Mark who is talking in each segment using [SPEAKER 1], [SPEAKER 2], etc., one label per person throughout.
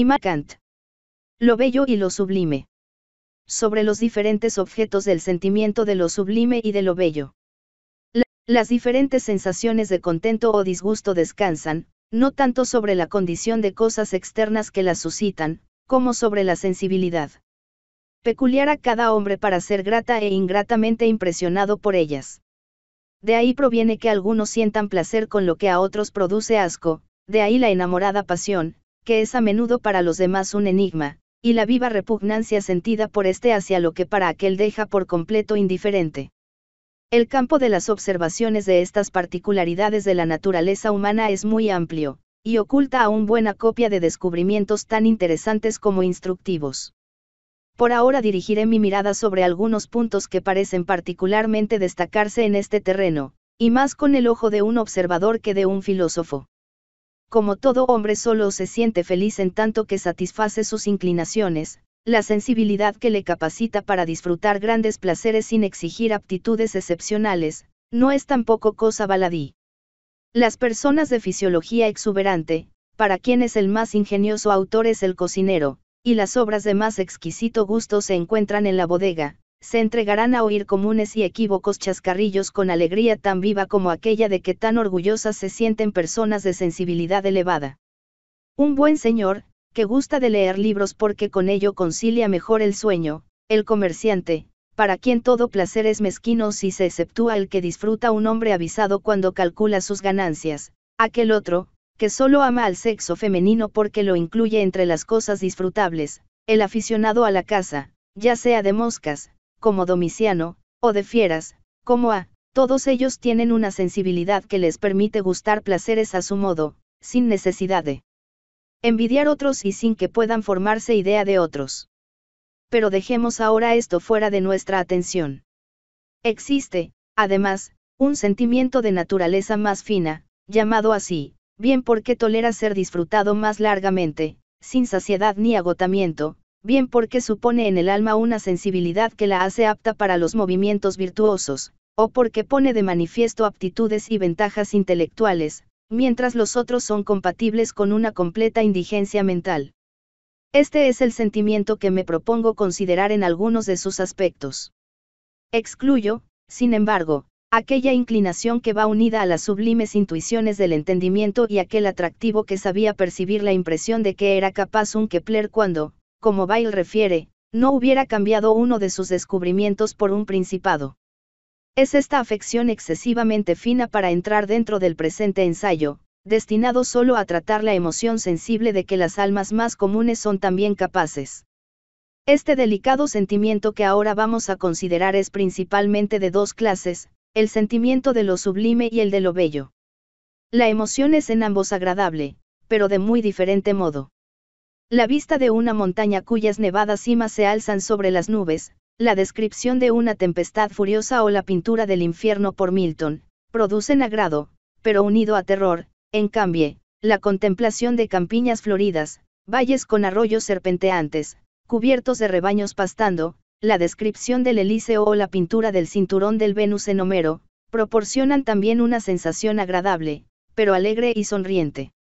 [SPEAKER 1] y Lo bello y lo sublime. Sobre los diferentes objetos del sentimiento de lo sublime y de lo bello. las diferentes sensaciones de contento o disgusto descansan, no tanto sobre la condición de cosas externas que las suscitan, como sobre la sensibilidad. Peculiar a cada hombre para ser grata e ingratamente impresionado por ellas. De ahí proviene que algunos sientan placer con lo que a otros produce asco, de ahí la enamorada pasión, que es a menudo para los demás un enigma, y la viva repugnancia sentida por este hacia lo que para aquel deja por completo indiferente. El campo de las observaciones de estas particularidades de la naturaleza humana es muy amplio, y oculta aún buena copia de descubrimientos tan interesantes como instructivos. Por ahora dirigiré mi mirada sobre algunos puntos que parecen particularmente destacarse en este terreno, y más con el ojo de un observador que de un filósofo como todo hombre solo se siente feliz en tanto que satisface sus inclinaciones, la sensibilidad que le capacita para disfrutar grandes placeres sin exigir aptitudes excepcionales, no es tampoco cosa baladí. Las personas de fisiología exuberante, para quienes el más ingenioso autor es el cocinero, y las obras de más exquisito gusto se encuentran en la bodega, se entregarán a oír comunes y equívocos chascarrillos con alegría tan viva como aquella de que tan orgullosas se sienten personas de sensibilidad elevada. Un buen señor, que gusta de leer libros porque con ello concilia mejor el sueño, el comerciante, para quien todo placer es mezquino si se exceptúa el que disfruta un hombre avisado cuando calcula sus ganancias, aquel otro, que solo ama al sexo femenino porque lo incluye entre las cosas disfrutables, el aficionado a la caza, ya sea de moscas, como Domiciano, o de fieras, como A, todos ellos tienen una sensibilidad que les permite gustar placeres a su modo, sin necesidad de envidiar otros y sin que puedan formarse idea de otros. Pero dejemos ahora esto fuera de nuestra atención. Existe, además, un sentimiento de naturaleza más fina, llamado así, bien porque tolera ser disfrutado más largamente, sin saciedad ni agotamiento, bien porque supone en el alma una sensibilidad que la hace apta para los movimientos virtuosos, o porque pone de manifiesto aptitudes y ventajas intelectuales, mientras los otros son compatibles con una completa indigencia mental. Este es el sentimiento que me propongo considerar en algunos de sus aspectos. Excluyo, sin embargo, aquella inclinación que va unida a las sublimes intuiciones del entendimiento y aquel atractivo que sabía percibir la impresión de que era capaz un Kepler cuando, como Bail refiere, no hubiera cambiado uno de sus descubrimientos por un principado. Es esta afección excesivamente fina para entrar dentro del presente ensayo, destinado solo a tratar la emoción sensible de que las almas más comunes son también capaces. Este delicado sentimiento que ahora vamos a considerar es principalmente de dos clases, el sentimiento de lo sublime y el de lo bello. La emoción es en ambos agradable, pero de muy diferente modo. La vista de una montaña cuyas nevadas cimas se alzan sobre las nubes, la descripción de una tempestad furiosa o la pintura del infierno por Milton, producen agrado, pero unido a terror, en cambio, la contemplación de campiñas floridas, valles con arroyos serpenteantes, cubiertos de rebaños pastando, la descripción del Elíseo o la pintura del cinturón del Venus en Homero, proporcionan también una sensación agradable, pero alegre y sonriente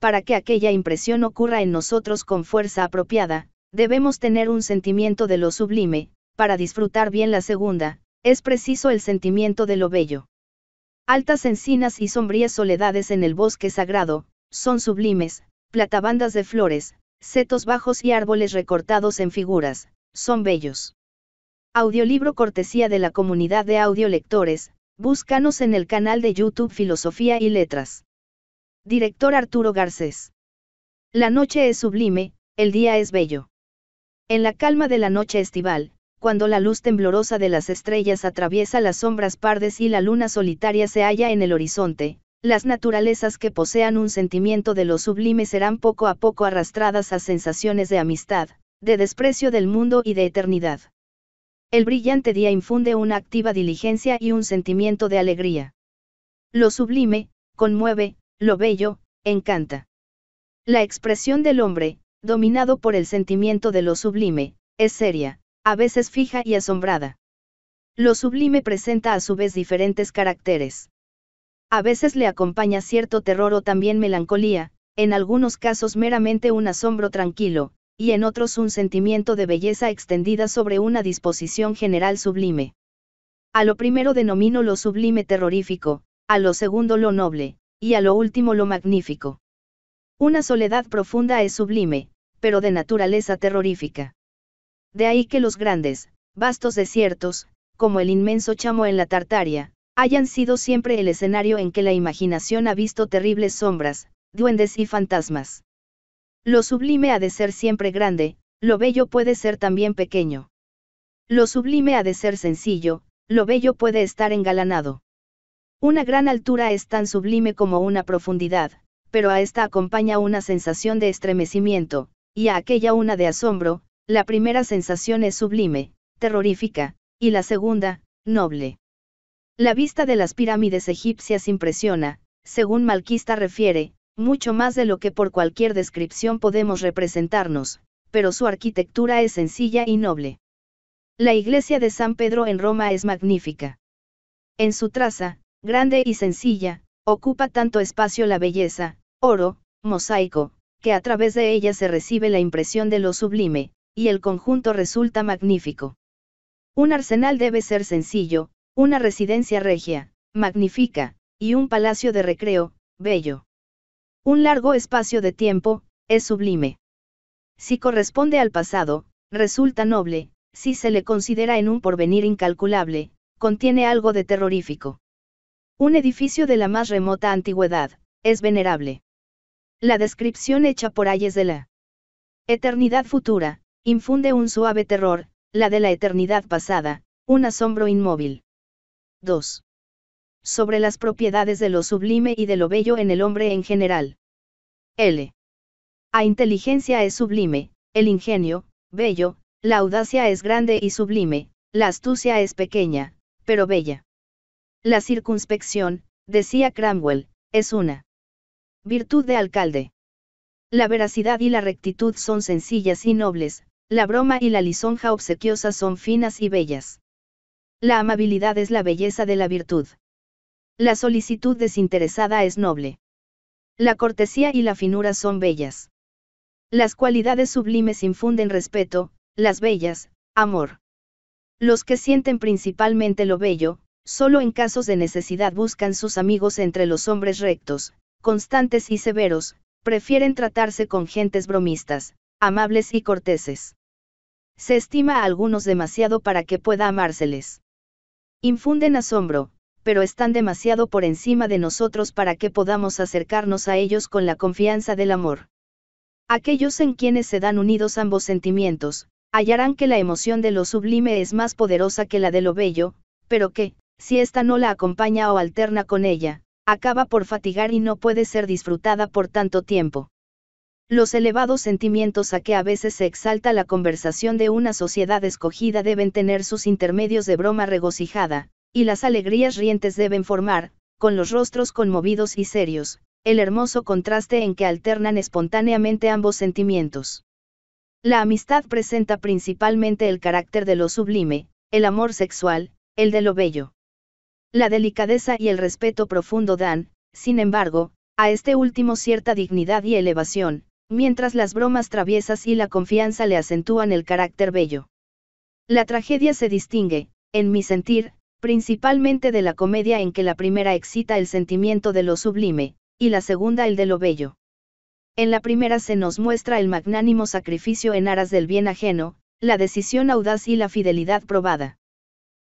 [SPEAKER 1] para que aquella impresión ocurra en nosotros con fuerza apropiada, debemos tener un sentimiento de lo sublime, para disfrutar bien la segunda, es preciso el sentimiento de lo bello. Altas encinas y sombrías soledades en el bosque sagrado, son sublimes, platabandas de flores, setos bajos y árboles recortados en figuras, son bellos. Audiolibro cortesía de la comunidad de audiolectores, búscanos en el canal de YouTube Filosofía y Letras. Director Arturo Garcés. La noche es sublime, el día es bello. En la calma de la noche estival, cuando la luz temblorosa de las estrellas atraviesa las sombras pardes y la luna solitaria se halla en el horizonte, las naturalezas que posean un sentimiento de lo sublime serán poco a poco arrastradas a sensaciones de amistad, de desprecio del mundo y de eternidad. El brillante día infunde una activa diligencia y un sentimiento de alegría. Lo sublime, conmueve, lo bello, encanta. La expresión del hombre, dominado por el sentimiento de lo sublime, es seria, a veces fija y asombrada. Lo sublime presenta a su vez diferentes caracteres. A veces le acompaña cierto terror o también melancolía, en algunos casos meramente un asombro tranquilo, y en otros un sentimiento de belleza extendida sobre una disposición general sublime. A lo primero denomino lo sublime terrorífico, a lo segundo lo noble, y a lo último lo magnífico. Una soledad profunda es sublime, pero de naturaleza terrorífica. De ahí que los grandes, vastos desiertos, como el inmenso chamo en la Tartaria, hayan sido siempre el escenario en que la imaginación ha visto terribles sombras, duendes y fantasmas. Lo sublime ha de ser siempre grande, lo bello puede ser también pequeño. Lo sublime ha de ser sencillo, lo bello puede estar engalanado. Una gran altura es tan sublime como una profundidad, pero a esta acompaña una sensación de estremecimiento, y a aquella una de asombro, la primera sensación es sublime, terrorífica, y la segunda, noble. La vista de las pirámides egipcias impresiona, según Malquista refiere, mucho más de lo que por cualquier descripción podemos representarnos, pero su arquitectura es sencilla y noble. La iglesia de San Pedro en Roma es magnífica. En su traza, grande y sencilla, ocupa tanto espacio la belleza, oro, mosaico, que a través de ella se recibe la impresión de lo sublime, y el conjunto resulta magnífico. Un arsenal debe ser sencillo, una residencia regia, magnífica, y un palacio de recreo, bello. Un largo espacio de tiempo, es sublime. Si corresponde al pasado, resulta noble, si se le considera en un porvenir incalculable, contiene algo de terrorífico. Un edificio de la más remota antigüedad, es venerable. La descripción hecha por Ayes de la eternidad futura, infunde un suave terror, la de la eternidad pasada, un asombro inmóvil. 2. Sobre las propiedades de lo sublime y de lo bello en el hombre en general. L. A inteligencia es sublime, el ingenio, bello, la audacia es grande y sublime, la astucia es pequeña, pero bella. La circunspección, decía Cramwell, es una virtud de alcalde. La veracidad y la rectitud son sencillas y nobles, la broma y la lisonja obsequiosa son finas y bellas. La amabilidad es la belleza de la virtud. La solicitud desinteresada es noble. La cortesía y la finura son bellas. Las cualidades sublimes infunden respeto, las bellas, amor. Los que sienten principalmente lo bello, solo en casos de necesidad buscan sus amigos entre los hombres rectos, constantes y severos, prefieren tratarse con gentes bromistas, amables y corteses. Se estima a algunos demasiado para que pueda amárseles. Infunden asombro, pero están demasiado por encima de nosotros para que podamos acercarnos a ellos con la confianza del amor. Aquellos en quienes se dan unidos ambos sentimientos, hallarán que la emoción de lo sublime es más poderosa que la de lo bello, pero que, si ésta no la acompaña o alterna con ella, acaba por fatigar y no puede ser disfrutada por tanto tiempo. Los elevados sentimientos a que a veces se exalta la conversación de una sociedad escogida deben tener sus intermedios de broma regocijada, y las alegrías rientes deben formar, con los rostros conmovidos y serios, el hermoso contraste en que alternan espontáneamente ambos sentimientos. La amistad presenta principalmente el carácter de lo sublime, el amor sexual, el de lo bello. La delicadeza y el respeto profundo dan, sin embargo, a este último cierta dignidad y elevación, mientras las bromas traviesas y la confianza le acentúan el carácter bello. La tragedia se distingue, en mi sentir, principalmente de la comedia en que la primera excita el sentimiento de lo sublime, y la segunda el de lo bello. En la primera se nos muestra el magnánimo sacrificio en aras del bien ajeno, la decisión audaz y la fidelidad probada.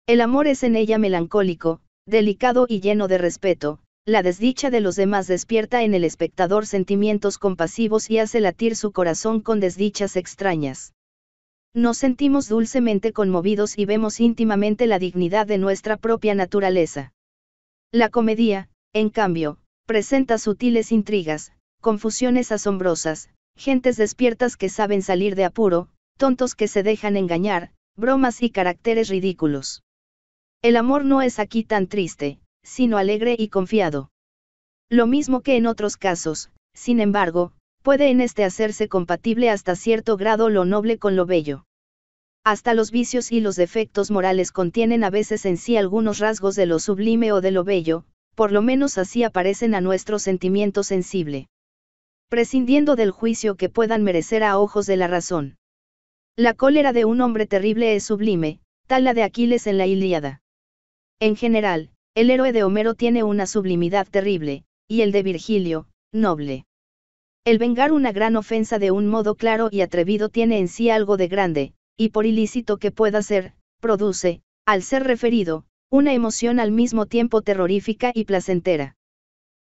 [SPEAKER 1] El amor es en ella melancólico, Delicado y lleno de respeto, la desdicha de los demás despierta en el espectador sentimientos compasivos y hace latir su corazón con desdichas extrañas. Nos sentimos dulcemente conmovidos y vemos íntimamente la dignidad de nuestra propia naturaleza. La comedia, en cambio, presenta sutiles intrigas, confusiones asombrosas, gentes despiertas que saben salir de apuro, tontos que se dejan engañar, bromas y caracteres ridículos. El amor no es aquí tan triste, sino alegre y confiado. Lo mismo que en otros casos, sin embargo, puede en este hacerse compatible hasta cierto grado lo noble con lo bello. Hasta los vicios y los defectos morales contienen a veces en sí algunos rasgos de lo sublime o de lo bello, por lo menos así aparecen a nuestro sentimiento sensible. Prescindiendo del juicio que puedan merecer a ojos de la razón. La cólera de un hombre terrible es sublime, tal la de Aquiles en la Ilíada. En general, el héroe de Homero tiene una sublimidad terrible, y el de Virgilio, noble. El vengar una gran ofensa de un modo claro y atrevido tiene en sí algo de grande, y por ilícito que pueda ser, produce, al ser referido, una emoción al mismo tiempo terrorífica y placentera.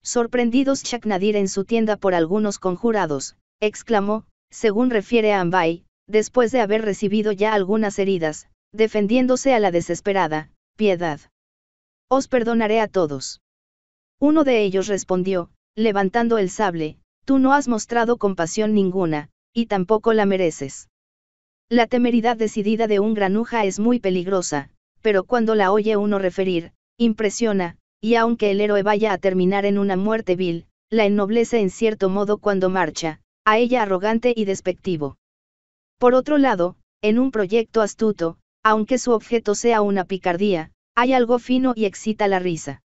[SPEAKER 1] Sorprendidos Chaknadir en su tienda por algunos conjurados, exclamó, según refiere a Ambay, después de haber recibido ya algunas heridas, defendiéndose a la desesperada, piedad. Os perdonaré a todos. Uno de ellos respondió, levantando el sable, tú no has mostrado compasión ninguna, y tampoco la mereces. La temeridad decidida de un granuja es muy peligrosa, pero cuando la oye uno referir, impresiona, y aunque el héroe vaya a terminar en una muerte vil, la ennoblece en cierto modo cuando marcha, a ella arrogante y despectivo. Por otro lado, en un proyecto astuto, aunque su objeto sea una picardía, hay algo fino y excita la risa.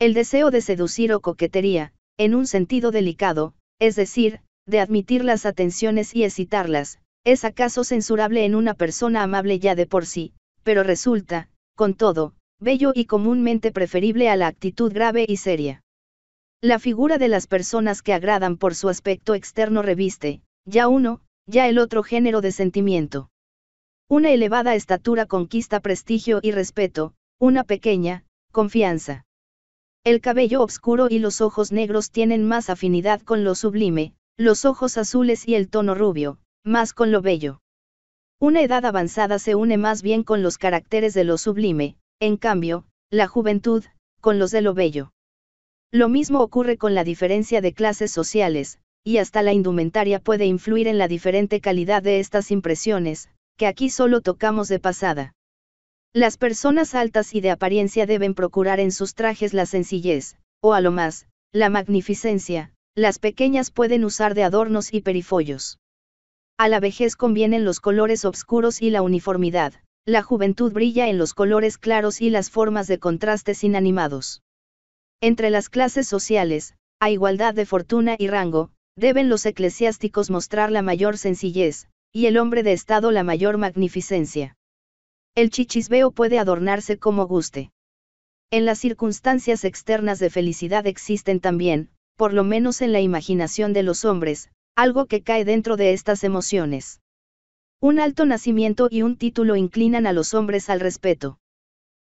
[SPEAKER 1] El deseo de seducir o coquetería, en un sentido delicado, es decir, de admitir las atenciones y excitarlas, es acaso censurable en una persona amable ya de por sí, pero resulta, con todo, bello y comúnmente preferible a la actitud grave y seria. La figura de las personas que agradan por su aspecto externo reviste, ya uno, ya el otro género de sentimiento. Una elevada estatura conquista prestigio y respeto, una pequeña, confianza. El cabello oscuro y los ojos negros tienen más afinidad con lo sublime, los ojos azules y el tono rubio, más con lo bello. Una edad avanzada se une más bien con los caracteres de lo sublime, en cambio, la juventud, con los de lo bello. Lo mismo ocurre con la diferencia de clases sociales, y hasta la indumentaria puede influir en la diferente calidad de estas impresiones, que aquí solo tocamos de pasada. Las personas altas y de apariencia deben procurar en sus trajes la sencillez, o a lo más, la magnificencia, las pequeñas pueden usar de adornos y perifollos. A la vejez convienen los colores oscuros y la uniformidad, la juventud brilla en los colores claros y las formas de contrastes inanimados. Entre las clases sociales, a igualdad de fortuna y rango, deben los eclesiásticos mostrar la mayor sencillez, y el hombre de Estado la mayor magnificencia. El chichisbeo puede adornarse como guste. En las circunstancias externas de felicidad existen también, por lo menos en la imaginación de los hombres, algo que cae dentro de estas emociones. Un alto nacimiento y un título inclinan a los hombres al respeto.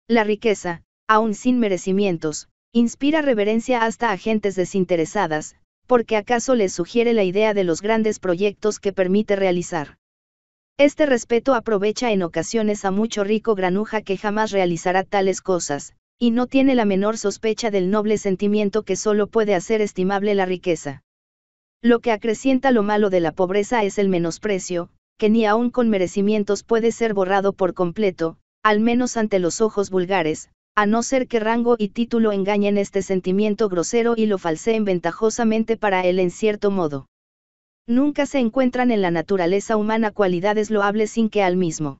[SPEAKER 1] La riqueza, aun sin merecimientos, inspira reverencia hasta a gentes desinteresadas, porque acaso les sugiere la idea de los grandes proyectos que permite realizar. Este respeto aprovecha en ocasiones a mucho rico granuja que jamás realizará tales cosas, y no tiene la menor sospecha del noble sentimiento que solo puede hacer estimable la riqueza. Lo que acrecienta lo malo de la pobreza es el menosprecio, que ni aun con merecimientos puede ser borrado por completo, al menos ante los ojos vulgares, a no ser que rango y título engañen este sentimiento grosero y lo falseen ventajosamente para él en cierto modo. Nunca se encuentran en la naturaleza humana cualidades loables sin que al mismo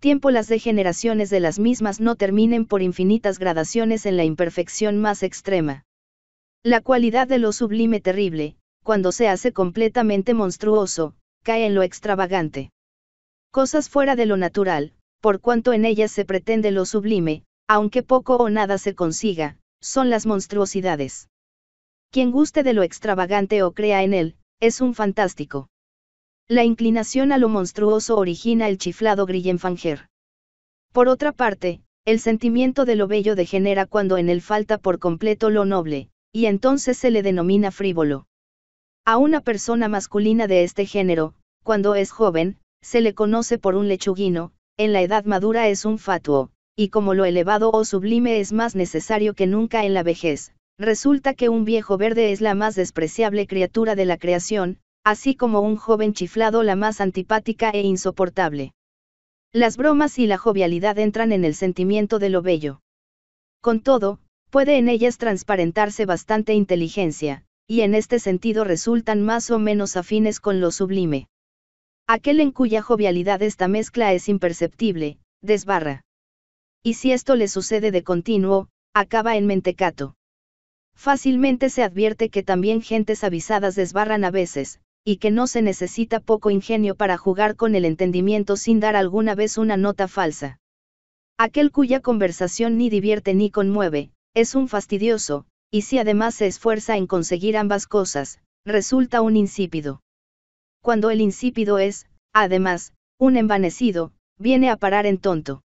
[SPEAKER 1] tiempo las degeneraciones de las mismas no terminen por infinitas gradaciones en la imperfección más extrema. La cualidad de lo sublime terrible, cuando se hace completamente monstruoso, cae en lo extravagante. Cosas fuera de lo natural, por cuanto en ellas se pretende lo sublime, aunque poco o nada se consiga, son las monstruosidades. Quien guste de lo extravagante o crea en él, es un fantástico. La inclinación a lo monstruoso origina el chiflado Grillenfanger. Por otra parte, el sentimiento de lo bello degenera cuando en él falta por completo lo noble, y entonces se le denomina frívolo. A una persona masculina de este género, cuando es joven, se le conoce por un lechuguino, en la edad madura es un fatuo, y como lo elevado o sublime es más necesario que nunca en la vejez, Resulta que un viejo verde es la más despreciable criatura de la creación, así como un joven chiflado la más antipática e insoportable. Las bromas y la jovialidad entran en el sentimiento de lo bello. Con todo, puede en ellas transparentarse bastante inteligencia, y en este sentido resultan más o menos afines con lo sublime. Aquel en cuya jovialidad esta mezcla es imperceptible, desbarra. Y si esto le sucede de continuo, acaba en mentecato. Fácilmente se advierte que también gentes avisadas desbarran a veces, y que no se necesita poco ingenio para jugar con el entendimiento sin dar alguna vez una nota falsa. Aquel cuya conversación ni divierte ni conmueve, es un fastidioso, y si además se esfuerza en conseguir ambas cosas, resulta un insípido. Cuando el insípido es, además, un envanecido, viene a parar en tonto.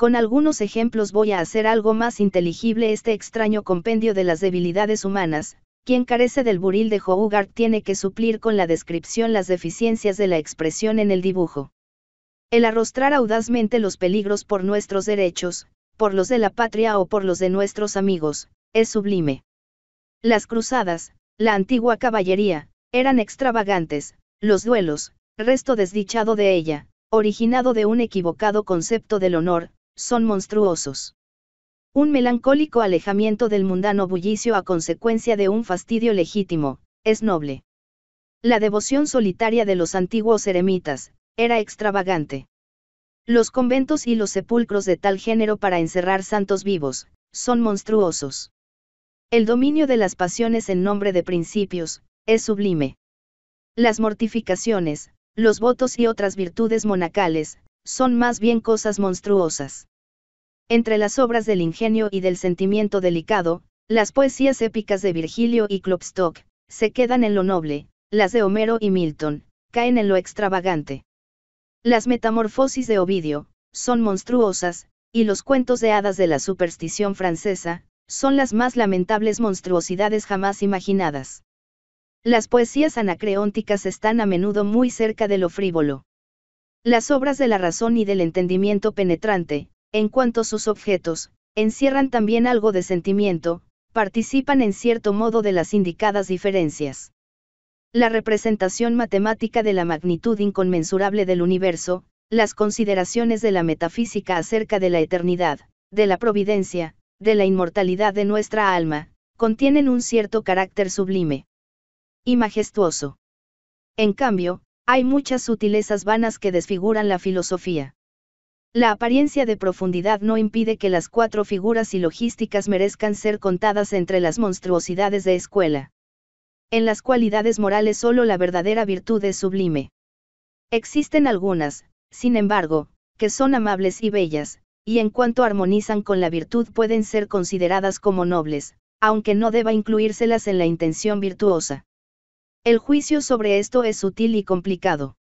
[SPEAKER 1] Con algunos ejemplos voy a hacer algo más inteligible este extraño compendio de las debilidades humanas. Quien carece del buril de Hogarth tiene que suplir con la descripción las deficiencias de la expresión en el dibujo. El arrostrar audazmente los peligros por nuestros derechos, por los de la patria o por los de nuestros amigos, es sublime. Las cruzadas, la antigua caballería, eran extravagantes, los duelos, resto desdichado de ella, originado de un equivocado concepto del honor, son monstruosos. Un melancólico alejamiento del mundano bullicio a consecuencia de un fastidio legítimo, es noble. La devoción solitaria de los antiguos eremitas, era extravagante. Los conventos y los sepulcros de tal género para encerrar santos vivos, son monstruosos. El dominio de las pasiones en nombre de principios, es sublime. Las mortificaciones, los votos y otras virtudes monacales, son más bien cosas monstruosas. Entre las obras del ingenio y del sentimiento delicado, las poesías épicas de Virgilio y Klopstock, se quedan en lo noble, las de Homero y Milton, caen en lo extravagante. Las metamorfosis de Ovidio, son monstruosas, y los cuentos de hadas de la superstición francesa, son las más lamentables monstruosidades jamás imaginadas. Las poesías anacreónticas están a menudo muy cerca de lo frívolo. Las obras de la razón y del entendimiento penetrante, en cuanto sus objetos, encierran también algo de sentimiento, participan en cierto modo de las indicadas diferencias. La representación matemática de la magnitud inconmensurable del universo, las consideraciones de la metafísica acerca de la eternidad, de la providencia, de la inmortalidad de nuestra alma, contienen un cierto carácter sublime y majestuoso. En cambio, hay muchas sutilezas vanas que desfiguran la filosofía. La apariencia de profundidad no impide que las cuatro figuras silogísticas merezcan ser contadas entre las monstruosidades de escuela. En las cualidades morales solo la verdadera virtud es sublime. Existen algunas, sin embargo, que son amables y bellas, y en cuanto armonizan con la virtud pueden ser consideradas como nobles, aunque no deba incluírselas en la intención virtuosa. El juicio sobre esto es sutil y complicado.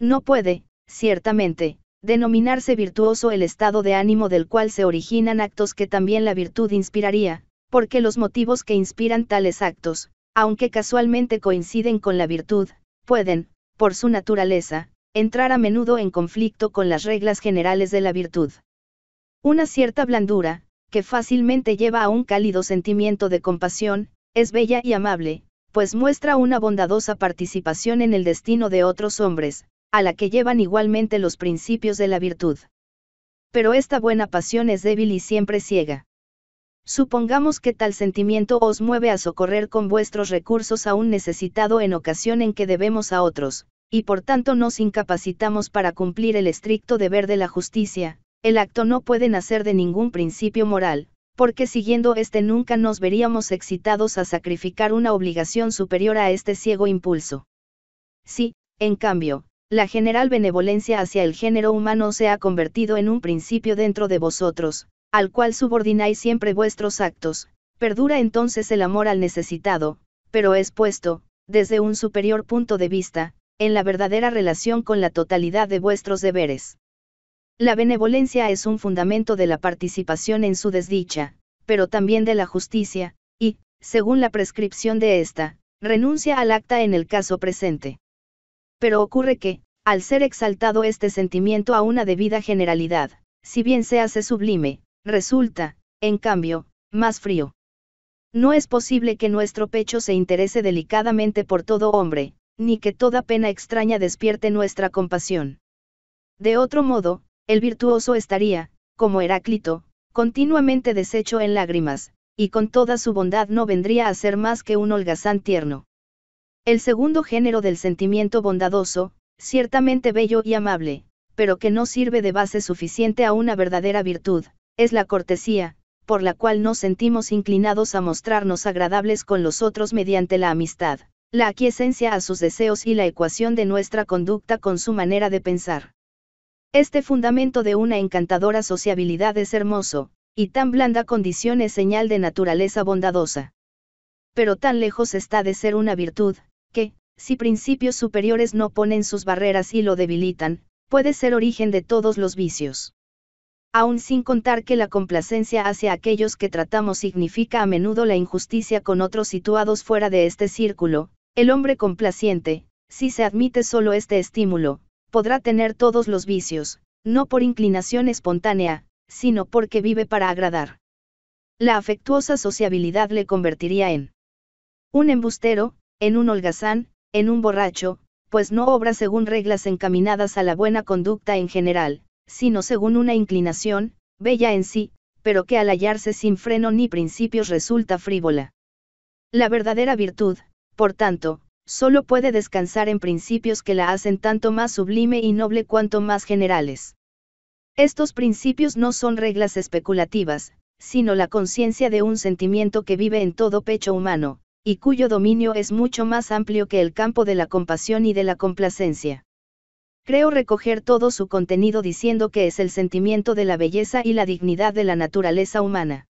[SPEAKER 1] No puede, ciertamente, denominarse virtuoso el estado de ánimo del cual se originan actos que también la virtud inspiraría, porque los motivos que inspiran tales actos, aunque casualmente coinciden con la virtud, pueden, por su naturaleza, entrar a menudo en conflicto con las reglas generales de la virtud. Una cierta blandura, que fácilmente lleva a un cálido sentimiento de compasión, es bella y amable, pues muestra una bondadosa participación en el destino de otros hombres, a la que llevan igualmente los principios de la virtud. Pero esta buena pasión es débil y siempre ciega. Supongamos que tal sentimiento os mueve a socorrer con vuestros recursos a un necesitado en ocasión en que debemos a otros, y por tanto nos incapacitamos para cumplir el estricto deber de la justicia, el acto no puede nacer de ningún principio moral, porque siguiendo este nunca nos veríamos excitados a sacrificar una obligación superior a este ciego impulso. Si, en cambio, la general benevolencia hacia el género humano se ha convertido en un principio dentro de vosotros, al cual subordináis siempre vuestros actos, perdura entonces el amor al necesitado, pero es puesto, desde un superior punto de vista, en la verdadera relación con la totalidad de vuestros deberes. La benevolencia es un fundamento de la participación en su desdicha, pero también de la justicia, y, según la prescripción de ésta, renuncia al acta en el caso presente. Pero ocurre que, al ser exaltado este sentimiento a una debida generalidad, si bien se hace sublime, resulta, en cambio, más frío. No es posible que nuestro pecho se interese delicadamente por todo hombre, ni que toda pena extraña despierte nuestra compasión. De otro modo, el virtuoso estaría, como Heráclito, continuamente deshecho en lágrimas, y con toda su bondad no vendría a ser más que un holgazán tierno. El segundo género del sentimiento bondadoso, ciertamente bello y amable, pero que no sirve de base suficiente a una verdadera virtud, es la cortesía, por la cual nos sentimos inclinados a mostrarnos agradables con los otros mediante la amistad, la aquiescencia a sus deseos y la ecuación de nuestra conducta con su manera de pensar. Este fundamento de una encantadora sociabilidad es hermoso, y tan blanda condición es señal de naturaleza bondadosa. Pero tan lejos está de ser una virtud, que, si principios superiores no ponen sus barreras y lo debilitan, puede ser origen de todos los vicios. Aún sin contar que la complacencia hacia aquellos que tratamos significa a menudo la injusticia con otros situados fuera de este círculo, el hombre complaciente, si se admite solo este estímulo, podrá tener todos los vicios, no por inclinación espontánea, sino porque vive para agradar. La afectuosa sociabilidad le convertiría en un embustero, en un holgazán, en un borracho, pues no obra según reglas encaminadas a la buena conducta en general, sino según una inclinación, bella en sí, pero que al hallarse sin freno ni principios resulta frívola. La verdadera virtud, por tanto, solo puede descansar en principios que la hacen tanto más sublime y noble cuanto más generales. Estos principios no son reglas especulativas, sino la conciencia de un sentimiento que vive en todo pecho humano, y cuyo dominio es mucho más amplio que el campo de la compasión y de la complacencia. Creo recoger todo su contenido diciendo que es el sentimiento de la belleza y la dignidad de la naturaleza humana.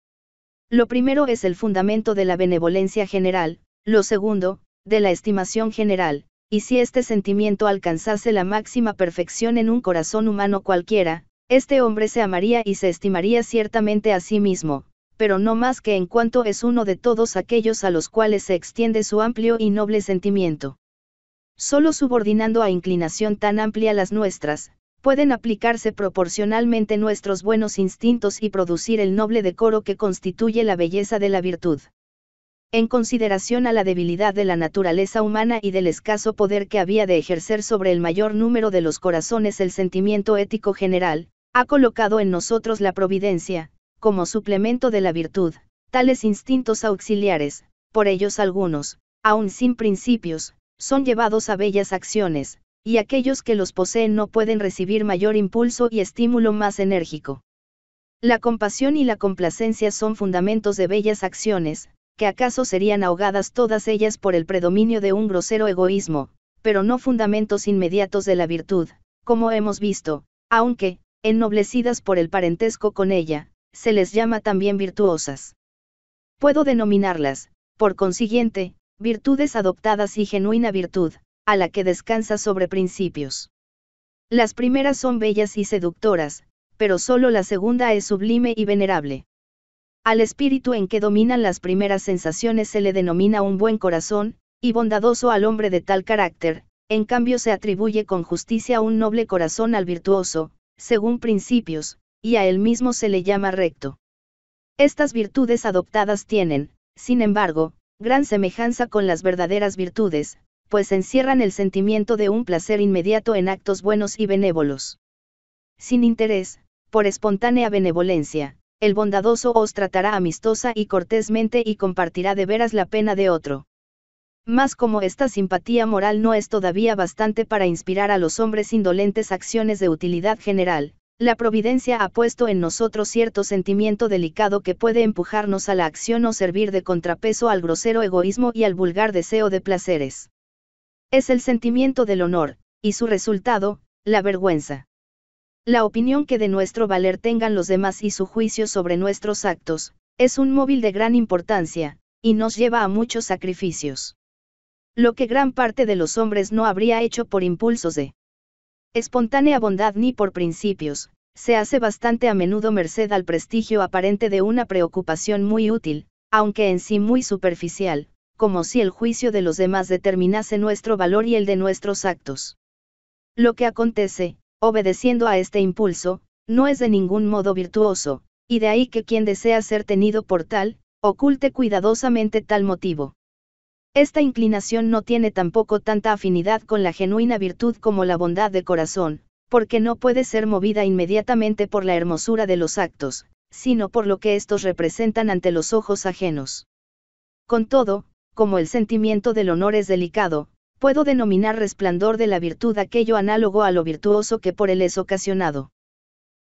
[SPEAKER 1] Lo primero es el fundamento de la benevolencia general, lo segundo, de la estimación general, y si este sentimiento alcanzase la máxima perfección en un corazón humano cualquiera, este hombre se amaría y se estimaría ciertamente a sí mismo, pero no más que en cuanto es uno de todos aquellos a los cuales se extiende su amplio y noble sentimiento. Solo subordinando a inclinación tan amplia las nuestras, pueden aplicarse proporcionalmente nuestros buenos instintos y producir el noble decoro que constituye la belleza de la virtud en consideración a la debilidad de la naturaleza humana y del escaso poder que había de ejercer sobre el mayor número de los corazones el sentimiento ético general, ha colocado en nosotros la providencia, como suplemento de la virtud, tales instintos auxiliares, por ellos algunos, aun sin principios, son llevados a bellas acciones, y aquellos que los poseen no pueden recibir mayor impulso y estímulo más enérgico. La compasión y la complacencia son fundamentos de bellas acciones, que acaso serían ahogadas todas ellas por el predominio de un grosero egoísmo, pero no fundamentos inmediatos de la virtud, como hemos visto, aunque, ennoblecidas por el parentesco con ella, se les llama también virtuosas. Puedo denominarlas, por consiguiente, virtudes adoptadas y genuina virtud, a la que descansa sobre principios. Las primeras son bellas y seductoras, pero solo la segunda es sublime y venerable. Al espíritu en que dominan las primeras sensaciones se le denomina un buen corazón, y bondadoso al hombre de tal carácter, en cambio se atribuye con justicia un noble corazón al virtuoso, según principios, y a él mismo se le llama recto. Estas virtudes adoptadas tienen, sin embargo, gran semejanza con las verdaderas virtudes, pues encierran el sentimiento de un placer inmediato en actos buenos y benévolos. Sin interés, por espontánea benevolencia, el bondadoso os tratará amistosa y cortésmente y compartirá de veras la pena de otro. Mas como esta simpatía moral no es todavía bastante para inspirar a los hombres indolentes acciones de utilidad general, la providencia ha puesto en nosotros cierto sentimiento delicado que puede empujarnos a la acción o servir de contrapeso al grosero egoísmo y al vulgar deseo de placeres. Es el sentimiento del honor, y su resultado, la vergüenza. La opinión que de nuestro valer tengan los demás y su juicio sobre nuestros actos, es un móvil de gran importancia, y nos lleva a muchos sacrificios. Lo que gran parte de los hombres no habría hecho por impulsos de espontánea bondad ni por principios, se hace bastante a menudo merced al prestigio aparente de una preocupación muy útil, aunque en sí muy superficial, como si el juicio de los demás determinase nuestro valor y el de nuestros actos. Lo que acontece, obedeciendo a este impulso, no es de ningún modo virtuoso, y de ahí que quien desea ser tenido por tal, oculte cuidadosamente tal motivo. Esta inclinación no tiene tampoco tanta afinidad con la genuina virtud como la bondad de corazón, porque no puede ser movida inmediatamente por la hermosura de los actos, sino por lo que estos representan ante los ojos ajenos. Con todo, como el sentimiento del honor es delicado, puedo denominar resplandor de la virtud aquello análogo a lo virtuoso que por él es ocasionado.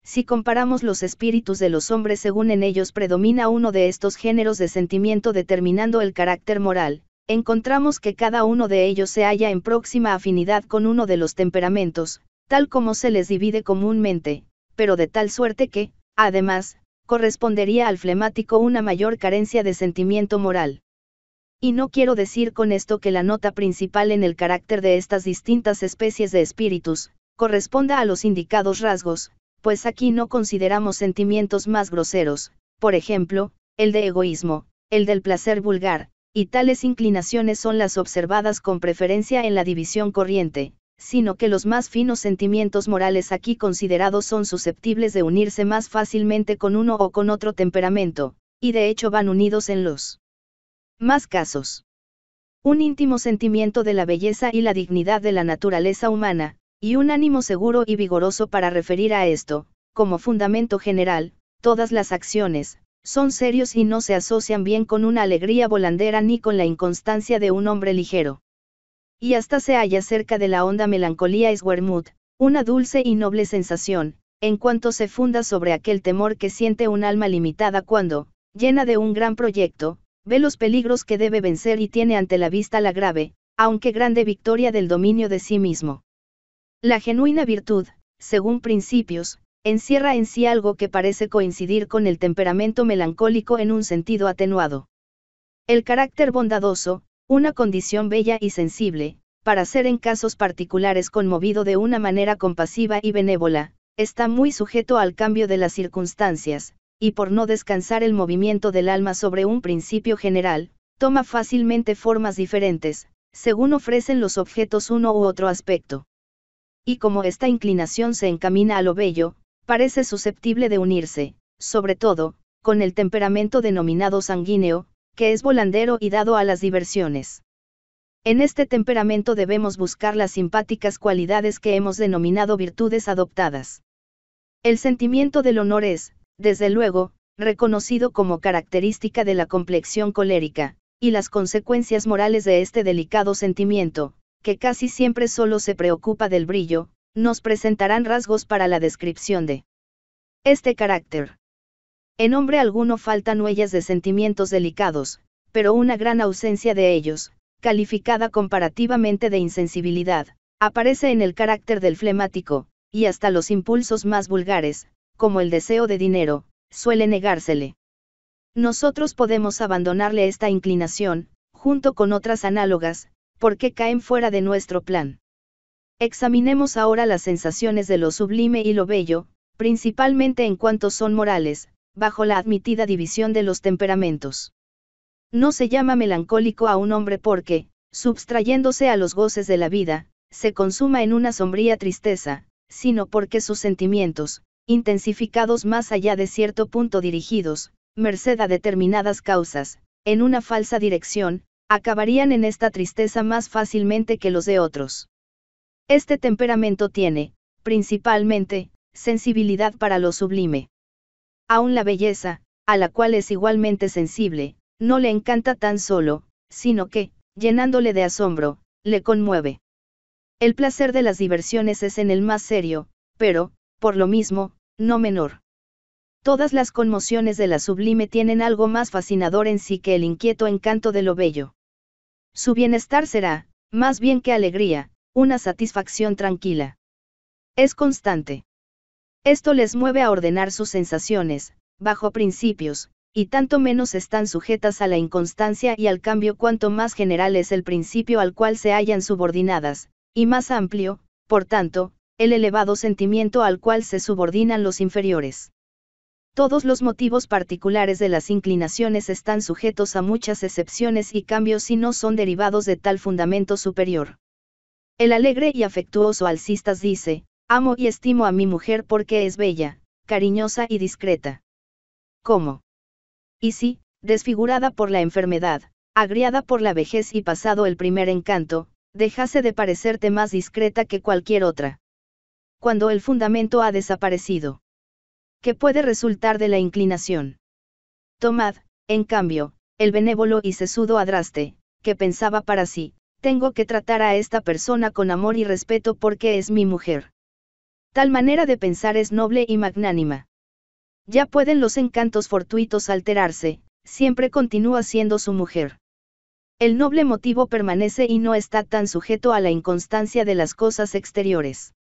[SPEAKER 1] Si comparamos los espíritus de los hombres según en ellos predomina uno de estos géneros de sentimiento determinando el carácter moral, encontramos que cada uno de ellos se halla en próxima afinidad con uno de los temperamentos, tal como se les divide comúnmente, pero de tal suerte que, además, correspondería al flemático una mayor carencia de sentimiento moral. Y no quiero decir con esto que la nota principal en el carácter de estas distintas especies de espíritus, corresponda a los indicados rasgos, pues aquí no consideramos sentimientos más groseros, por ejemplo, el de egoísmo, el del placer vulgar, y tales inclinaciones son las observadas con preferencia en la división corriente, sino que los más finos sentimientos morales aquí considerados son susceptibles de unirse más fácilmente con uno o con otro temperamento, y de hecho van unidos en los más casos. Un íntimo sentimiento de la belleza y la dignidad de la naturaleza humana, y un ánimo seguro y vigoroso para referir a esto, como fundamento general, todas las acciones, son serios y no se asocian bien con una alegría volandera ni con la inconstancia de un hombre ligero. Y hasta se halla cerca de la honda melancolía Wermut, una dulce y noble sensación, en cuanto se funda sobre aquel temor que siente un alma limitada cuando, llena de un gran proyecto, Ve los peligros que debe vencer y tiene ante la vista la grave, aunque grande victoria del dominio de sí mismo. La genuina virtud, según principios, encierra en sí algo que parece coincidir con el temperamento melancólico en un sentido atenuado. El carácter bondadoso, una condición bella y sensible, para ser en casos particulares conmovido de una manera compasiva y benévola, está muy sujeto al cambio de las circunstancias, y por no descansar el movimiento del alma sobre un principio general, toma fácilmente formas diferentes, según ofrecen los objetos uno u otro aspecto. Y como esta inclinación se encamina a lo bello, parece susceptible de unirse, sobre todo, con el temperamento denominado sanguíneo, que es volandero y dado a las diversiones. En este temperamento debemos buscar las simpáticas cualidades que hemos denominado virtudes adoptadas. El sentimiento del honor es, desde luego, reconocido como característica de la complexión colérica, y las consecuencias morales de este delicado sentimiento, que casi siempre solo se preocupa del brillo, nos presentarán rasgos para la descripción de este carácter. En hombre alguno faltan huellas de sentimientos delicados, pero una gran ausencia de ellos, calificada comparativamente de insensibilidad, aparece en el carácter del flemático, y hasta los impulsos más vulgares, como el deseo de dinero, suele negársele. Nosotros podemos abandonarle esta inclinación, junto con otras análogas, porque caen fuera de nuestro plan. Examinemos ahora las sensaciones de lo sublime y lo bello, principalmente en cuanto son morales, bajo la admitida división de los temperamentos. No se llama melancólico a un hombre porque, subtrayéndose a los goces de la vida, se consuma en una sombría tristeza, sino porque sus sentimientos, intensificados más allá de cierto punto dirigidos, merced a determinadas causas, en una falsa dirección, acabarían en esta tristeza más fácilmente que los de otros. Este temperamento tiene, principalmente, sensibilidad para lo sublime. Aún la belleza, a la cual es igualmente sensible, no le encanta tan solo, sino que, llenándole de asombro, le conmueve. El placer de las diversiones es en el más serio, pero, por lo mismo, no menor. Todas las conmociones de la sublime tienen algo más fascinador en sí que el inquieto encanto de lo bello. Su bienestar será, más bien que alegría, una satisfacción tranquila. Es constante. Esto les mueve a ordenar sus sensaciones, bajo principios, y tanto menos están sujetas a la inconstancia y al cambio cuanto más general es el principio al cual se hallan subordinadas, y más amplio, por tanto, el elevado sentimiento al cual se subordinan los inferiores. Todos los motivos particulares de las inclinaciones están sujetos a muchas excepciones y cambios si no son derivados de tal fundamento superior. El alegre y afectuoso alcistas dice, amo y estimo a mi mujer porque es bella, cariñosa y discreta. ¿Cómo? Y si, desfigurada por la enfermedad, agriada por la vejez y pasado el primer encanto, dejase de parecerte más discreta que cualquier otra cuando el fundamento ha desaparecido. ¿Qué puede resultar de la inclinación? Tomad, en cambio, el benévolo y sesudo adraste, que pensaba para sí, tengo que tratar a esta persona con amor y respeto porque es mi mujer. Tal manera de pensar es noble y magnánima. Ya pueden los encantos fortuitos alterarse, siempre continúa siendo su mujer. El noble motivo permanece y no está tan sujeto a la inconstancia de las cosas exteriores.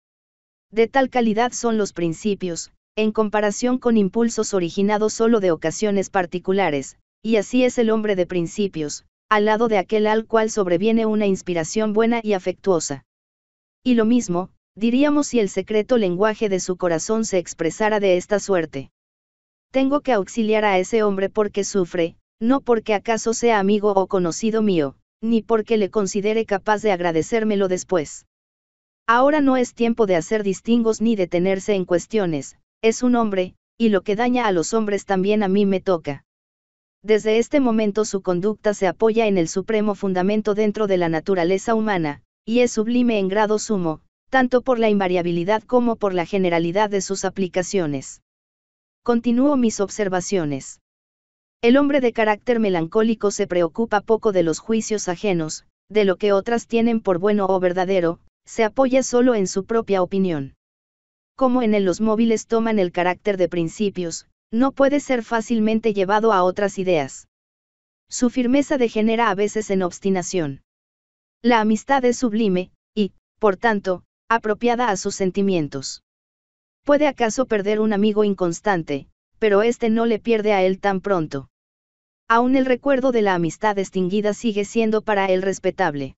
[SPEAKER 1] De tal calidad son los principios, en comparación con impulsos originados solo de ocasiones particulares, y así es el hombre de principios, al lado de aquel al cual sobreviene una inspiración buena y afectuosa. Y lo mismo, diríamos si el secreto lenguaje de su corazón se expresara de esta suerte. Tengo que auxiliar a ese hombre porque sufre, no porque acaso sea amigo o conocido mío, ni porque le considere capaz de agradecérmelo después. Ahora no es tiempo de hacer distingos ni de detenerse en cuestiones, es un hombre, y lo que daña a los hombres también a mí me toca. Desde este momento su conducta se apoya en el supremo fundamento dentro de la naturaleza humana, y es sublime en grado sumo, tanto por la invariabilidad como por la generalidad de sus aplicaciones. Continúo mis observaciones. El hombre de carácter melancólico se preocupa poco de los juicios ajenos, de lo que otras tienen por bueno o verdadero, se apoya solo en su propia opinión. Como en él los móviles toman el carácter de principios, no puede ser fácilmente llevado a otras ideas. Su firmeza degenera a veces en obstinación. La amistad es sublime, y, por tanto, apropiada a sus sentimientos. Puede acaso perder un amigo inconstante, pero éste no le pierde a él tan pronto. Aún el recuerdo de la amistad extinguida sigue siendo para él respetable.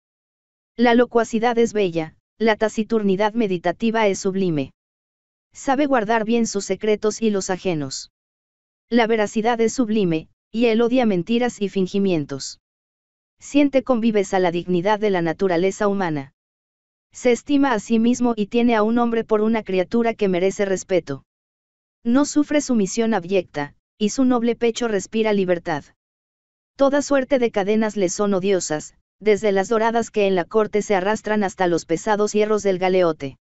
[SPEAKER 1] La locuacidad es bella, la taciturnidad meditativa es sublime. Sabe guardar bien sus secretos y los ajenos. La veracidad es sublime, y él odia mentiras y fingimientos. Siente convives a la dignidad de la naturaleza humana. Se estima a sí mismo y tiene a un hombre por una criatura que merece respeto. No sufre sumisión abyecta, y su noble pecho respira libertad. Toda suerte de cadenas le son odiosas, desde las doradas que en la corte se arrastran hasta los pesados hierros del galeote.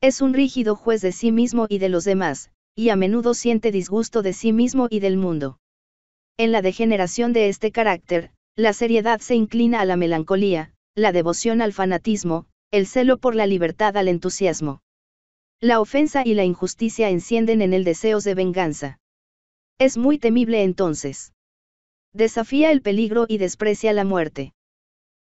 [SPEAKER 1] Es un rígido juez de sí mismo y de los demás, y a menudo siente disgusto de sí mismo y del mundo. En la degeneración de este carácter, la seriedad se inclina a la melancolía, la devoción al fanatismo, el celo por la libertad al entusiasmo. La ofensa y la injusticia encienden en él deseos de venganza. Es muy temible entonces. Desafía el peligro y desprecia la muerte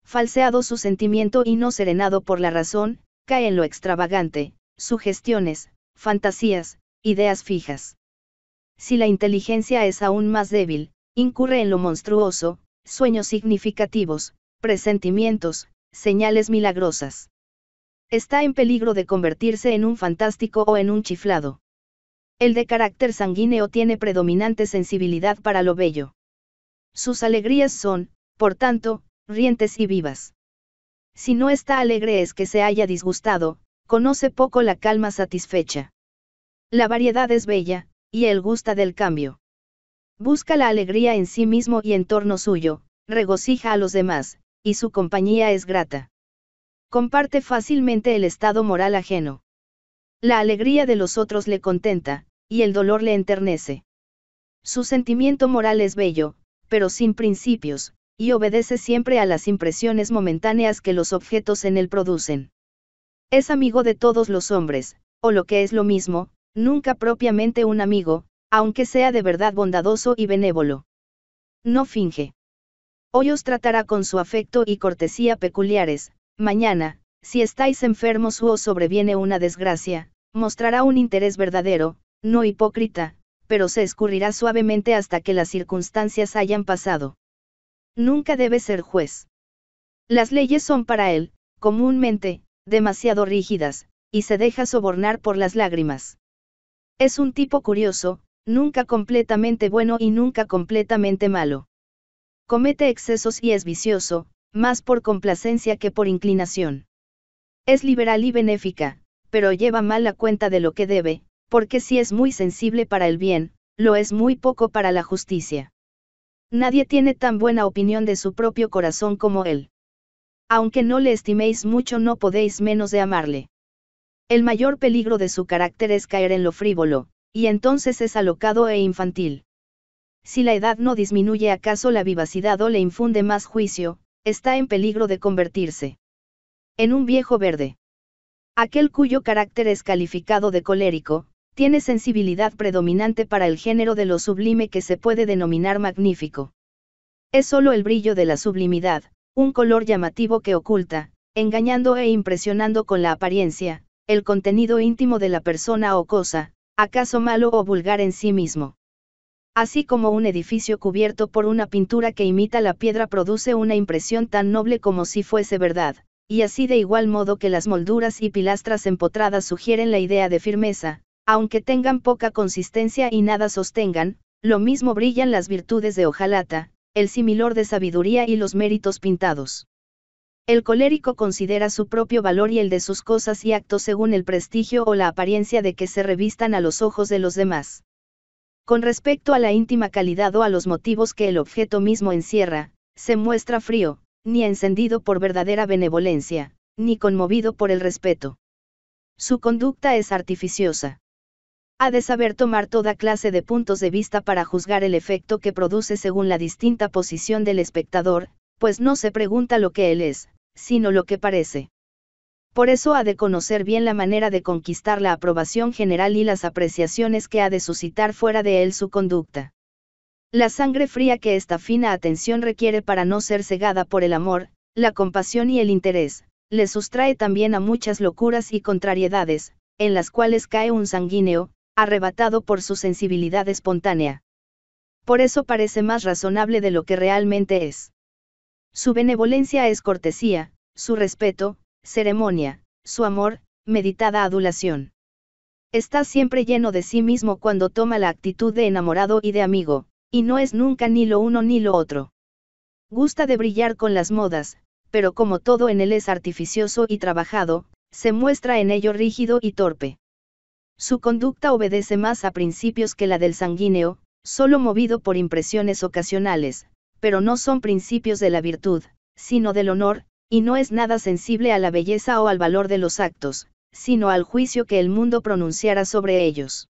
[SPEAKER 1] falseado su sentimiento y no serenado por la razón, cae en lo extravagante, sugestiones, fantasías, ideas fijas. Si la inteligencia es aún más débil, incurre en lo monstruoso, sueños significativos, presentimientos, señales milagrosas. Está en peligro de convertirse en un fantástico o en un chiflado. El de carácter sanguíneo tiene predominante sensibilidad para lo bello. Sus alegrías son, por tanto, rientes y vivas. Si no está alegre es que se haya disgustado, conoce poco la calma satisfecha. La variedad es bella, y él gusta del cambio. Busca la alegría en sí mismo y en torno suyo, regocija a los demás, y su compañía es grata. Comparte fácilmente el estado moral ajeno. La alegría de los otros le contenta, y el dolor le enternece. Su sentimiento moral es bello, pero sin principios, y obedece siempre a las impresiones momentáneas que los objetos en él producen. Es amigo de todos los hombres, o lo que es lo mismo, nunca propiamente un amigo, aunque sea de verdad bondadoso y benévolo. No finge. Hoy os tratará con su afecto y cortesía peculiares, mañana, si estáis enfermos o os sobreviene una desgracia, mostrará un interés verdadero, no hipócrita, pero se escurrirá suavemente hasta que las circunstancias hayan pasado. Nunca debe ser juez. Las leyes son para él, comúnmente, demasiado rígidas, y se deja sobornar por las lágrimas. Es un tipo curioso, nunca completamente bueno y nunca completamente malo. Comete excesos y es vicioso, más por complacencia que por inclinación. Es liberal y benéfica, pero lleva mal la cuenta de lo que debe, porque si es muy sensible para el bien, lo es muy poco para la justicia. Nadie tiene tan buena opinión de su propio corazón como él. Aunque no le estiméis mucho, no podéis menos de amarle. El mayor peligro de su carácter es caer en lo frívolo, y entonces es alocado e infantil. Si la edad no disminuye acaso la vivacidad o le infunde más juicio, está en peligro de convertirse en un viejo verde. Aquel cuyo carácter es calificado de colérico, tiene sensibilidad predominante para el género de lo sublime que se puede denominar magnífico. Es solo el brillo de la sublimidad, un color llamativo que oculta, engañando e impresionando con la apariencia, el contenido íntimo de la persona o cosa, acaso malo o vulgar en sí mismo. Así como un edificio cubierto por una pintura que imita la piedra produce una impresión tan noble como si fuese verdad, y así de igual modo que las molduras y pilastras empotradas sugieren la idea de firmeza, aunque tengan poca consistencia y nada sostengan, lo mismo brillan las virtudes de hojalata, el similor de sabiduría y los méritos pintados. El colérico considera su propio valor y el de sus cosas y actos según el prestigio o la apariencia de que se revistan a los ojos de los demás. Con respecto a la íntima calidad o a los motivos que el objeto mismo encierra, se muestra frío, ni encendido por verdadera benevolencia, ni conmovido por el respeto. Su conducta es artificiosa ha de saber tomar toda clase de puntos de vista para juzgar el efecto que produce según la distinta posición del espectador, pues no se pregunta lo que él es, sino lo que parece. Por eso ha de conocer bien la manera de conquistar la aprobación general y las apreciaciones que ha de suscitar fuera de él su conducta. La sangre fría que esta fina atención requiere para no ser cegada por el amor, la compasión y el interés, le sustrae también a muchas locuras y contrariedades, en las cuales cae un sanguíneo, arrebatado por su sensibilidad espontánea. Por eso parece más razonable de lo que realmente es. Su benevolencia es cortesía, su respeto, ceremonia, su amor, meditada adulación. Está siempre lleno de sí mismo cuando toma la actitud de enamorado y de amigo, y no es nunca ni lo uno ni lo otro. Gusta de brillar con las modas, pero como todo en él es artificioso y trabajado, se muestra en ello rígido y torpe. Su conducta obedece más a principios que la del sanguíneo, solo movido por impresiones ocasionales, pero no son principios de la virtud, sino del honor, y no es nada sensible a la belleza o al valor de los actos, sino al juicio que el mundo pronunciara sobre ellos.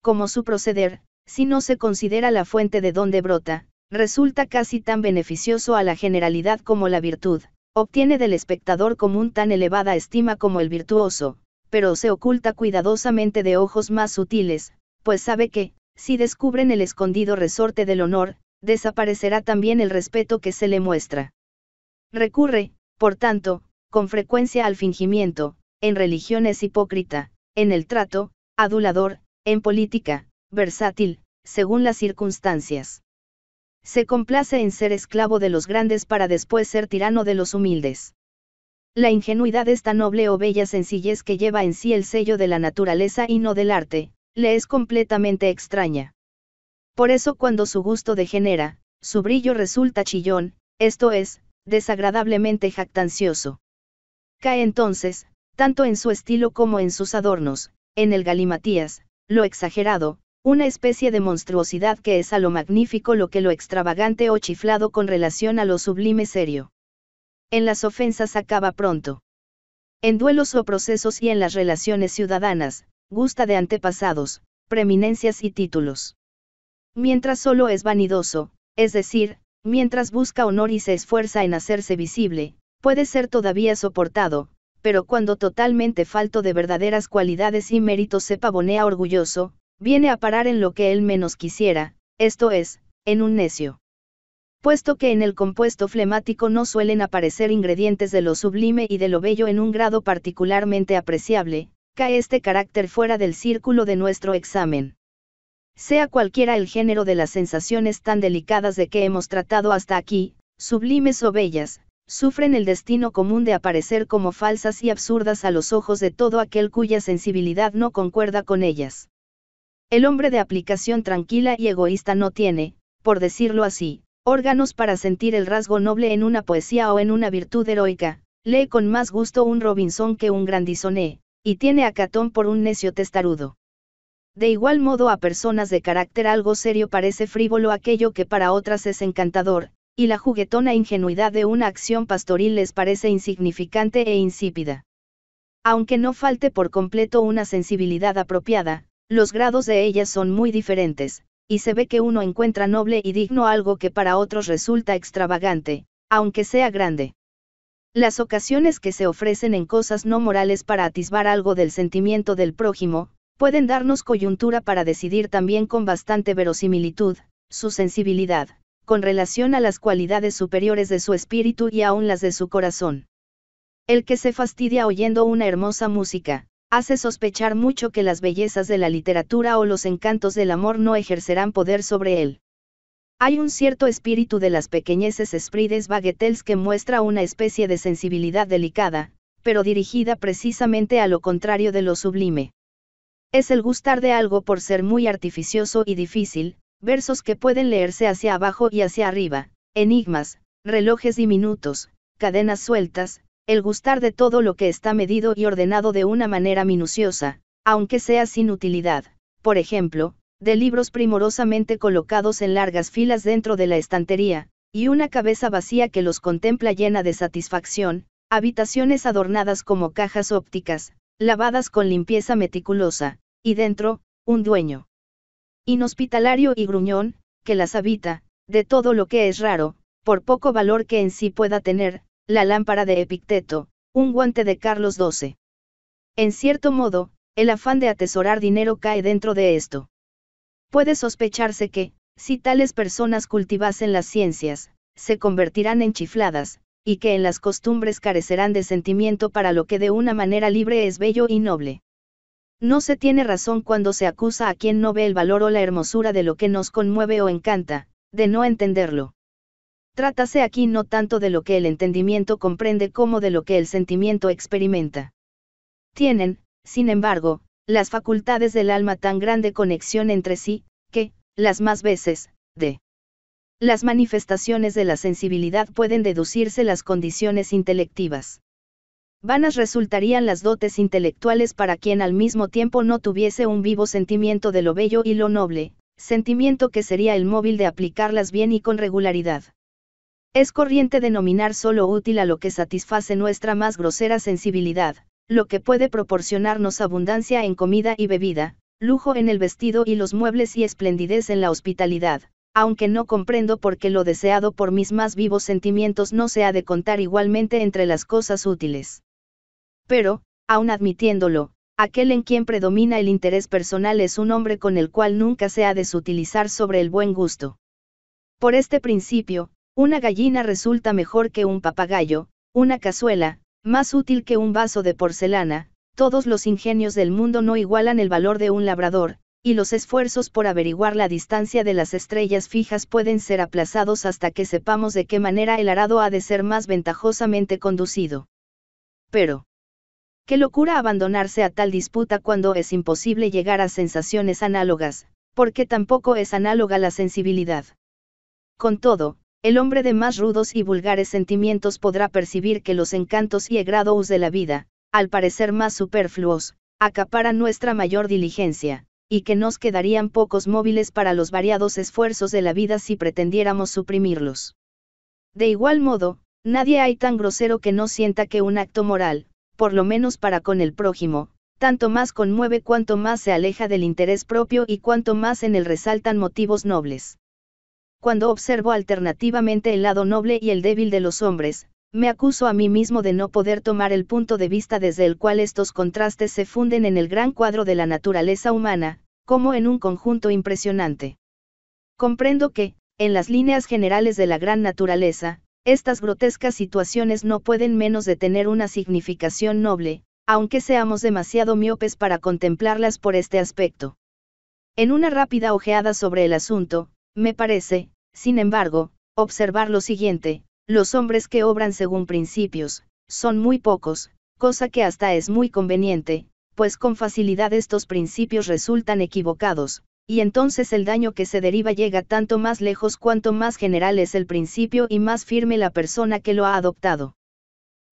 [SPEAKER 1] Como su proceder, si no se considera la fuente de donde brota, resulta casi tan beneficioso a la generalidad como la virtud, obtiene del espectador común tan elevada estima como el virtuoso, pero se oculta cuidadosamente de ojos más sutiles, pues sabe que, si descubren el escondido resorte del honor, desaparecerá también el respeto que se le muestra. Recurre, por tanto, con frecuencia al fingimiento, en religión es hipócrita, en el trato, adulador, en política, versátil, según las circunstancias. Se complace en ser esclavo de los grandes para después ser tirano de los humildes. La ingenuidad esta esta noble o bella sencillez que lleva en sí el sello de la naturaleza y no del arte, le es completamente extraña. Por eso cuando su gusto degenera, su brillo resulta chillón, esto es, desagradablemente jactancioso. Cae entonces, tanto en su estilo como en sus adornos, en el galimatías, lo exagerado, una especie de monstruosidad que es a lo magnífico lo que lo extravagante o chiflado con relación a lo sublime serio en las ofensas acaba pronto. En duelos o procesos y en las relaciones ciudadanas, gusta de antepasados, preeminencias y títulos. Mientras solo es vanidoso, es decir, mientras busca honor y se esfuerza en hacerse visible, puede ser todavía soportado, pero cuando totalmente falto de verdaderas cualidades y méritos se pavonea orgulloso, viene a parar en lo que él menos quisiera, esto es, en un necio puesto que en el compuesto flemático no suelen aparecer ingredientes de lo sublime y de lo bello en un grado particularmente apreciable, cae este carácter fuera del círculo de nuestro examen. Sea cualquiera el género de las sensaciones tan delicadas de que hemos tratado hasta aquí, sublimes o bellas, sufren el destino común de aparecer como falsas y absurdas a los ojos de todo aquel cuya sensibilidad no concuerda con ellas. El hombre de aplicación tranquila y egoísta no tiene, por decirlo así, órganos para sentir el rasgo noble en una poesía o en una virtud heroica, lee con más gusto un Robinson que un Grandisoné, y tiene a Catón por un necio testarudo. De igual modo a personas de carácter algo serio parece frívolo aquello que para otras es encantador, y la juguetona ingenuidad de una acción pastoril les parece insignificante e insípida. Aunque no falte por completo una sensibilidad apropiada, los grados de ellas son muy diferentes, y se ve que uno encuentra noble y digno algo que para otros resulta extravagante, aunque sea grande. Las ocasiones que se ofrecen en cosas no morales para atisbar algo del sentimiento del prójimo, pueden darnos coyuntura para decidir también con bastante verosimilitud, su sensibilidad, con relación a las cualidades superiores de su espíritu y aún las de su corazón. El que se fastidia oyendo una hermosa música, hace sospechar mucho que las bellezas de la literatura o los encantos del amor no ejercerán poder sobre él. Hay un cierto espíritu de las pequeñeces esprites baguettes, que muestra una especie de sensibilidad delicada, pero dirigida precisamente a lo contrario de lo sublime. Es el gustar de algo por ser muy artificioso y difícil, versos que pueden leerse hacia abajo y hacia arriba, enigmas, relojes diminutos, cadenas sueltas, el gustar de todo lo que está medido y ordenado de una manera minuciosa, aunque sea sin utilidad, por ejemplo, de libros primorosamente colocados en largas filas dentro de la estantería, y una cabeza vacía que los contempla llena de satisfacción, habitaciones adornadas como cajas ópticas, lavadas con limpieza meticulosa, y dentro, un dueño. Inhospitalario y gruñón, que las habita, de todo lo que es raro, por poco valor que en sí pueda tener, la lámpara de Epicteto, un guante de Carlos XII. En cierto modo, el afán de atesorar dinero cae dentro de esto. Puede sospecharse que, si tales personas cultivasen las ciencias, se convertirán en chifladas, y que en las costumbres carecerán de sentimiento para lo que de una manera libre es bello y noble. No se tiene razón cuando se acusa a quien no ve el valor o la hermosura de lo que nos conmueve o encanta, de no entenderlo. Trátase aquí no tanto de lo que el entendimiento comprende como de lo que el sentimiento experimenta. Tienen, sin embargo, las facultades del alma tan grande conexión entre sí, que, las más veces, de las manifestaciones de la sensibilidad pueden deducirse las condiciones intelectivas. Vanas resultarían las dotes intelectuales para quien al mismo tiempo no tuviese un vivo sentimiento de lo bello y lo noble, sentimiento que sería el móvil de aplicarlas bien y con regularidad. Es corriente denominar solo útil a lo que satisface nuestra más grosera sensibilidad, lo que puede proporcionarnos abundancia en comida y bebida, lujo en el vestido y los muebles y esplendidez en la hospitalidad, aunque no comprendo por qué lo deseado por mis más vivos sentimientos no se ha de contar igualmente entre las cosas útiles. Pero, aun admitiéndolo, aquel en quien predomina el interés personal es un hombre con el cual nunca se ha de sutilizar sobre el buen gusto. Por este principio, una gallina resulta mejor que un papagayo, una cazuela, más útil que un vaso de porcelana, todos los ingenios del mundo no igualan el valor de un labrador, y los esfuerzos por averiguar la distancia de las estrellas fijas pueden ser aplazados hasta que sepamos de qué manera el arado ha de ser más ventajosamente conducido. Pero, qué locura abandonarse a tal disputa cuando es imposible llegar a sensaciones análogas, porque tampoco es análoga la sensibilidad. Con todo, el hombre de más rudos y vulgares sentimientos podrá percibir que los encantos y egrados de la vida, al parecer más superfluos, acaparan nuestra mayor diligencia, y que nos quedarían pocos móviles para los variados esfuerzos de la vida si pretendiéramos suprimirlos. De igual modo, nadie hay tan grosero que no sienta que un acto moral, por lo menos para con el prójimo, tanto más conmueve cuanto más se aleja del interés propio y cuanto más en él resaltan motivos nobles cuando observo alternativamente el lado noble y el débil de los hombres, me acuso a mí mismo de no poder tomar el punto de vista desde el cual estos contrastes se funden en el gran cuadro de la naturaleza humana, como en un conjunto impresionante. Comprendo que, en las líneas generales de la gran naturaleza, estas grotescas situaciones no pueden menos de tener una significación noble, aunque seamos demasiado miopes para contemplarlas por este aspecto. En una rápida ojeada sobre el asunto, me parece, sin embargo, observar lo siguiente, los hombres que obran según principios, son muy pocos, cosa que hasta es muy conveniente, pues con facilidad estos principios resultan equivocados, y entonces el daño que se deriva llega tanto más lejos cuanto más general es el principio y más firme la persona que lo ha adoptado.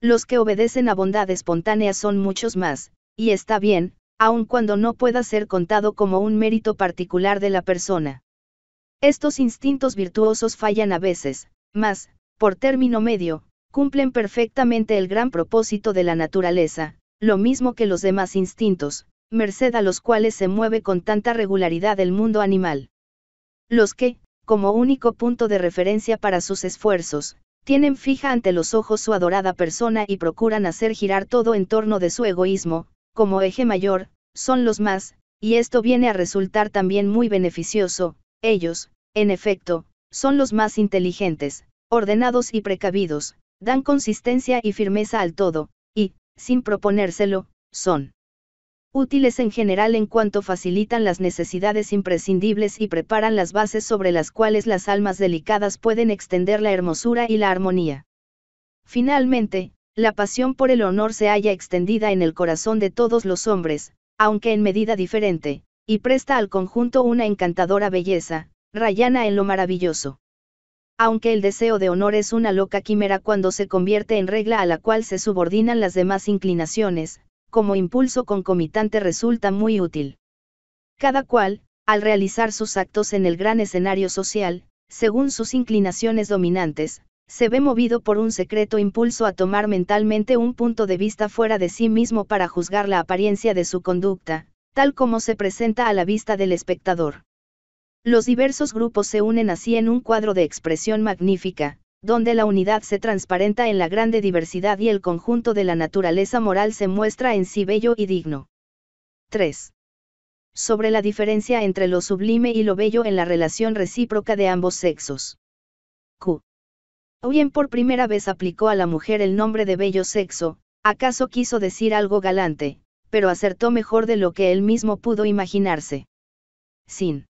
[SPEAKER 1] Los que obedecen a bondad espontánea son muchos más, y está bien, aun cuando no pueda ser contado como un mérito particular de la persona. Estos instintos virtuosos fallan a veces, mas, por término medio, cumplen perfectamente el gran propósito de la naturaleza, lo mismo que los demás instintos, merced a los cuales se mueve con tanta regularidad el mundo animal. Los que, como único punto de referencia para sus esfuerzos, tienen fija ante los ojos su adorada persona y procuran hacer girar todo en torno de su egoísmo, como eje mayor, son los más, y esto viene a resultar también muy beneficioso, ellos, en efecto, son los más inteligentes, ordenados y precavidos, dan consistencia y firmeza al todo, y, sin proponérselo, son útiles en general en cuanto facilitan las necesidades imprescindibles y preparan las bases sobre las cuales las almas delicadas pueden extender la hermosura y la armonía. Finalmente, la pasión por el honor se halla extendida en el corazón de todos los hombres, aunque en medida diferente, y presta al conjunto una encantadora belleza, rayana en lo maravilloso. Aunque el deseo de honor es una loca quimera cuando se convierte en regla a la cual se subordinan las demás inclinaciones, como impulso concomitante resulta muy útil. Cada cual, al realizar sus actos en el gran escenario social, según sus inclinaciones dominantes, se ve movido por un secreto impulso a tomar mentalmente un punto de vista fuera de sí mismo para juzgar la apariencia de su conducta, tal como se presenta a la vista del espectador. Los diversos grupos se unen así en un cuadro de expresión magnífica, donde la unidad se transparenta en la grande diversidad y el conjunto de la naturaleza moral se muestra en sí bello y digno. 3. Sobre la diferencia entre lo sublime y lo bello en la relación recíproca de ambos sexos. Q. Bien por primera vez aplicó a la mujer el nombre de bello sexo, acaso quiso decir algo galante, pero acertó mejor de lo que él mismo pudo imaginarse. Sin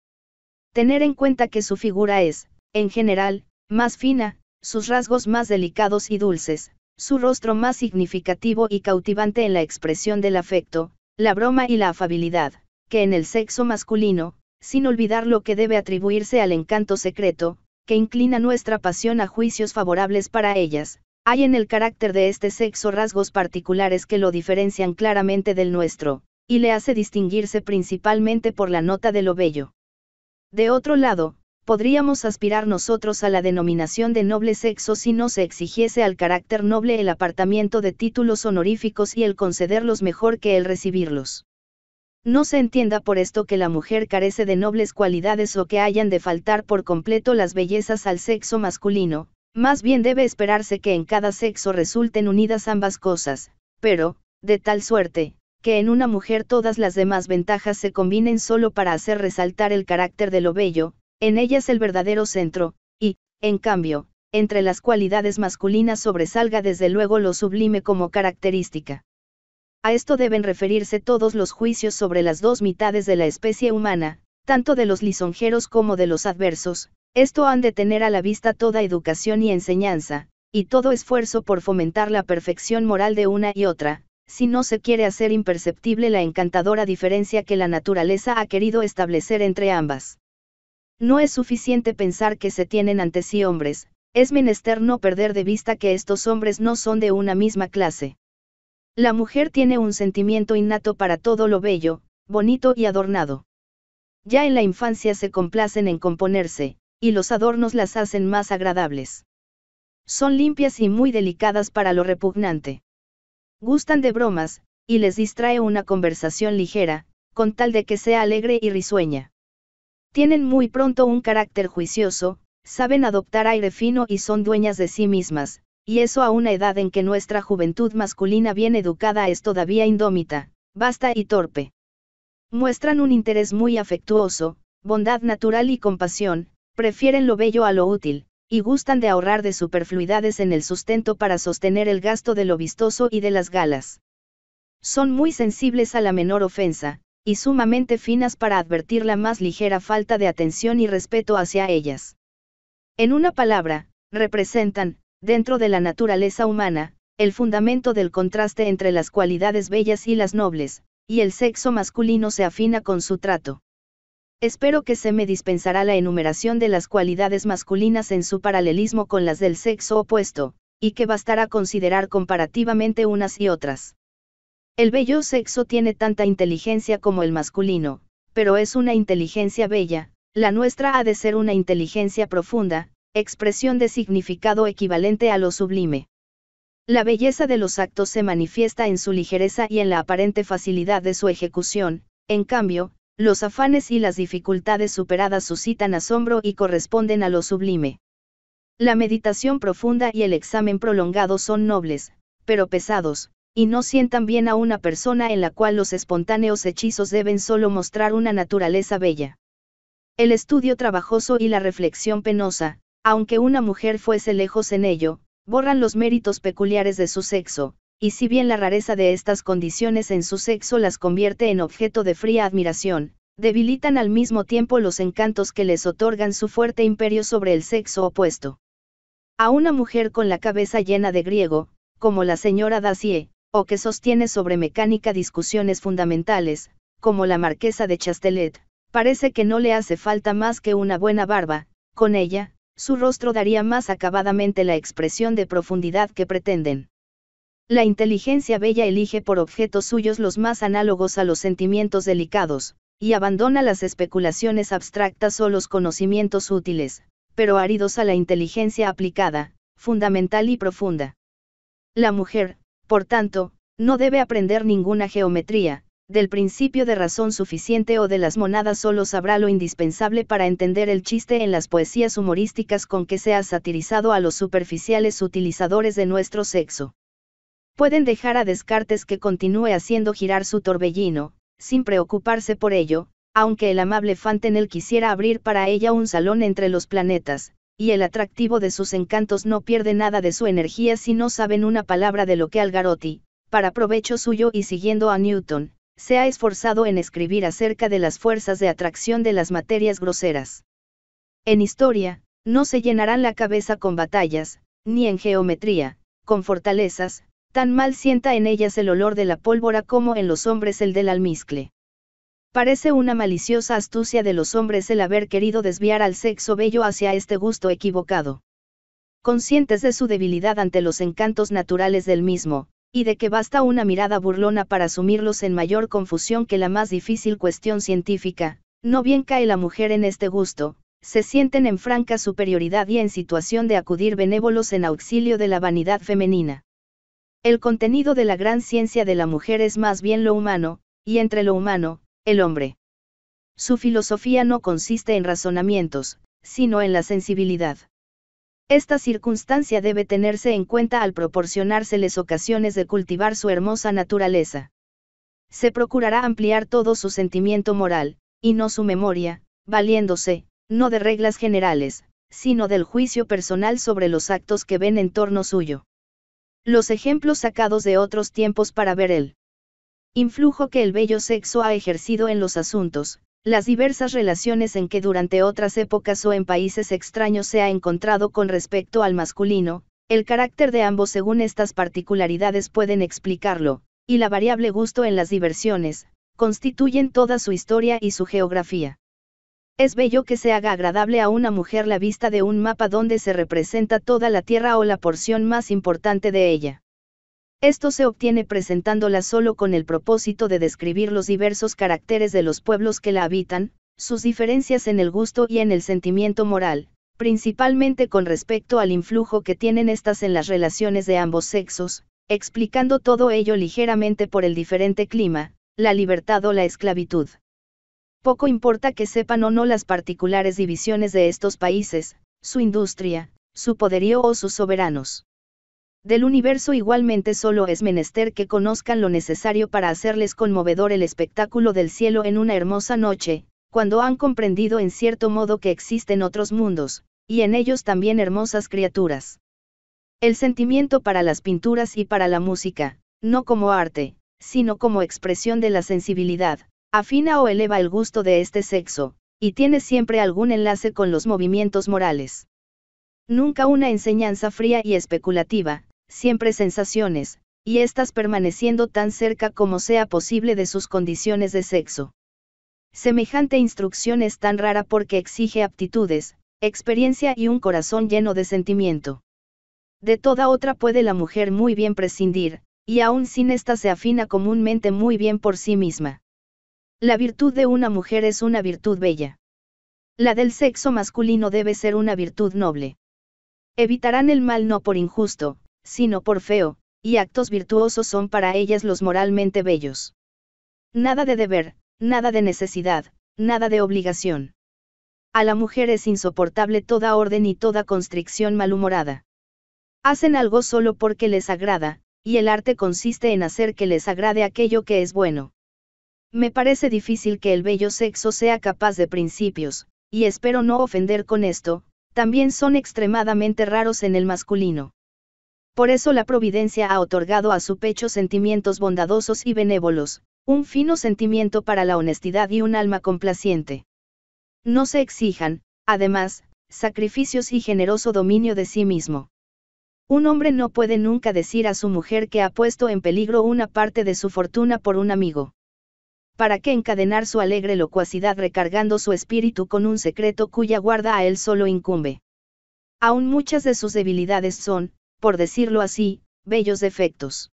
[SPEAKER 1] tener en cuenta que su figura es, en general, más fina, sus rasgos más delicados y dulces, su rostro más significativo y cautivante en la expresión del afecto, la broma y la afabilidad, que en el sexo masculino, sin olvidar lo que debe atribuirse al encanto secreto, que inclina nuestra pasión a juicios favorables para ellas, hay en el carácter de este sexo rasgos particulares que lo diferencian claramente del nuestro, y le hace distinguirse principalmente por la nota de lo bello. De otro lado, podríamos aspirar nosotros a la denominación de noble sexo si no se exigiese al carácter noble el apartamiento de títulos honoríficos y el concederlos mejor que el recibirlos. No se entienda por esto que la mujer carece de nobles cualidades o que hayan de faltar por completo las bellezas al sexo masculino, más bien debe esperarse que en cada sexo resulten unidas ambas cosas, pero, de tal suerte, que en una mujer todas las demás ventajas se combinen solo para hacer resaltar el carácter de lo bello, en ellas el verdadero centro, y, en cambio, entre las cualidades masculinas sobresalga desde luego lo sublime como característica. A esto deben referirse todos los juicios sobre las dos mitades de la especie humana, tanto de los lisonjeros como de los adversos, esto han de tener a la vista toda educación y enseñanza, y todo esfuerzo por fomentar la perfección moral de una y otra, si no se quiere hacer imperceptible la encantadora diferencia que la naturaleza ha querido establecer entre ambas. No es suficiente pensar que se tienen ante sí hombres, es menester no perder de vista que estos hombres no son de una misma clase. La mujer tiene un sentimiento innato para todo lo bello, bonito y adornado. Ya en la infancia se complacen en componerse, y los adornos las hacen más agradables. Son limpias y muy delicadas para lo repugnante. Gustan de bromas, y les distrae una conversación ligera, con tal de que sea alegre y risueña. Tienen muy pronto un carácter juicioso, saben adoptar aire fino y son dueñas de sí mismas, y eso a una edad en que nuestra juventud masculina bien educada es todavía indómita, basta y torpe. Muestran un interés muy afectuoso, bondad natural y compasión, prefieren lo bello a lo útil, y gustan de ahorrar de superfluidades en el sustento para sostener el gasto de lo vistoso y de las galas. Son muy sensibles a la menor ofensa, y sumamente finas para advertir la más ligera falta de atención y respeto hacia ellas. En una palabra, representan, dentro de la naturaleza humana, el fundamento del contraste entre las cualidades bellas y las nobles, y el sexo masculino se afina con su trato. Espero que se me dispensará la enumeración de las cualidades masculinas en su paralelismo con las del sexo opuesto, y que bastará considerar comparativamente unas y otras. El bello sexo tiene tanta inteligencia como el masculino, pero es una inteligencia bella, la nuestra ha de ser una inteligencia profunda, expresión de significado equivalente a lo sublime. La belleza de los actos se manifiesta en su ligereza y en la aparente facilidad de su ejecución, en cambio, los afanes y las dificultades superadas suscitan asombro y corresponden a lo sublime. La meditación profunda y el examen prolongado son nobles, pero pesados, y no sientan bien a una persona en la cual los espontáneos hechizos deben solo mostrar una naturaleza bella. El estudio trabajoso y la reflexión penosa, aunque una mujer fuese lejos en ello, borran los méritos peculiares de su sexo, y si bien la rareza de estas condiciones en su sexo las convierte en objeto de fría admiración, debilitan al mismo tiempo los encantos que les otorgan su fuerte imperio sobre el sexo opuesto. A una mujer con la cabeza llena de griego, como la señora Dacier, o que sostiene sobre mecánica discusiones fundamentales, como la marquesa de Chastelet, parece que no le hace falta más que una buena barba, con ella, su rostro daría más acabadamente la expresión de profundidad que pretenden. La inteligencia bella elige por objetos suyos los más análogos a los sentimientos delicados, y abandona las especulaciones abstractas o los conocimientos útiles, pero áridos a la inteligencia aplicada, fundamental y profunda. La mujer, por tanto, no debe aprender ninguna geometría, del principio de razón suficiente o de las monadas solo sabrá lo indispensable para entender el chiste en las poesías humorísticas con que se ha satirizado a los superficiales utilizadores de nuestro sexo pueden dejar a Descartes que continúe haciendo girar su torbellino, sin preocuparse por ello, aunque el amable Fantenel quisiera abrir para ella un salón entre los planetas, y el atractivo de sus encantos no pierde nada de su energía si no saben una palabra de lo que Algarotti, para provecho suyo y siguiendo a Newton, se ha esforzado en escribir acerca de las fuerzas de atracción de las materias groseras. En historia, no se llenarán la cabeza con batallas, ni en geometría, con fortalezas, tan mal sienta en ellas el olor de la pólvora como en los hombres el del almizcle. Parece una maliciosa astucia de los hombres el haber querido desviar al sexo bello hacia este gusto equivocado. Conscientes de su debilidad ante los encantos naturales del mismo, y de que basta una mirada burlona para sumirlos en mayor confusión que la más difícil cuestión científica, no bien cae la mujer en este gusto, se sienten en franca superioridad y en situación de acudir benévolos en auxilio de la vanidad femenina. El contenido de la gran ciencia de la mujer es más bien lo humano, y entre lo humano, el hombre. Su filosofía no consiste en razonamientos, sino en la sensibilidad. Esta circunstancia debe tenerse en cuenta al proporcionárseles ocasiones de cultivar su hermosa naturaleza. Se procurará ampliar todo su sentimiento moral, y no su memoria, valiéndose, no de reglas generales, sino del juicio personal sobre los actos que ven en torno suyo. Los ejemplos sacados de otros tiempos para ver el influjo que el bello sexo ha ejercido en los asuntos, las diversas relaciones en que durante otras épocas o en países extraños se ha encontrado con respecto al masculino, el carácter de ambos según estas particularidades pueden explicarlo, y la variable gusto en las diversiones, constituyen toda su historia y su geografía. Es bello que se haga agradable a una mujer la vista de un mapa donde se representa toda la Tierra o la porción más importante de ella. Esto se obtiene presentándola solo con el propósito de describir los diversos caracteres de los pueblos que la habitan, sus diferencias en el gusto y en el sentimiento moral, principalmente con respecto al influjo que tienen estas en las relaciones de ambos sexos, explicando todo ello ligeramente por el diferente clima, la libertad o la esclavitud. Poco importa que sepan o no las particulares divisiones de estos países, su industria, su poderío o sus soberanos. Del universo igualmente solo es menester que conozcan lo necesario para hacerles conmovedor el espectáculo del cielo en una hermosa noche, cuando han comprendido en cierto modo que existen otros mundos, y en ellos también hermosas criaturas. El sentimiento para las pinturas y para la música, no como arte, sino como expresión de la sensibilidad, afina o eleva el gusto de este sexo, y tiene siempre algún enlace con los movimientos morales. Nunca una enseñanza fría y especulativa, siempre sensaciones, y estas permaneciendo tan cerca como sea posible de sus condiciones de sexo. Semejante instrucción es tan rara porque exige aptitudes, experiencia y un corazón lleno de sentimiento. De toda otra puede la mujer muy bien prescindir, y aún sin esta se afina comúnmente muy bien por sí misma. La virtud de una mujer es una virtud bella. La del sexo masculino debe ser una virtud noble. Evitarán el mal no por injusto, sino por feo, y actos virtuosos son para ellas los moralmente bellos. Nada de deber, nada de necesidad, nada de obligación. A la mujer es insoportable toda orden y toda constricción malhumorada. Hacen algo solo porque les agrada, y el arte consiste en hacer que les agrade aquello que es bueno. Me parece difícil que el bello sexo sea capaz de principios, y espero no ofender con esto, también son extremadamente raros en el masculino. Por eso la providencia ha otorgado a su pecho sentimientos bondadosos y benévolos, un fino sentimiento para la honestidad y un alma complaciente. No se exijan, además, sacrificios y generoso dominio de sí mismo. Un hombre no puede nunca decir a su mujer que ha puesto en peligro una parte de su fortuna por un amigo. ¿para qué encadenar su alegre locuacidad recargando su espíritu con un secreto cuya guarda a él solo incumbe? Aún muchas de sus debilidades son, por decirlo así, bellos defectos.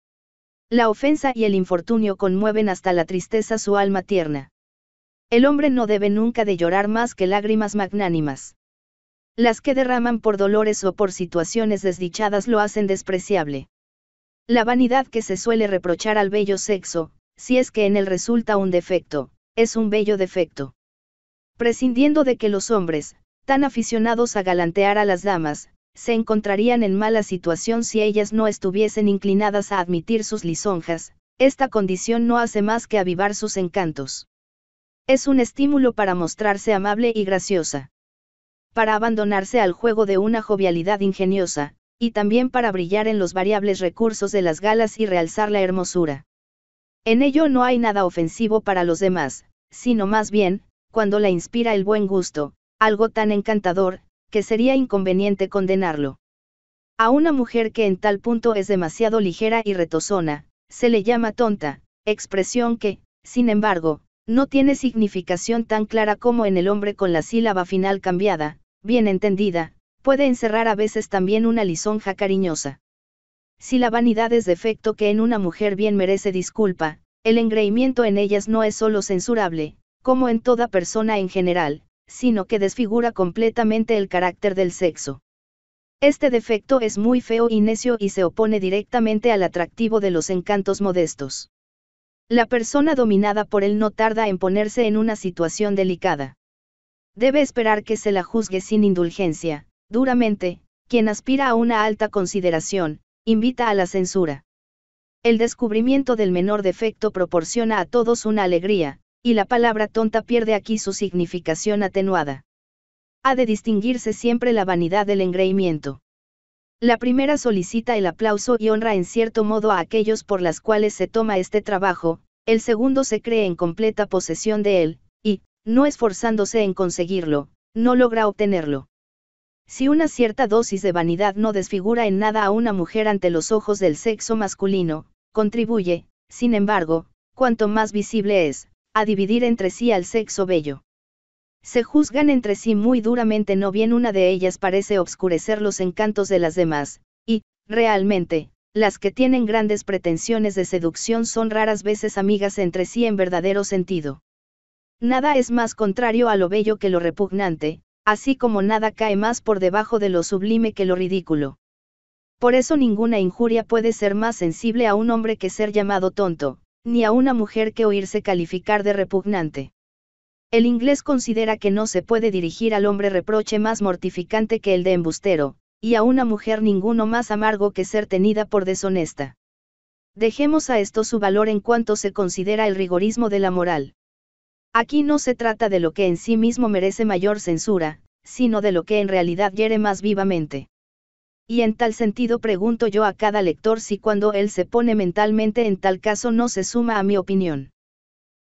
[SPEAKER 1] La ofensa y el infortunio conmueven hasta la tristeza su alma tierna. El hombre no debe nunca de llorar más que lágrimas magnánimas. Las que derraman por dolores o por situaciones desdichadas lo hacen despreciable. La vanidad que se suele reprochar al bello sexo, si es que en él resulta un defecto, es un bello defecto. Prescindiendo de que los hombres, tan aficionados a galantear a las damas, se encontrarían en mala situación si ellas no estuviesen inclinadas a admitir sus lisonjas, esta condición no hace más que avivar sus encantos. Es un estímulo para mostrarse amable y graciosa. Para abandonarse al juego de una jovialidad ingeniosa, y también para brillar en los variables recursos de las galas y realzar la hermosura. En ello no hay nada ofensivo para los demás, sino más bien, cuando la inspira el buen gusto, algo tan encantador, que sería inconveniente condenarlo. A una mujer que en tal punto es demasiado ligera y retozona, se le llama tonta, expresión que, sin embargo, no tiene significación tan clara como en el hombre con la sílaba final cambiada, bien entendida, puede encerrar a veces también una lisonja cariñosa. Si la vanidad es defecto que en una mujer bien merece disculpa, el engreimiento en ellas no es solo censurable, como en toda persona en general, sino que desfigura completamente el carácter del sexo. Este defecto es muy feo y necio y se opone directamente al atractivo de los encantos modestos. La persona dominada por él no tarda en ponerse en una situación delicada. Debe esperar que se la juzgue sin indulgencia, duramente, quien aspira a una alta consideración, invita a la censura. El descubrimiento del menor defecto proporciona a todos una alegría, y la palabra tonta pierde aquí su significación atenuada. Ha de distinguirse siempre la vanidad del engreimiento. La primera solicita el aplauso y honra en cierto modo a aquellos por las cuales se toma este trabajo, el segundo se cree en completa posesión de él, y, no esforzándose en conseguirlo, no logra obtenerlo. Si una cierta dosis de vanidad no desfigura en nada a una mujer ante los ojos del sexo masculino, contribuye, sin embargo, cuanto más visible es, a dividir entre sí al sexo bello. Se juzgan entre sí muy duramente no bien una de ellas parece obscurecer los encantos de las demás, y, realmente, las que tienen grandes pretensiones de seducción son raras veces amigas entre sí en verdadero sentido. Nada es más contrario a lo bello que lo repugnante, así como nada cae más por debajo de lo sublime que lo ridículo. Por eso ninguna injuria puede ser más sensible a un hombre que ser llamado tonto, ni a una mujer que oírse calificar de repugnante. El inglés considera que no se puede dirigir al hombre reproche más mortificante que el de embustero, y a una mujer ninguno más amargo que ser tenida por deshonesta. Dejemos a esto su valor en cuanto se considera el rigorismo de la moral. Aquí no se trata de lo que en sí mismo merece mayor censura, sino de lo que en realidad hiere más vivamente. Y en tal sentido pregunto yo a cada lector si cuando él se pone mentalmente en tal caso no se suma a mi opinión.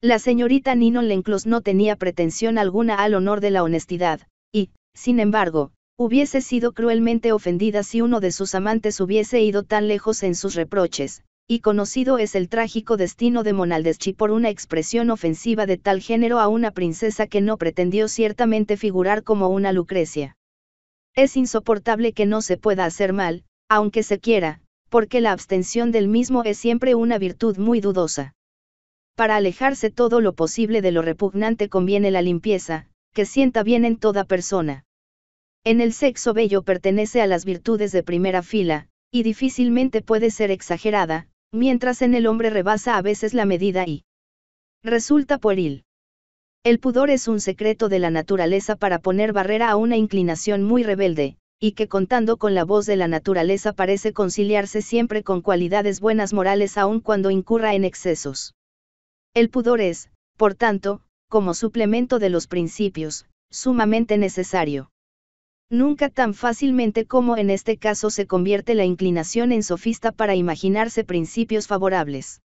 [SPEAKER 1] La señorita Nino Lenclos no tenía pretensión alguna al honor de la honestidad, y, sin embargo, hubiese sido cruelmente ofendida si uno de sus amantes hubiese ido tan lejos en sus reproches, y conocido es el trágico destino de Monaldeschi por una expresión ofensiva de tal género a una princesa que no pretendió ciertamente figurar como una Lucrecia. Es insoportable que no se pueda hacer mal, aunque se quiera, porque la abstención del mismo es siempre una virtud muy dudosa. Para alejarse todo lo posible de lo repugnante conviene la limpieza, que sienta bien en toda persona. En el sexo bello pertenece a las virtudes de primera fila, y difícilmente puede ser exagerada, mientras en el hombre rebasa a veces la medida y resulta pueril. El pudor es un secreto de la naturaleza para poner barrera a una inclinación muy rebelde, y que contando con la voz de la naturaleza parece conciliarse siempre con cualidades buenas morales aun cuando incurra en excesos. El pudor es, por tanto, como suplemento de los principios, sumamente necesario. Nunca tan fácilmente como en este caso se convierte la inclinación en sofista para imaginarse principios favorables.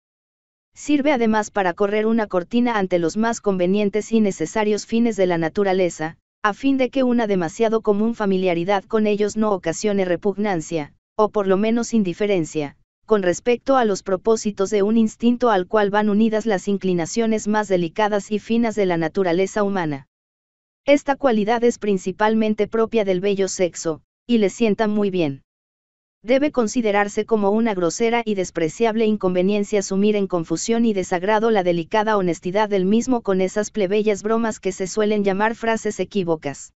[SPEAKER 1] Sirve además para correr una cortina ante los más convenientes y necesarios fines de la naturaleza, a fin de que una demasiado común familiaridad con ellos no ocasione repugnancia, o por lo menos indiferencia, con respecto a los propósitos de un instinto al cual van unidas las inclinaciones más delicadas y finas de la naturaleza humana. Esta cualidad es principalmente propia del bello sexo, y le sienta muy bien. Debe considerarse como una grosera y despreciable inconveniencia sumir en confusión y desagrado la delicada honestidad del mismo con esas plebeyas bromas que se suelen llamar frases equívocas.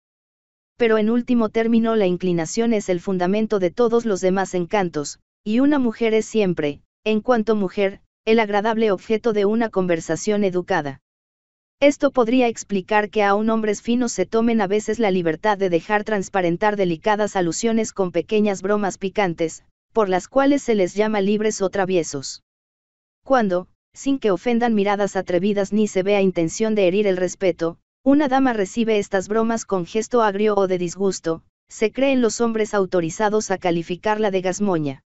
[SPEAKER 1] Pero en último término la inclinación es el fundamento de todos los demás encantos, y una mujer es siempre, en cuanto mujer, el agradable objeto de una conversación educada. Esto podría explicar que aún hombres finos se tomen a veces la libertad de dejar transparentar delicadas alusiones con pequeñas bromas picantes, por las cuales se les llama libres o traviesos. Cuando, sin que ofendan miradas atrevidas ni se vea intención de herir el respeto, una dama recibe estas bromas con gesto agrio o de disgusto, se creen los hombres autorizados a calificarla de gasmoña.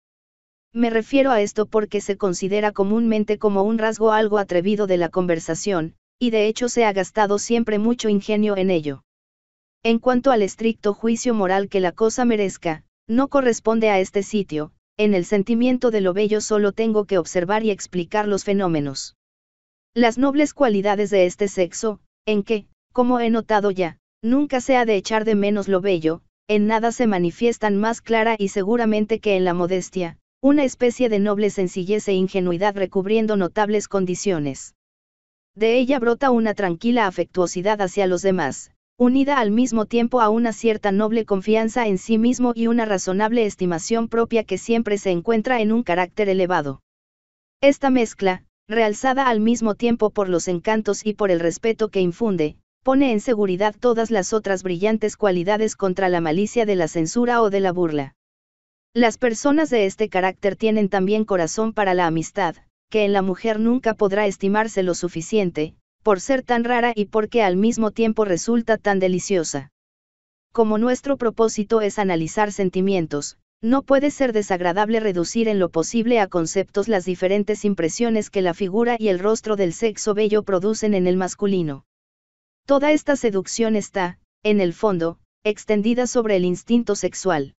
[SPEAKER 1] Me refiero a esto porque se considera comúnmente como un rasgo algo atrevido de la conversación, y de hecho se ha gastado siempre mucho ingenio en ello. En cuanto al estricto juicio moral que la cosa merezca, no corresponde a este sitio, en el sentimiento de lo bello solo tengo que observar y explicar los fenómenos. Las nobles cualidades de este sexo, en que, como he notado ya, nunca se ha de echar de menos lo bello, en nada se manifiestan más clara y seguramente que en la modestia, una especie de noble sencillez e ingenuidad recubriendo notables condiciones. De ella brota una tranquila afectuosidad hacia los demás, unida al mismo tiempo a una cierta noble confianza en sí mismo y una razonable estimación propia que siempre se encuentra en un carácter elevado. Esta mezcla, realzada al mismo tiempo por los encantos y por el respeto que infunde, pone en seguridad todas las otras brillantes cualidades contra la malicia de la censura o de la burla. Las personas de este carácter tienen también corazón para la amistad, que en la mujer nunca podrá estimarse lo suficiente, por ser tan rara y porque al mismo tiempo resulta tan deliciosa. Como nuestro propósito es analizar sentimientos, no puede ser desagradable reducir en lo posible a conceptos las diferentes impresiones que la figura y el rostro del sexo bello producen en el masculino. Toda esta seducción está, en el fondo, extendida sobre el instinto sexual.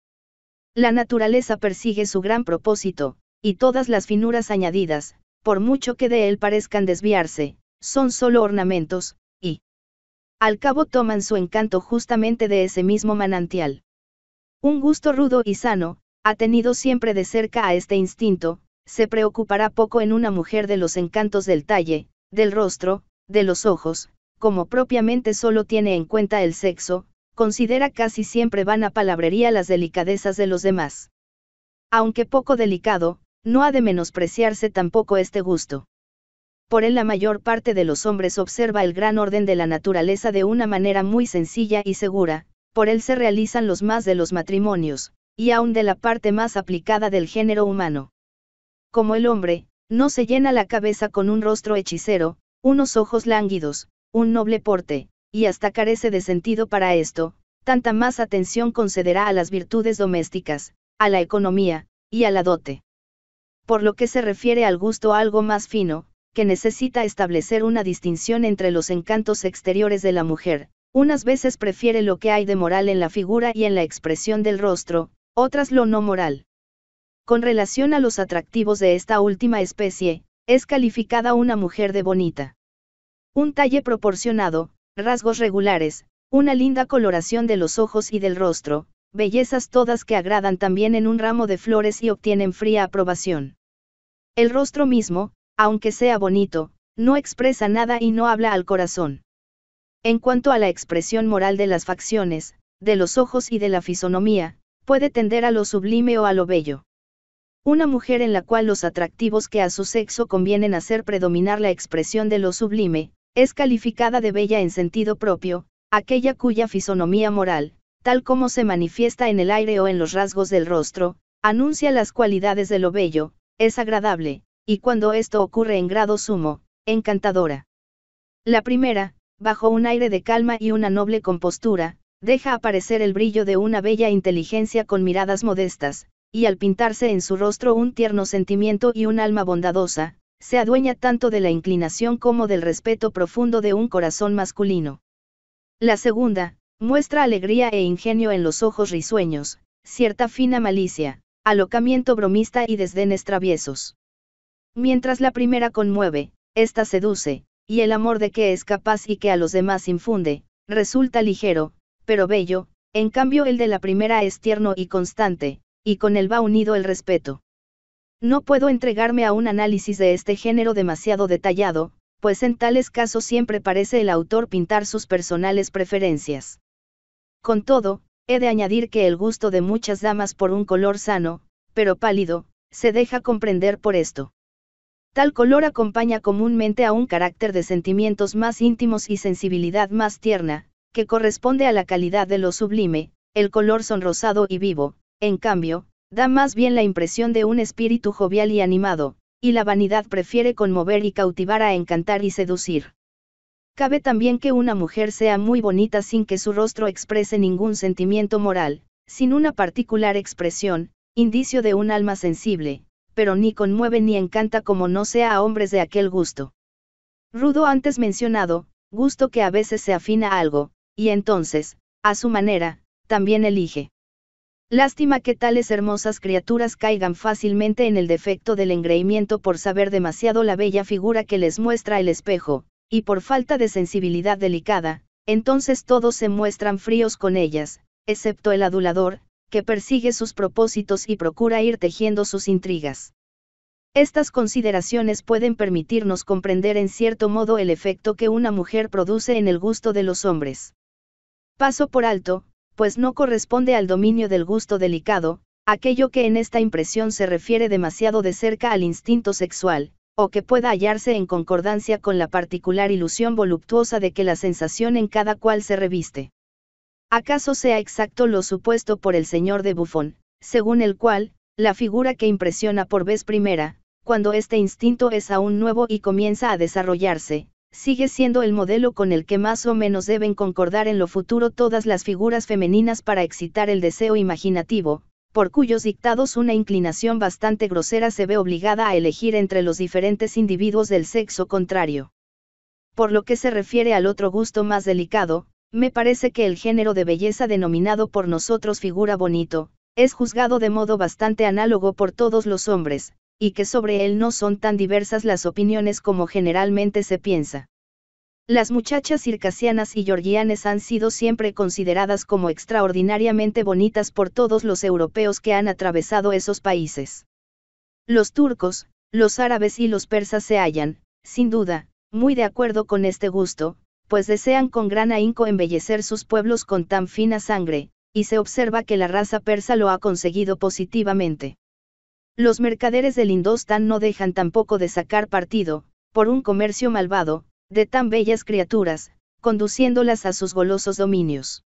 [SPEAKER 1] La naturaleza persigue su gran propósito, y todas las finuras añadidas, por mucho que de él parezcan desviarse, son solo ornamentos, y al cabo toman su encanto justamente de ese mismo manantial. Un gusto rudo y sano, ha tenido siempre de cerca a este instinto, se preocupará poco en una mujer de los encantos del talle, del rostro, de los ojos, como propiamente solo tiene en cuenta el sexo, considera casi siempre van a palabrería las delicadezas de los demás. Aunque poco delicado, no ha de menospreciarse tampoco este gusto. Por él la mayor parte de los hombres observa el gran orden de la naturaleza de una manera muy sencilla y segura, por él se realizan los más de los matrimonios, y aun de la parte más aplicada del género humano. Como el hombre, no se llena la cabeza con un rostro hechicero, unos ojos lánguidos, un noble porte, y hasta carece de sentido para esto, tanta más atención concederá a las virtudes domésticas, a la economía, y a la dote por lo que se refiere al gusto algo más fino, que necesita establecer una distinción entre los encantos exteriores de la mujer, unas veces prefiere lo que hay de moral en la figura y en la expresión del rostro, otras lo no moral. Con relación a los atractivos de esta última especie, es calificada una mujer de bonita. Un talle proporcionado, rasgos regulares, una linda coloración de los ojos y del rostro, bellezas todas que agradan también en un ramo de flores y obtienen fría aprobación. El rostro mismo, aunque sea bonito, no expresa nada y no habla al corazón. En cuanto a la expresión moral de las facciones, de los ojos y de la fisonomía, puede tender a lo sublime o a lo bello. Una mujer en la cual los atractivos que a su sexo convienen hacer predominar la expresión de lo sublime, es calificada de bella en sentido propio, aquella cuya fisonomía moral, tal como se manifiesta en el aire o en los rasgos del rostro, anuncia las cualidades de lo bello, es agradable, y cuando esto ocurre en grado sumo, encantadora. La primera, bajo un aire de calma y una noble compostura, deja aparecer el brillo de una bella inteligencia con miradas modestas, y al pintarse en su rostro un tierno sentimiento y un alma bondadosa, se adueña tanto de la inclinación como del respeto profundo de un corazón masculino. La segunda, Muestra alegría e ingenio en los ojos risueños, cierta fina malicia, alocamiento bromista y desdenes traviesos. Mientras la primera conmueve, ésta seduce, y el amor de que es capaz y que a los demás infunde, resulta ligero, pero bello, en cambio el de la primera es tierno y constante, y con él va unido el respeto. No puedo entregarme a un análisis de este género demasiado detallado, pues en tales casos siempre parece el autor pintar sus personales preferencias. Con todo, he de añadir que el gusto de muchas damas por un color sano, pero pálido, se deja comprender por esto. Tal color acompaña comúnmente a un carácter de sentimientos más íntimos y sensibilidad más tierna, que corresponde a la calidad de lo sublime, el color sonrosado y vivo, en cambio, da más bien la impresión de un espíritu jovial y animado, y la vanidad prefiere conmover y cautivar a encantar y seducir. Cabe también que una mujer sea muy bonita sin que su rostro exprese ningún sentimiento moral, sin una particular expresión, indicio de un alma sensible, pero ni conmueve ni encanta como no sea a hombres de aquel gusto. Rudo antes mencionado, gusto que a veces se afina algo, y entonces, a su manera, también elige. Lástima que tales hermosas criaturas caigan fácilmente en el defecto del engreimiento por saber demasiado la bella figura que les muestra el espejo, y por falta de sensibilidad delicada, entonces todos se muestran fríos con ellas, excepto el adulador, que persigue sus propósitos y procura ir tejiendo sus intrigas. Estas consideraciones pueden permitirnos comprender en cierto modo el efecto que una mujer produce en el gusto de los hombres. Paso por alto, pues no corresponde al dominio del gusto delicado, aquello que en esta impresión se refiere demasiado de cerca al instinto sexual, o que pueda hallarse en concordancia con la particular ilusión voluptuosa de que la sensación en cada cual se reviste. ¿Acaso sea exacto lo supuesto por el señor de Buffon, según el cual, la figura que impresiona por vez primera, cuando este instinto es aún nuevo y comienza a desarrollarse, sigue siendo el modelo con el que más o menos deben concordar en lo futuro todas las figuras femeninas para excitar el deseo imaginativo, por cuyos dictados una inclinación bastante grosera se ve obligada a elegir entre los diferentes individuos del sexo contrario. Por lo que se refiere al otro gusto más delicado, me parece que el género de belleza denominado por nosotros figura bonito, es juzgado de modo bastante análogo por todos los hombres, y que sobre él no son tan diversas las opiniones como generalmente se piensa. Las muchachas circasianas y georgianes han sido siempre consideradas como extraordinariamente bonitas por todos los europeos que han atravesado esos países. Los turcos, los árabes y los persas se hallan, sin duda, muy de acuerdo con este gusto, pues desean con gran ahínco embellecer sus pueblos con tan fina sangre, y se observa que la raza persa lo ha conseguido positivamente. Los mercaderes del Indostán no dejan tampoco de sacar partido, por un comercio malvado, de tan bellas criaturas, conduciéndolas a sus golosos dominios.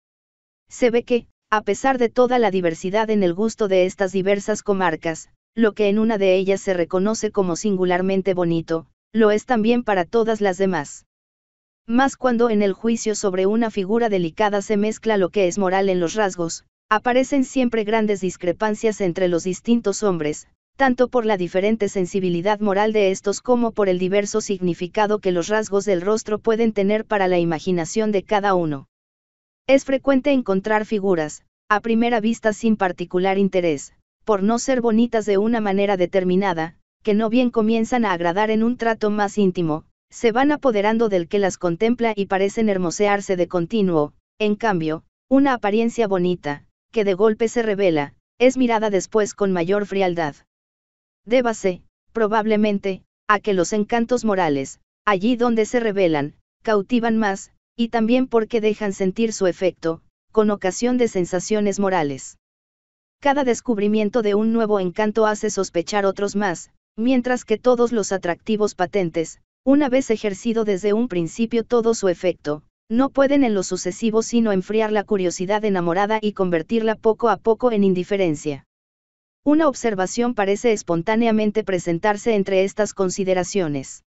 [SPEAKER 1] Se ve que, a pesar de toda la diversidad en el gusto de estas diversas comarcas, lo que en una de ellas se reconoce como singularmente bonito, lo es también para todas las demás. Más cuando en el juicio sobre una figura delicada se mezcla lo que es moral en los rasgos, aparecen siempre grandes discrepancias entre los distintos hombres, tanto por la diferente sensibilidad moral de estos como por el diverso significado que los rasgos del rostro pueden tener para la imaginación de cada uno. Es frecuente encontrar figuras, a primera vista sin particular interés, por no ser bonitas de una manera determinada, que no bien comienzan a agradar en un trato más íntimo, se van apoderando del que las contempla y parecen hermosearse de continuo, en cambio, una apariencia bonita, que de golpe se revela, es mirada después con mayor frialdad. Débase, probablemente, a que los encantos morales, allí donde se revelan, cautivan más, y también porque dejan sentir su efecto, con ocasión de sensaciones morales. Cada descubrimiento de un nuevo encanto hace sospechar otros más, mientras que todos los atractivos patentes, una vez ejercido desde un principio todo su efecto, no pueden en lo sucesivo sino enfriar la curiosidad enamorada y convertirla poco a poco en indiferencia. Una observación parece espontáneamente presentarse entre estas consideraciones.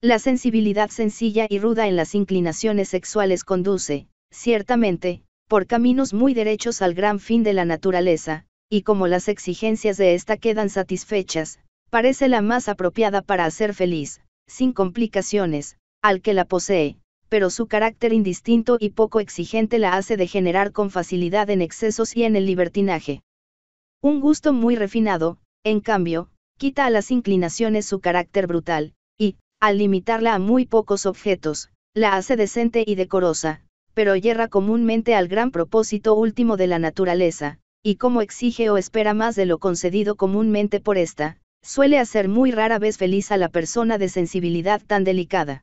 [SPEAKER 1] La sensibilidad sencilla y ruda en las inclinaciones sexuales conduce, ciertamente, por caminos muy derechos al gran fin de la naturaleza, y como las exigencias de ésta quedan satisfechas, parece la más apropiada para hacer feliz, sin complicaciones, al que la posee, pero su carácter indistinto y poco exigente la hace degenerar con facilidad en excesos y en el libertinaje. Un gusto muy refinado, en cambio, quita a las inclinaciones su carácter brutal, y, al limitarla a muy pocos objetos, la hace decente y decorosa, pero yerra comúnmente al gran propósito último de la naturaleza, y como exige o espera más de lo concedido comúnmente por ésta, suele hacer muy rara vez feliz a la persona de sensibilidad tan delicada.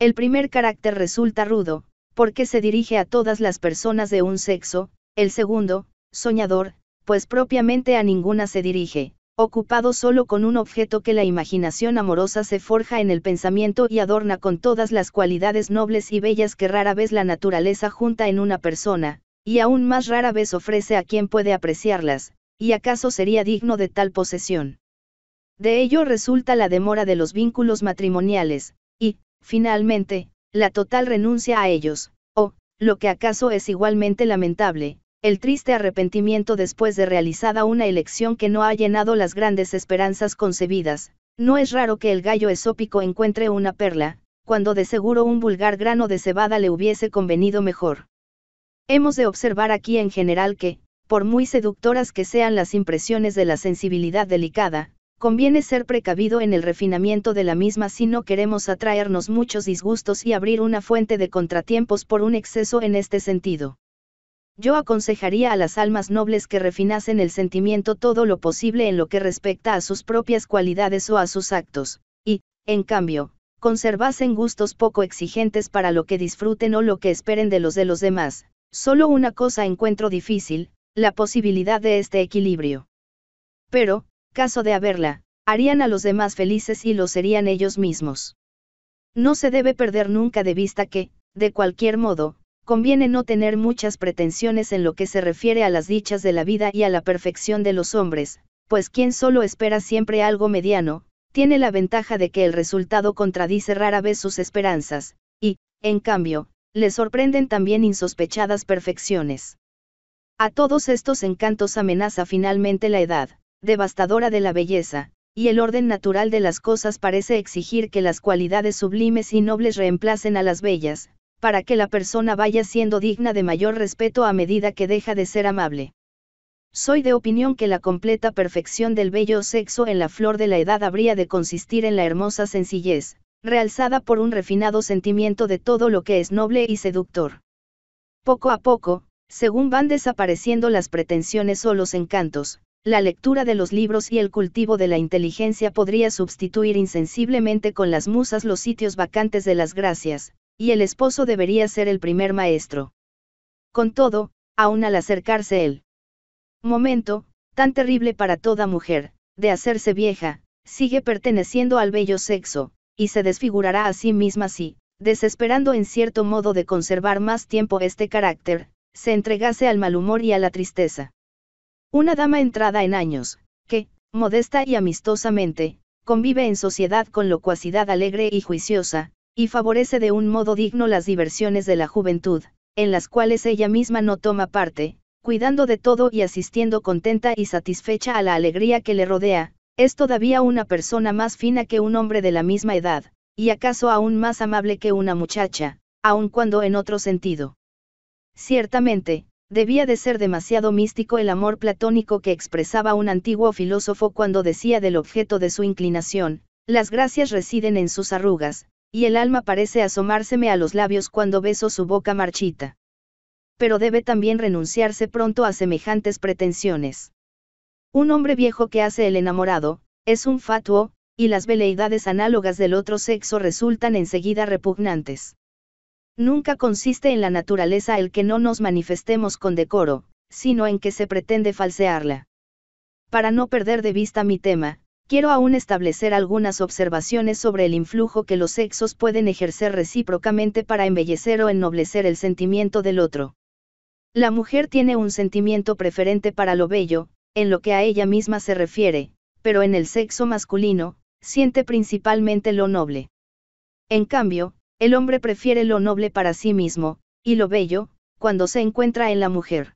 [SPEAKER 1] El primer carácter resulta rudo, porque se dirige a todas las personas de un sexo, el segundo, soñador, pues propiamente a ninguna se dirige, ocupado solo con un objeto que la imaginación amorosa se forja en el pensamiento y adorna con todas las cualidades nobles y bellas que rara vez la naturaleza junta en una persona, y aún más rara vez ofrece a quien puede apreciarlas, y acaso sería digno de tal posesión. De ello resulta la demora de los vínculos matrimoniales, y, finalmente, la total renuncia a ellos, o, lo que acaso es igualmente lamentable, el triste arrepentimiento después de realizada una elección que no ha llenado las grandes esperanzas concebidas, no es raro que el gallo esópico encuentre una perla, cuando de seguro un vulgar grano de cebada le hubiese convenido mejor. Hemos de observar aquí en general que, por muy seductoras que sean las impresiones de la sensibilidad delicada, conviene ser precavido en el refinamiento de la misma si no queremos atraernos muchos disgustos y abrir una fuente de contratiempos por un exceso en este sentido. Yo aconsejaría a las almas nobles que refinasen el sentimiento todo lo posible en lo que respecta a sus propias cualidades o a sus actos, y, en cambio, conservasen gustos poco exigentes para lo que disfruten o lo que esperen de los de los demás. Solo una cosa encuentro difícil, la posibilidad de este equilibrio. Pero, caso de haberla, harían a los demás felices y lo serían ellos mismos. No se debe perder nunca de vista que, de cualquier modo, conviene no tener muchas pretensiones en lo que se refiere a las dichas de la vida y a la perfección de los hombres, pues quien solo espera siempre algo mediano, tiene la ventaja de que el resultado contradice rara vez sus esperanzas, y, en cambio, le sorprenden también insospechadas perfecciones. A todos estos encantos amenaza finalmente la edad, devastadora de la belleza, y el orden natural de las cosas parece exigir que las cualidades sublimes y nobles reemplacen a las bellas, para que la persona vaya siendo digna de mayor respeto a medida que deja de ser amable. Soy de opinión que la completa perfección del bello sexo en la flor de la edad habría de consistir en la hermosa sencillez, realzada por un refinado sentimiento de todo lo que es noble y seductor. Poco a poco, según van desapareciendo las pretensiones o los encantos, la lectura de los libros y el cultivo de la inteligencia podría sustituir insensiblemente con las musas los sitios vacantes de las gracias, y el esposo debería ser el primer maestro. Con todo, aun al acercarse el momento, tan terrible para toda mujer, de hacerse vieja, sigue perteneciendo al bello sexo, y se desfigurará a sí misma si, desesperando en cierto modo de conservar más tiempo este carácter, se entregase al mal humor y a la tristeza. Una dama entrada en años, que, modesta y amistosamente, convive en sociedad con locuacidad alegre y juiciosa, y favorece de un modo digno las diversiones de la juventud, en las cuales ella misma no toma parte, cuidando de todo y asistiendo contenta y satisfecha a la alegría que le rodea, es todavía una persona más fina que un hombre de la misma edad, y acaso aún más amable que una muchacha, aun cuando en otro sentido. Ciertamente, debía de ser demasiado místico el amor platónico que expresaba un antiguo filósofo cuando decía del objeto de su inclinación, las gracias residen en sus arrugas, y el alma parece asomárseme a los labios cuando beso su boca marchita. Pero debe también renunciarse pronto a semejantes pretensiones. Un hombre viejo que hace el enamorado, es un fatuo, y las veleidades análogas del otro sexo resultan enseguida repugnantes. Nunca consiste en la naturaleza el que no nos manifestemos con decoro, sino en que se pretende falsearla. Para no perder de vista mi tema, quiero aún establecer algunas observaciones sobre el influjo que los sexos pueden ejercer recíprocamente para embellecer o ennoblecer el sentimiento del otro. La mujer tiene un sentimiento preferente para lo bello, en lo que a ella misma se refiere, pero en el sexo masculino, siente principalmente lo noble. En cambio, el hombre prefiere lo noble para sí mismo, y lo bello, cuando se encuentra en la mujer.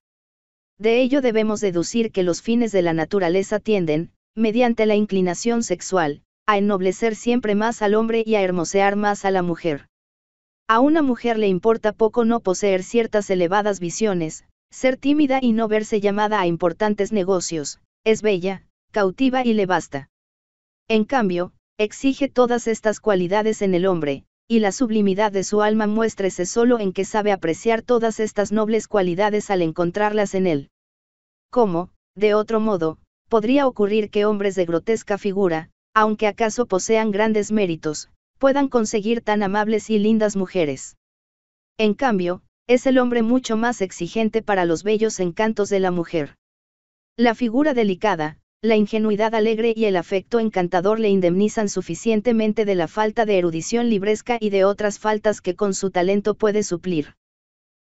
[SPEAKER 1] De ello debemos deducir que los fines de la naturaleza tienden, mediante la inclinación sexual, a ennoblecer siempre más al hombre y a hermosear más a la mujer. A una mujer le importa poco no poseer ciertas elevadas visiones, ser tímida y no verse llamada a importantes negocios, es bella, cautiva y le basta. En cambio, exige todas estas cualidades en el hombre, y la sublimidad de su alma muéstrese solo en que sabe apreciar todas estas nobles cualidades al encontrarlas en él. ¿Cómo, de otro modo, podría ocurrir que hombres de grotesca figura, aunque acaso posean grandes méritos, puedan conseguir tan amables y lindas mujeres. En cambio, es el hombre mucho más exigente para los bellos encantos de la mujer. La figura delicada, la ingenuidad alegre y el afecto encantador le indemnizan suficientemente de la falta de erudición libresca y de otras faltas que con su talento puede suplir.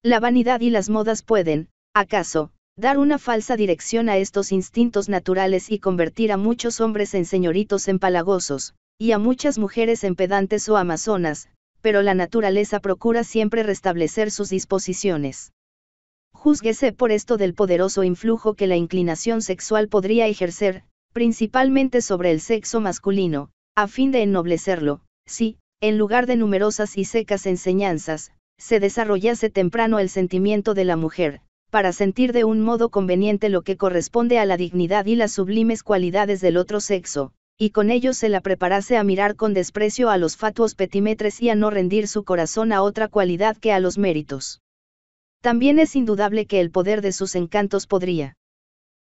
[SPEAKER 1] La vanidad y las modas pueden, acaso, Dar una falsa dirección a estos instintos naturales y convertir a muchos hombres en señoritos empalagosos, y a muchas mujeres en pedantes o amazonas, pero la naturaleza procura siempre restablecer sus disposiciones. Júzguese por esto del poderoso influjo que la inclinación sexual podría ejercer, principalmente sobre el sexo masculino, a fin de ennoblecerlo, si, en lugar de numerosas y secas enseñanzas, se desarrollase temprano el sentimiento de la mujer, para sentir de un modo conveniente lo que corresponde a la dignidad y las sublimes cualidades del otro sexo, y con ello se la preparase a mirar con desprecio a los fatuos petimetres y a no rendir su corazón a otra cualidad que a los méritos. También es indudable que el poder de sus encantos podría,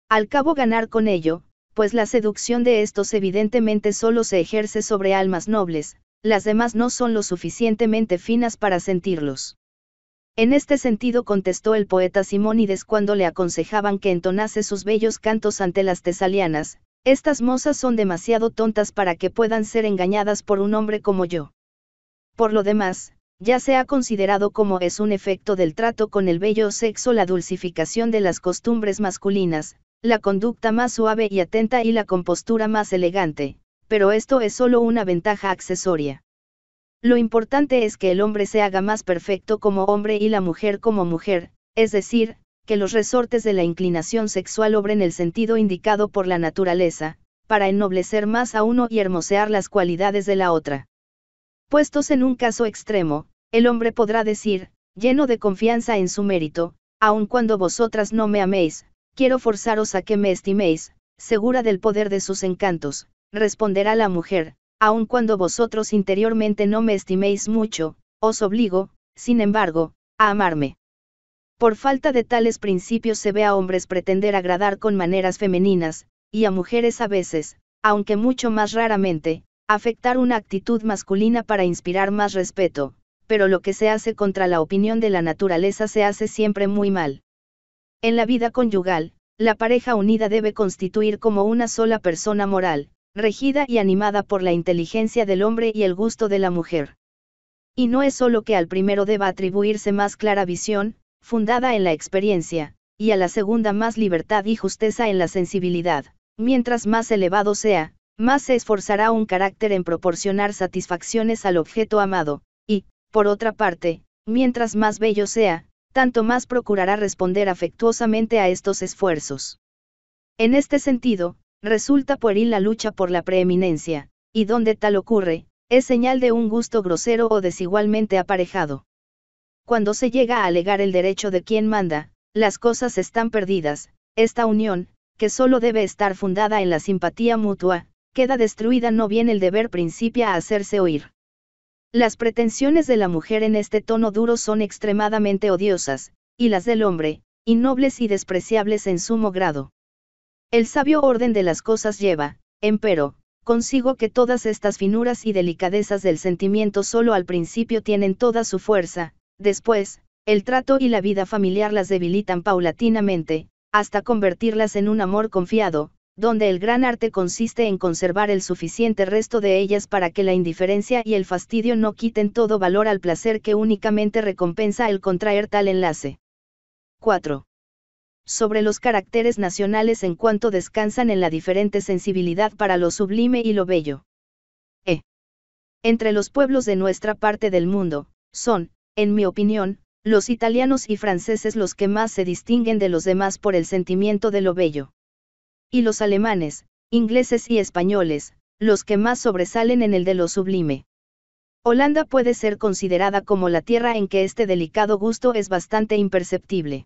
[SPEAKER 1] al cabo ganar con ello, pues la seducción de estos evidentemente solo se ejerce sobre almas nobles, las demás no son lo suficientemente finas para sentirlos. En este sentido contestó el poeta Simónides cuando le aconsejaban que entonase sus bellos cantos ante las tesalianas, estas mozas son demasiado tontas para que puedan ser engañadas por un hombre como yo. Por lo demás, ya se ha considerado como es un efecto del trato con el bello sexo la dulcificación de las costumbres masculinas, la conducta más suave y atenta y la compostura más elegante, pero esto es solo una ventaja accesoria. Lo importante es que el hombre se haga más perfecto como hombre y la mujer como mujer, es decir, que los resortes de la inclinación sexual obren el sentido indicado por la naturaleza, para ennoblecer más a uno y hermosear las cualidades de la otra. Puestos en un caso extremo, el hombre podrá decir, lleno de confianza en su mérito, aun cuando vosotras no me améis, quiero forzaros a que me estiméis, segura del poder de sus encantos, responderá la mujer, aun cuando vosotros interiormente no me estiméis mucho, os obligo, sin embargo, a amarme. Por falta de tales principios se ve a hombres pretender agradar con maneras femeninas, y a mujeres a veces, aunque mucho más raramente, afectar una actitud masculina para inspirar más respeto, pero lo que se hace contra la opinión de la naturaleza se hace siempre muy mal. En la vida conyugal, la pareja unida debe constituir como una sola persona moral, regida y animada por la inteligencia del hombre y el gusto de la mujer. Y no es solo que al primero deba atribuirse más clara visión, fundada en la experiencia, y a la segunda más libertad y justeza en la sensibilidad, mientras más elevado sea, más se esforzará un carácter en proporcionar satisfacciones al objeto amado, y, por otra parte, mientras más bello sea, tanto más procurará responder afectuosamente a estos esfuerzos. En este sentido, resulta pueril la lucha por la preeminencia, y donde tal ocurre, es señal de un gusto grosero o desigualmente aparejado. Cuando se llega a alegar el derecho de quien manda, las cosas están perdidas, esta unión, que solo debe estar fundada en la simpatía mutua, queda destruida no bien el deber principia a hacerse oír. Las pretensiones de la mujer en este tono duro son extremadamente odiosas, y las del hombre, innobles y despreciables en sumo grado. El sabio orden de las cosas lleva, empero, consigo que todas estas finuras y delicadezas del sentimiento solo al principio tienen toda su fuerza, después, el trato y la vida familiar las debilitan paulatinamente, hasta convertirlas en un amor confiado, donde el gran arte consiste en conservar el suficiente resto de ellas para que la indiferencia y el fastidio no quiten todo valor al placer que únicamente recompensa el contraer tal enlace. 4 sobre los caracteres nacionales en cuanto descansan en la diferente sensibilidad para lo sublime y lo bello. E. Entre los pueblos de nuestra parte del mundo, son, en mi opinión, los italianos y franceses los que más se distinguen de los demás por el sentimiento de lo bello. Y los alemanes, ingleses y españoles, los que más sobresalen en el de lo sublime. Holanda puede ser considerada como la tierra en que este delicado gusto es bastante imperceptible.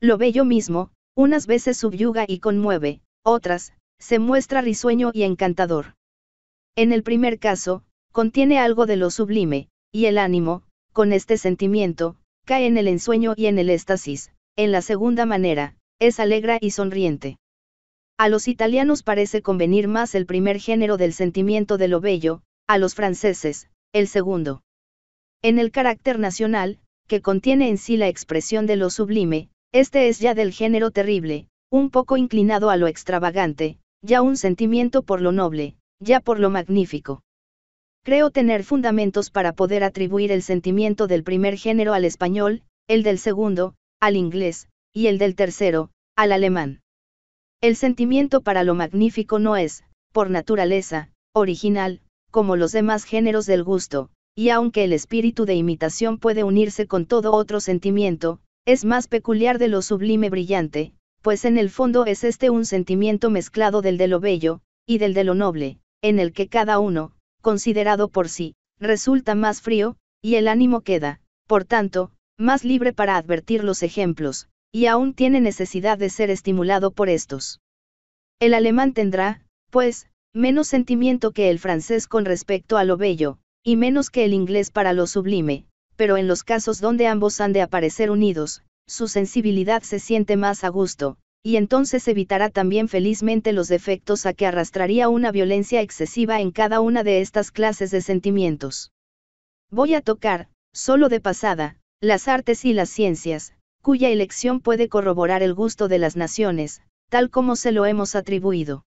[SPEAKER 1] Lo bello mismo, unas veces subyuga y conmueve, otras, se muestra risueño y encantador. En el primer caso, contiene algo de lo sublime, y el ánimo, con este sentimiento, cae en el ensueño y en el éxtasis, en la segunda manera, es alegra y sonriente. A los italianos parece convenir más el primer género del sentimiento de lo bello, a los franceses, el segundo. En el carácter nacional, que contiene en sí la expresión de lo sublime, este es ya del género terrible, un poco inclinado a lo extravagante, ya un sentimiento por lo noble, ya por lo magnífico. Creo tener fundamentos para poder atribuir el sentimiento del primer género al español, el del segundo, al inglés, y el del tercero, al alemán. El sentimiento para lo magnífico no es, por naturaleza, original, como los demás géneros del gusto, y aunque el espíritu de imitación puede unirse con todo otro sentimiento, es más peculiar de lo sublime brillante, pues en el fondo es este un sentimiento mezclado del de lo bello, y del de lo noble, en el que cada uno, considerado por sí, resulta más frío, y el ánimo queda, por tanto, más libre para advertir los ejemplos, y aún tiene necesidad de ser estimulado por estos. El alemán tendrá, pues, menos sentimiento que el francés con respecto a lo bello, y menos que el inglés para lo sublime, pero en los casos donde ambos han de aparecer unidos, su sensibilidad se siente más a gusto, y entonces evitará también felizmente los defectos a que arrastraría una violencia excesiva en cada una de estas clases de sentimientos. Voy a tocar, solo de pasada, las artes y las ciencias, cuya elección puede corroborar el gusto de las naciones, tal como se lo hemos atribuido.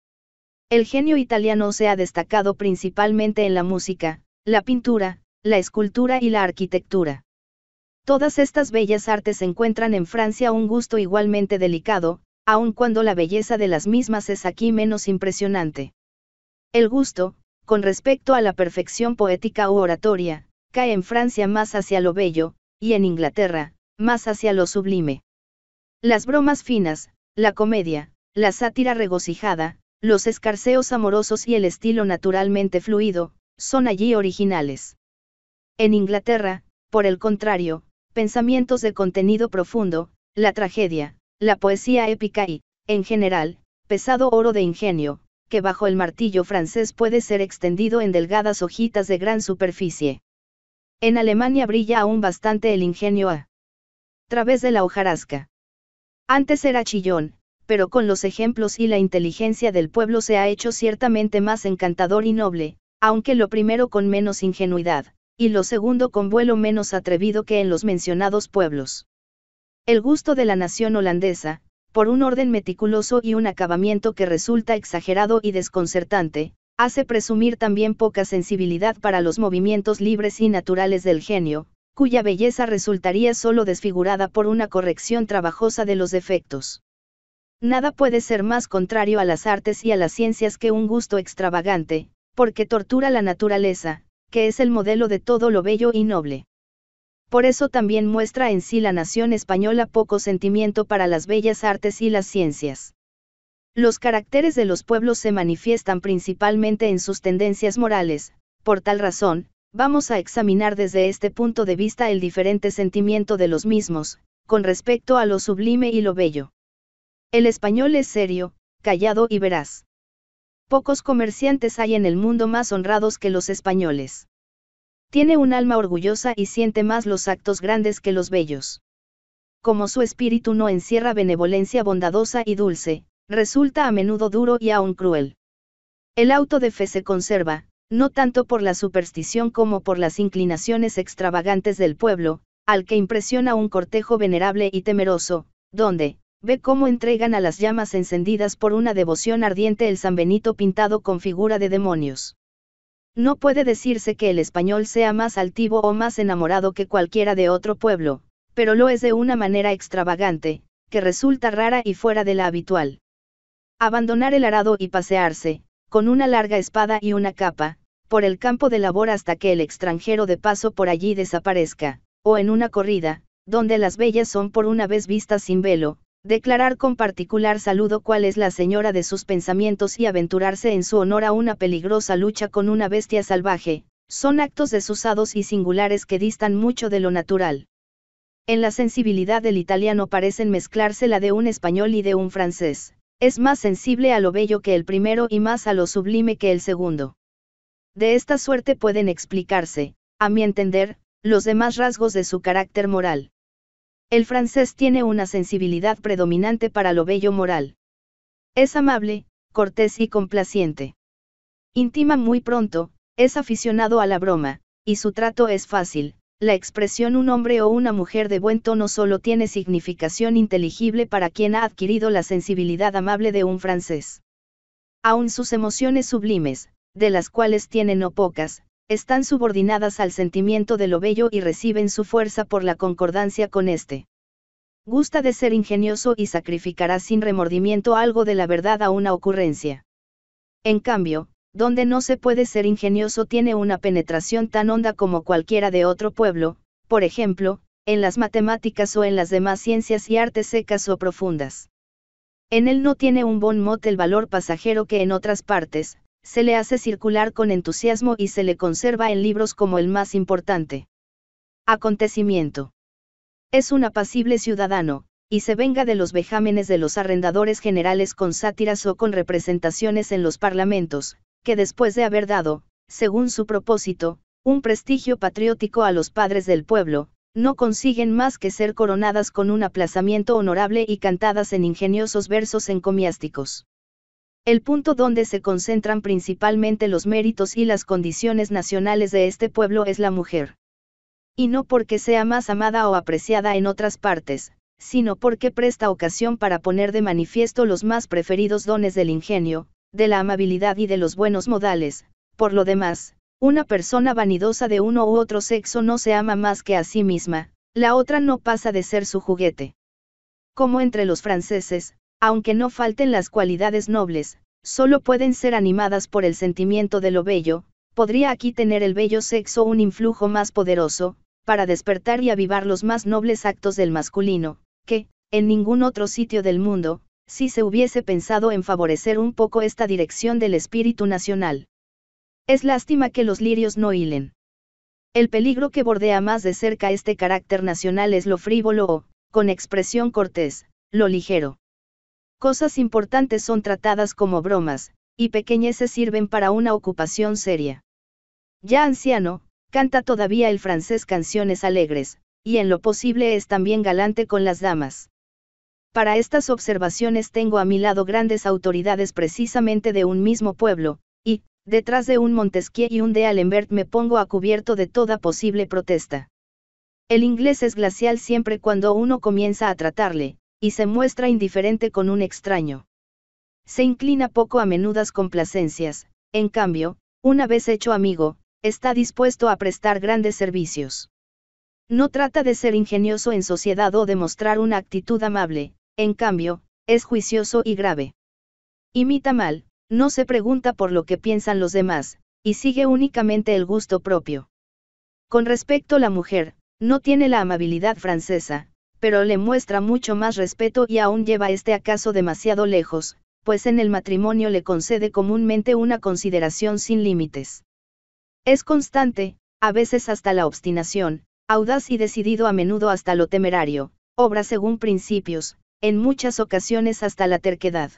[SPEAKER 1] El genio italiano se ha destacado principalmente en la música, la pintura, la escultura y la arquitectura. Todas estas bellas artes encuentran en Francia un gusto igualmente delicado, aun cuando la belleza de las mismas es aquí menos impresionante. El gusto, con respecto a la perfección poética u oratoria, cae en Francia más hacia lo bello, y en Inglaterra, más hacia lo sublime. Las bromas finas, la comedia, la sátira regocijada, los escarceos amorosos y el estilo naturalmente fluido, son allí originales. En Inglaterra, por el contrario, pensamientos de contenido profundo, la tragedia, la poesía épica y, en general, pesado oro de ingenio, que bajo el martillo francés puede ser extendido en delgadas hojitas de gran superficie. En Alemania brilla aún bastante el ingenio a través de la hojarasca. Antes era chillón, pero con los ejemplos y la inteligencia del pueblo se ha hecho ciertamente más encantador y noble, aunque lo primero con menos ingenuidad y lo segundo con vuelo menos atrevido que en los mencionados pueblos. El gusto de la nación holandesa, por un orden meticuloso y un acabamiento que resulta exagerado y desconcertante, hace presumir también poca sensibilidad para los movimientos libres y naturales del genio, cuya belleza resultaría solo desfigurada por una corrección trabajosa de los defectos. Nada puede ser más contrario a las artes y a las ciencias que un gusto extravagante, porque tortura la naturaleza, que es el modelo de todo lo bello y noble. Por eso también muestra en sí la nación española poco sentimiento para las bellas artes y las ciencias. Los caracteres de los pueblos se manifiestan principalmente en sus tendencias morales, por tal razón, vamos a examinar desde este punto de vista el diferente sentimiento de los mismos, con respecto a lo sublime y lo bello. El español es serio, callado y veraz. Pocos comerciantes hay en el mundo más honrados que los españoles. Tiene un alma orgullosa y siente más los actos grandes que los bellos. Como su espíritu no encierra benevolencia bondadosa y dulce, resulta a menudo duro y aún cruel. El auto de fe se conserva, no tanto por la superstición como por las inclinaciones extravagantes del pueblo, al que impresiona un cortejo venerable y temeroso, donde, Ve cómo entregan a las llamas encendidas por una devoción ardiente el San Benito pintado con figura de demonios. No puede decirse que el español sea más altivo o más enamorado que cualquiera de otro pueblo, pero lo es de una manera extravagante, que resulta rara y fuera de la habitual. Abandonar el arado y pasearse, con una larga espada y una capa, por el campo de labor hasta que el extranjero de paso por allí desaparezca, o en una corrida, donde las bellas son por una vez vistas sin velo, Declarar con particular saludo cuál es la señora de sus pensamientos y aventurarse en su honor a una peligrosa lucha con una bestia salvaje, son actos desusados y singulares que distan mucho de lo natural. En la sensibilidad del italiano parecen mezclarse la de un español y de un francés, es más sensible a lo bello que el primero y más a lo sublime que el segundo. De esta suerte pueden explicarse, a mi entender, los demás rasgos de su carácter moral. El francés tiene una sensibilidad predominante para lo bello moral. Es amable, cortés y complaciente. Intima muy pronto, es aficionado a la broma, y su trato es fácil. La expresión un hombre o una mujer de buen tono solo tiene significación inteligible para quien ha adquirido la sensibilidad amable de un francés. Aun sus emociones sublimes, de las cuales tiene no pocas, están subordinadas al sentimiento de lo bello y reciben su fuerza por la concordancia con éste. Gusta de ser ingenioso y sacrificará sin remordimiento algo de la verdad a una ocurrencia. En cambio, donde no se puede ser ingenioso tiene una penetración tan honda como cualquiera de otro pueblo, por ejemplo, en las matemáticas o en las demás ciencias y artes secas o profundas. En él no tiene un bon mot el valor pasajero que en otras partes, se le hace circular con entusiasmo y se le conserva en libros como el más importante. Acontecimiento. Es un apacible ciudadano, y se venga de los vejámenes de los arrendadores generales con sátiras o con representaciones en los parlamentos, que después de haber dado, según su propósito, un prestigio patriótico a los padres del pueblo, no consiguen más que ser coronadas con un aplazamiento honorable y cantadas en ingeniosos versos encomiásticos el punto donde se concentran principalmente los méritos y las condiciones nacionales de este pueblo es la mujer. Y no porque sea más amada o apreciada en otras partes, sino porque presta ocasión para poner de manifiesto los más preferidos dones del ingenio, de la amabilidad y de los buenos modales. Por lo demás, una persona vanidosa de uno u otro sexo no se ama más que a sí misma, la otra no pasa de ser su juguete. Como entre los franceses, aunque no falten las cualidades nobles, solo pueden ser animadas por el sentimiento de lo bello, podría aquí tener el bello sexo un influjo más poderoso, para despertar y avivar los más nobles actos del masculino, que, en ningún otro sitio del mundo, si se hubiese pensado en favorecer un poco esta dirección del espíritu nacional. Es lástima que los lirios no hilen. El peligro que bordea más de cerca este carácter nacional es lo frívolo o, con expresión cortés, lo ligero. Cosas importantes son tratadas como bromas, y pequeñeces sirven para una ocupación seria. Ya anciano, canta todavía el francés canciones alegres, y en lo posible es también galante con las damas. Para estas observaciones tengo a mi lado grandes autoridades precisamente de un mismo pueblo, y, detrás de un Montesquieu y un de Alembert, me pongo a cubierto de toda posible protesta. El inglés es glacial siempre cuando uno comienza a tratarle, y se muestra indiferente con un extraño. Se inclina poco a menudas complacencias, en cambio, una vez hecho amigo, está dispuesto a prestar grandes servicios. No trata de ser ingenioso en sociedad o de mostrar una actitud amable, en cambio, es juicioso y grave. Imita mal, no se pregunta por lo que piensan los demás, y sigue únicamente el gusto propio. Con respecto a la mujer, no tiene la amabilidad francesa, pero le muestra mucho más respeto y aún lleva este acaso demasiado lejos, pues en el matrimonio le concede comúnmente una consideración sin límites. Es constante, a veces hasta la obstinación, audaz y decidido a menudo hasta lo temerario, obra según principios, en muchas ocasiones hasta la terquedad.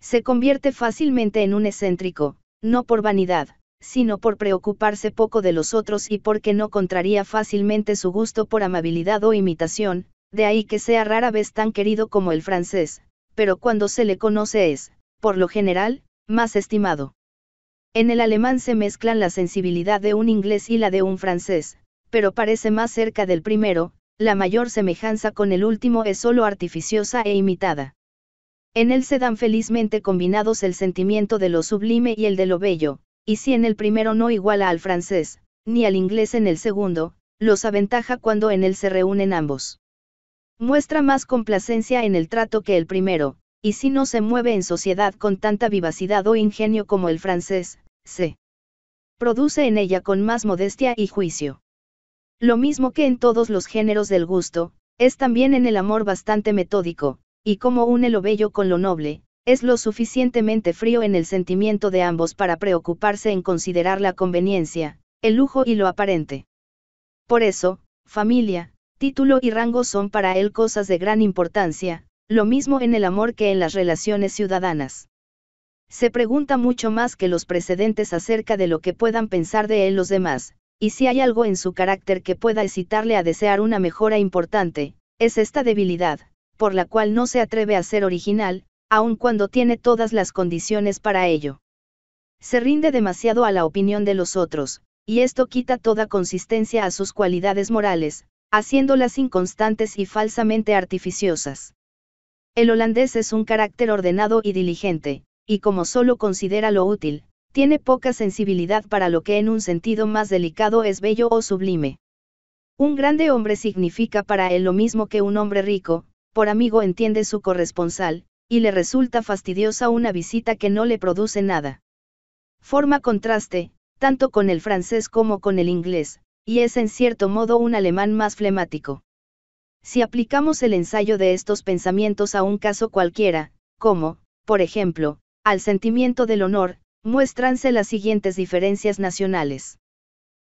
[SPEAKER 1] Se convierte fácilmente en un excéntrico, no por vanidad, sino por preocuparse poco de los otros y porque no contraría fácilmente su gusto por amabilidad o imitación, de ahí que sea rara vez tan querido como el francés, pero cuando se le conoce es, por lo general, más estimado. En el alemán se mezclan la sensibilidad de un inglés y la de un francés, pero parece más cerca del primero, la mayor semejanza con el último es sólo artificiosa e imitada. En él se dan felizmente combinados el sentimiento de lo sublime y el de lo bello, y si en el primero no iguala al francés, ni al inglés en el segundo, los aventaja cuando en él se reúnen ambos. Muestra más complacencia en el trato que el primero, y si no se mueve en sociedad con tanta vivacidad o ingenio como el francés, se produce en ella con más modestia y juicio. Lo mismo que en todos los géneros del gusto, es también en el amor bastante metódico, y como une lo bello con lo noble, es lo suficientemente frío en el sentimiento de ambos para preocuparse en considerar la conveniencia, el lujo y lo aparente. Por eso, familia, título y rango son para él cosas de gran importancia, lo mismo en el amor que en las relaciones ciudadanas. Se pregunta mucho más que los precedentes acerca de lo que puedan pensar de él los demás, y si hay algo en su carácter que pueda excitarle a desear una mejora importante, es esta debilidad, por la cual no se atreve a ser original, aun cuando tiene todas las condiciones para ello. Se rinde demasiado a la opinión de los otros, y esto quita toda consistencia a sus cualidades morales, haciéndolas inconstantes y falsamente artificiosas. El holandés es un carácter ordenado y diligente, y como solo considera lo útil, tiene poca sensibilidad para lo que en un sentido más delicado es bello o sublime. Un grande hombre significa para él lo mismo que un hombre rico, por amigo entiende su corresponsal, y le resulta fastidiosa una visita que no le produce nada. Forma contraste, tanto con el francés como con el inglés, y es en cierto modo un alemán más flemático. Si aplicamos el ensayo de estos pensamientos a un caso cualquiera, como, por ejemplo, al sentimiento del honor, muéstranse las siguientes diferencias nacionales.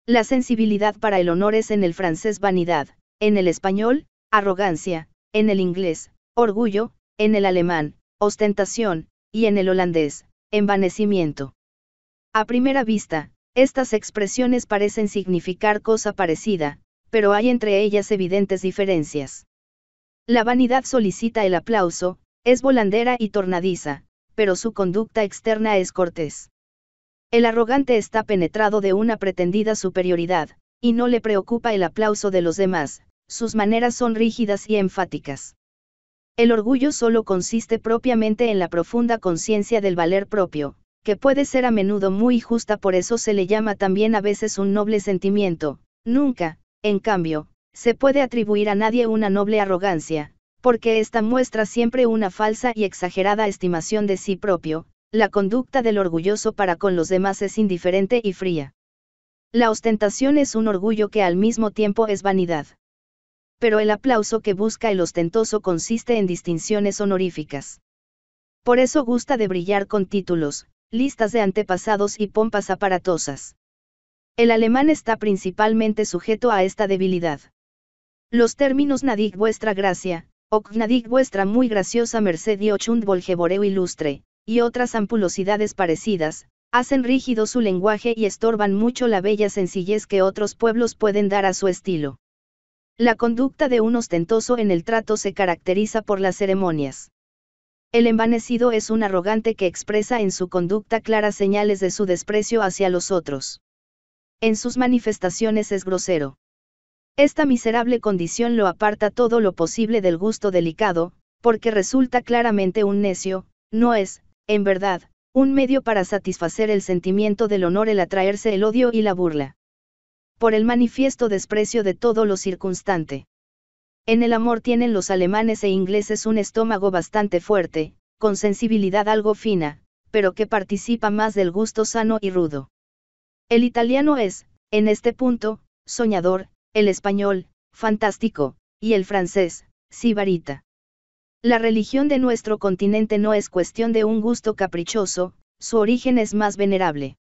[SPEAKER 1] La sensibilidad para el honor es en el francés vanidad, en el español, arrogancia, en el inglés, orgullo, en el alemán, ostentación, y en el holandés, envanecimiento. A primera vista, estas expresiones parecen significar cosa parecida, pero hay entre ellas evidentes diferencias. La vanidad solicita el aplauso, es volandera y tornadiza, pero su conducta externa es cortés. El arrogante está penetrado de una pretendida superioridad, y no le preocupa el aplauso de los demás, sus maneras son rígidas y enfáticas. El orgullo solo consiste propiamente en la profunda conciencia del valer propio, que puede ser a menudo muy justa, por eso se le llama también a veces un noble sentimiento, nunca, en cambio, se puede atribuir a nadie una noble arrogancia, porque ésta muestra siempre una falsa y exagerada estimación de sí propio, la conducta del orgulloso para con los demás es indiferente y fría. La ostentación es un orgullo que al mismo tiempo es vanidad pero el aplauso que busca el ostentoso consiste en distinciones honoríficas. Por eso gusta de brillar con títulos, listas de antepasados y pompas aparatosas. El alemán está principalmente sujeto a esta debilidad. Los términos nadig vuestra gracia, ok nadig vuestra muy graciosa merced y ochund volgeboreo ilustre, y otras ampulosidades parecidas, hacen rígido su lenguaje y estorban mucho la bella sencillez que otros pueblos pueden dar a su estilo. La conducta de un ostentoso en el trato se caracteriza por las ceremonias. El envanecido es un arrogante que expresa en su conducta claras señales de su desprecio hacia los otros. En sus manifestaciones es grosero. Esta miserable condición lo aparta todo lo posible del gusto delicado, porque resulta claramente un necio, no es, en verdad, un medio para satisfacer el sentimiento del honor el atraerse el odio y la burla por el manifiesto desprecio de todo lo circunstante. En el amor tienen los alemanes e ingleses un estómago bastante fuerte, con sensibilidad algo fina, pero que participa más del gusto sano y rudo. El italiano es, en este punto, soñador, el español, fantástico, y el francés, sibarita. La religión de nuestro continente no es cuestión de un gusto caprichoso, su origen es más venerable.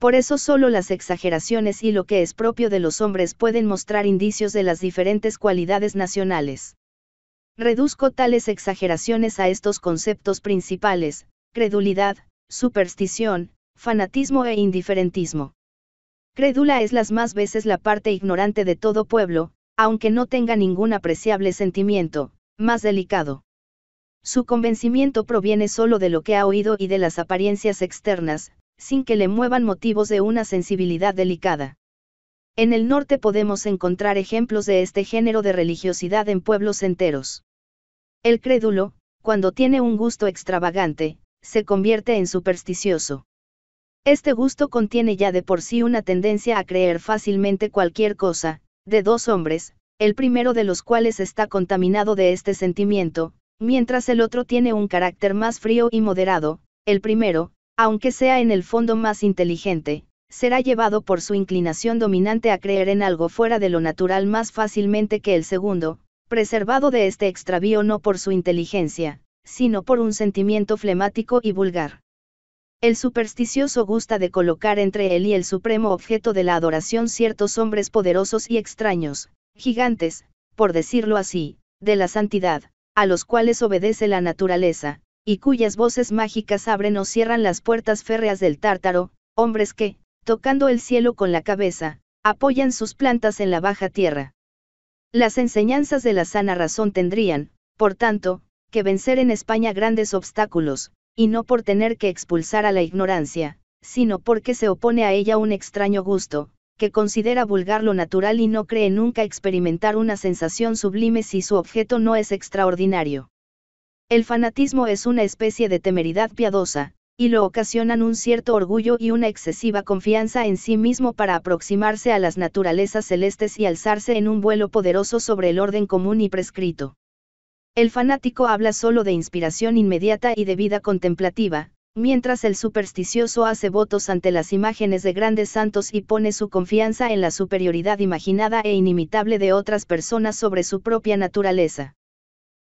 [SPEAKER 1] Por eso solo las exageraciones y lo que es propio de los hombres pueden mostrar indicios de las diferentes cualidades nacionales. Reduzco tales exageraciones a estos conceptos principales, credulidad, superstición, fanatismo e indiferentismo. Crédula es las más veces la parte ignorante de todo pueblo, aunque no tenga ningún apreciable sentimiento, más delicado. Su convencimiento proviene solo de lo que ha oído y de las apariencias externas, sin que le muevan motivos de una sensibilidad delicada. En el norte podemos encontrar ejemplos de este género de religiosidad en pueblos enteros. El crédulo, cuando tiene un gusto extravagante, se convierte en supersticioso. Este gusto contiene ya de por sí una tendencia a creer fácilmente cualquier cosa, de dos hombres, el primero de los cuales está contaminado de este sentimiento, mientras el otro tiene un carácter más frío y moderado, el primero, aunque sea en el fondo más inteligente, será llevado por su inclinación dominante a creer en algo fuera de lo natural más fácilmente que el segundo, preservado de este extravío no por su inteligencia, sino por un sentimiento flemático y vulgar. El supersticioso gusta de colocar entre él y el supremo objeto de la adoración ciertos hombres poderosos y extraños, gigantes, por decirlo así, de la santidad, a los cuales obedece la naturaleza, y cuyas voces mágicas abren o cierran las puertas férreas del tártaro, hombres que, tocando el cielo con la cabeza, apoyan sus plantas en la baja tierra. Las enseñanzas de la sana razón tendrían, por tanto, que vencer en España grandes obstáculos, y no por tener que expulsar a la ignorancia, sino porque se opone a ella un extraño gusto, que considera vulgar lo natural y no cree nunca experimentar una sensación sublime si su objeto no es extraordinario. El fanatismo es una especie de temeridad piadosa, y lo ocasionan un cierto orgullo y una excesiva confianza en sí mismo para aproximarse a las naturalezas celestes y alzarse en un vuelo poderoso sobre el orden común y prescrito. El fanático habla solo de inspiración inmediata y de vida contemplativa, mientras el supersticioso hace votos ante las imágenes de grandes santos y pone su confianza en la superioridad imaginada e inimitable de otras personas sobre su propia naturaleza.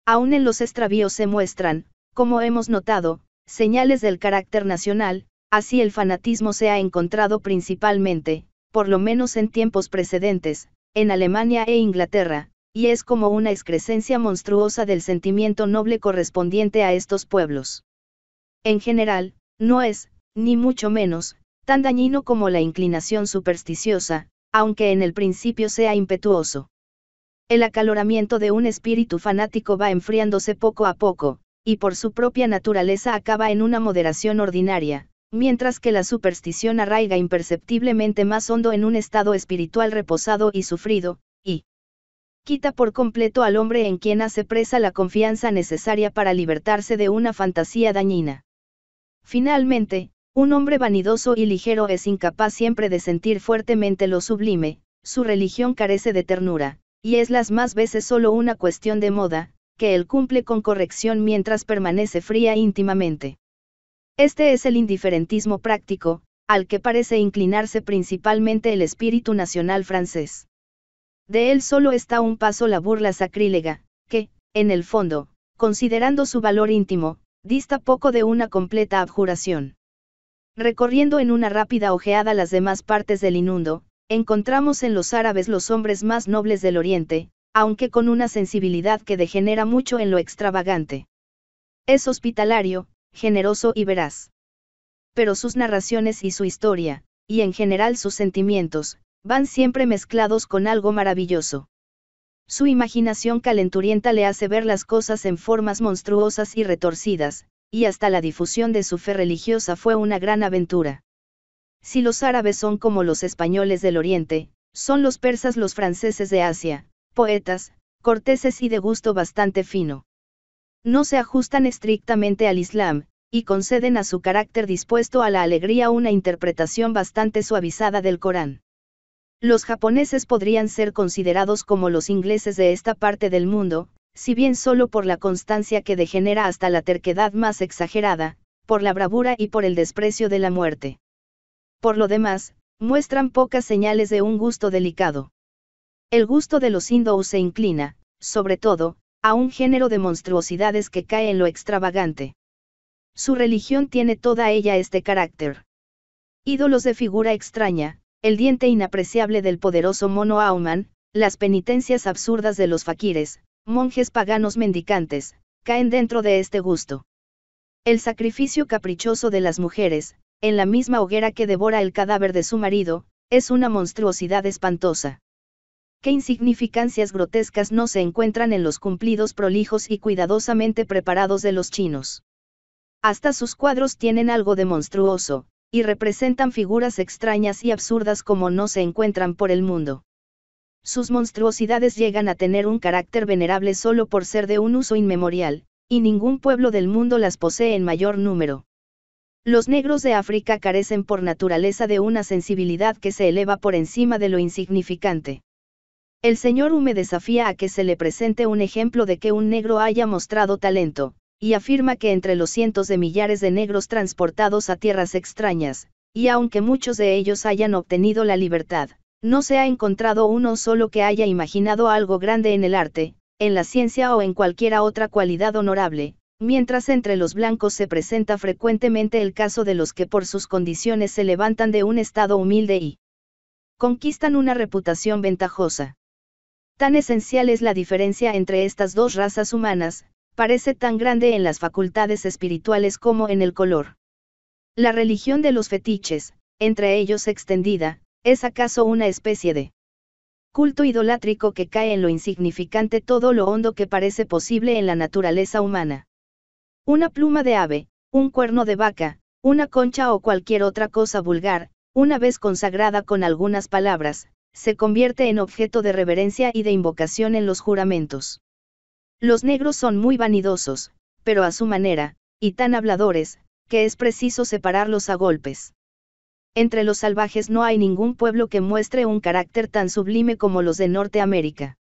[SPEAKER 1] Aún en los extravíos se muestran, como hemos notado, señales del carácter nacional, así el fanatismo se ha encontrado principalmente, por lo menos en tiempos precedentes, en Alemania e Inglaterra, y es como una excrescencia monstruosa del sentimiento noble correspondiente a estos pueblos. En general, no es, ni mucho menos, tan dañino como la inclinación supersticiosa, aunque en el principio sea impetuoso. El acaloramiento de un espíritu fanático va enfriándose poco a poco, y por su propia naturaleza acaba en una moderación ordinaria, mientras que la superstición arraiga imperceptiblemente más hondo en un estado espiritual reposado y sufrido, y quita por completo al hombre en quien hace presa la confianza necesaria para libertarse de una fantasía dañina. Finalmente, un hombre vanidoso y ligero es incapaz siempre de sentir fuertemente lo sublime, su religión carece de ternura, y es las más veces solo una cuestión de moda, que él cumple con corrección mientras permanece fría e íntimamente. Este es el indiferentismo práctico, al que parece inclinarse principalmente el espíritu nacional francés. De él solo está un paso la burla sacrílega, que, en el fondo, considerando su valor íntimo, dista poco de una completa abjuración. Recorriendo en una rápida ojeada las demás partes del inundo, Encontramos en los árabes los hombres más nobles del Oriente, aunque con una sensibilidad que degenera mucho en lo extravagante. Es hospitalario, generoso y veraz. Pero sus narraciones y su historia, y en general sus sentimientos, van siempre mezclados con algo maravilloso. Su imaginación calenturienta le hace ver las cosas en formas monstruosas y retorcidas, y hasta la difusión de su fe religiosa fue una gran aventura. Si los árabes son como los españoles del Oriente, son los persas los franceses de Asia, poetas, corteses y de gusto bastante fino. No se ajustan estrictamente al Islam, y conceden a su carácter dispuesto a la alegría una interpretación bastante suavizada del Corán. Los japoneses podrían ser considerados como los ingleses de esta parte del mundo, si bien solo por la constancia que degenera hasta la terquedad más exagerada, por la bravura y por el desprecio de la muerte. Por lo demás, muestran pocas señales de un gusto delicado. El gusto de los hindúes se inclina, sobre todo, a un género de monstruosidades que cae en lo extravagante. Su religión tiene toda ella este carácter. Ídolos de figura extraña, el diente inapreciable del poderoso mono Auman, las penitencias absurdas de los fakires, monjes paganos mendicantes, caen dentro de este gusto. El sacrificio caprichoso de las mujeres, en la misma hoguera que devora el cadáver de su marido, es una monstruosidad espantosa. ¿Qué insignificancias grotescas no se encuentran en los cumplidos prolijos y cuidadosamente preparados de los chinos? Hasta sus cuadros tienen algo de monstruoso, y representan figuras extrañas y absurdas como no se encuentran por el mundo. Sus monstruosidades llegan a tener un carácter venerable solo por ser de un uso inmemorial, y ningún pueblo del mundo las posee en mayor número. Los negros de África carecen por naturaleza de una sensibilidad que se eleva por encima de lo insignificante. El señor Hume desafía a que se le presente un ejemplo de que un negro haya mostrado talento, y afirma que entre los cientos de millares de negros transportados a tierras extrañas, y aunque muchos de ellos hayan obtenido la libertad, no se ha encontrado uno solo que haya imaginado algo grande en el arte, en la ciencia o en cualquiera otra cualidad honorable, Mientras entre los blancos se presenta frecuentemente el caso de los que por sus condiciones se levantan de un estado humilde y conquistan una reputación ventajosa. Tan esencial es la diferencia entre estas dos razas humanas, parece tan grande en las facultades espirituales como en el color. La religión de los fetiches, entre ellos extendida, es acaso una especie de culto idolátrico que cae en lo insignificante todo lo hondo que parece posible en la naturaleza humana. Una pluma de ave, un cuerno de vaca, una concha o cualquier otra cosa vulgar, una vez consagrada con algunas palabras, se convierte en objeto de reverencia y de invocación en los juramentos. Los negros son muy vanidosos, pero a su manera, y tan habladores, que es preciso separarlos a golpes. Entre los salvajes no hay ningún pueblo que muestre un carácter tan sublime como los de Norteamérica.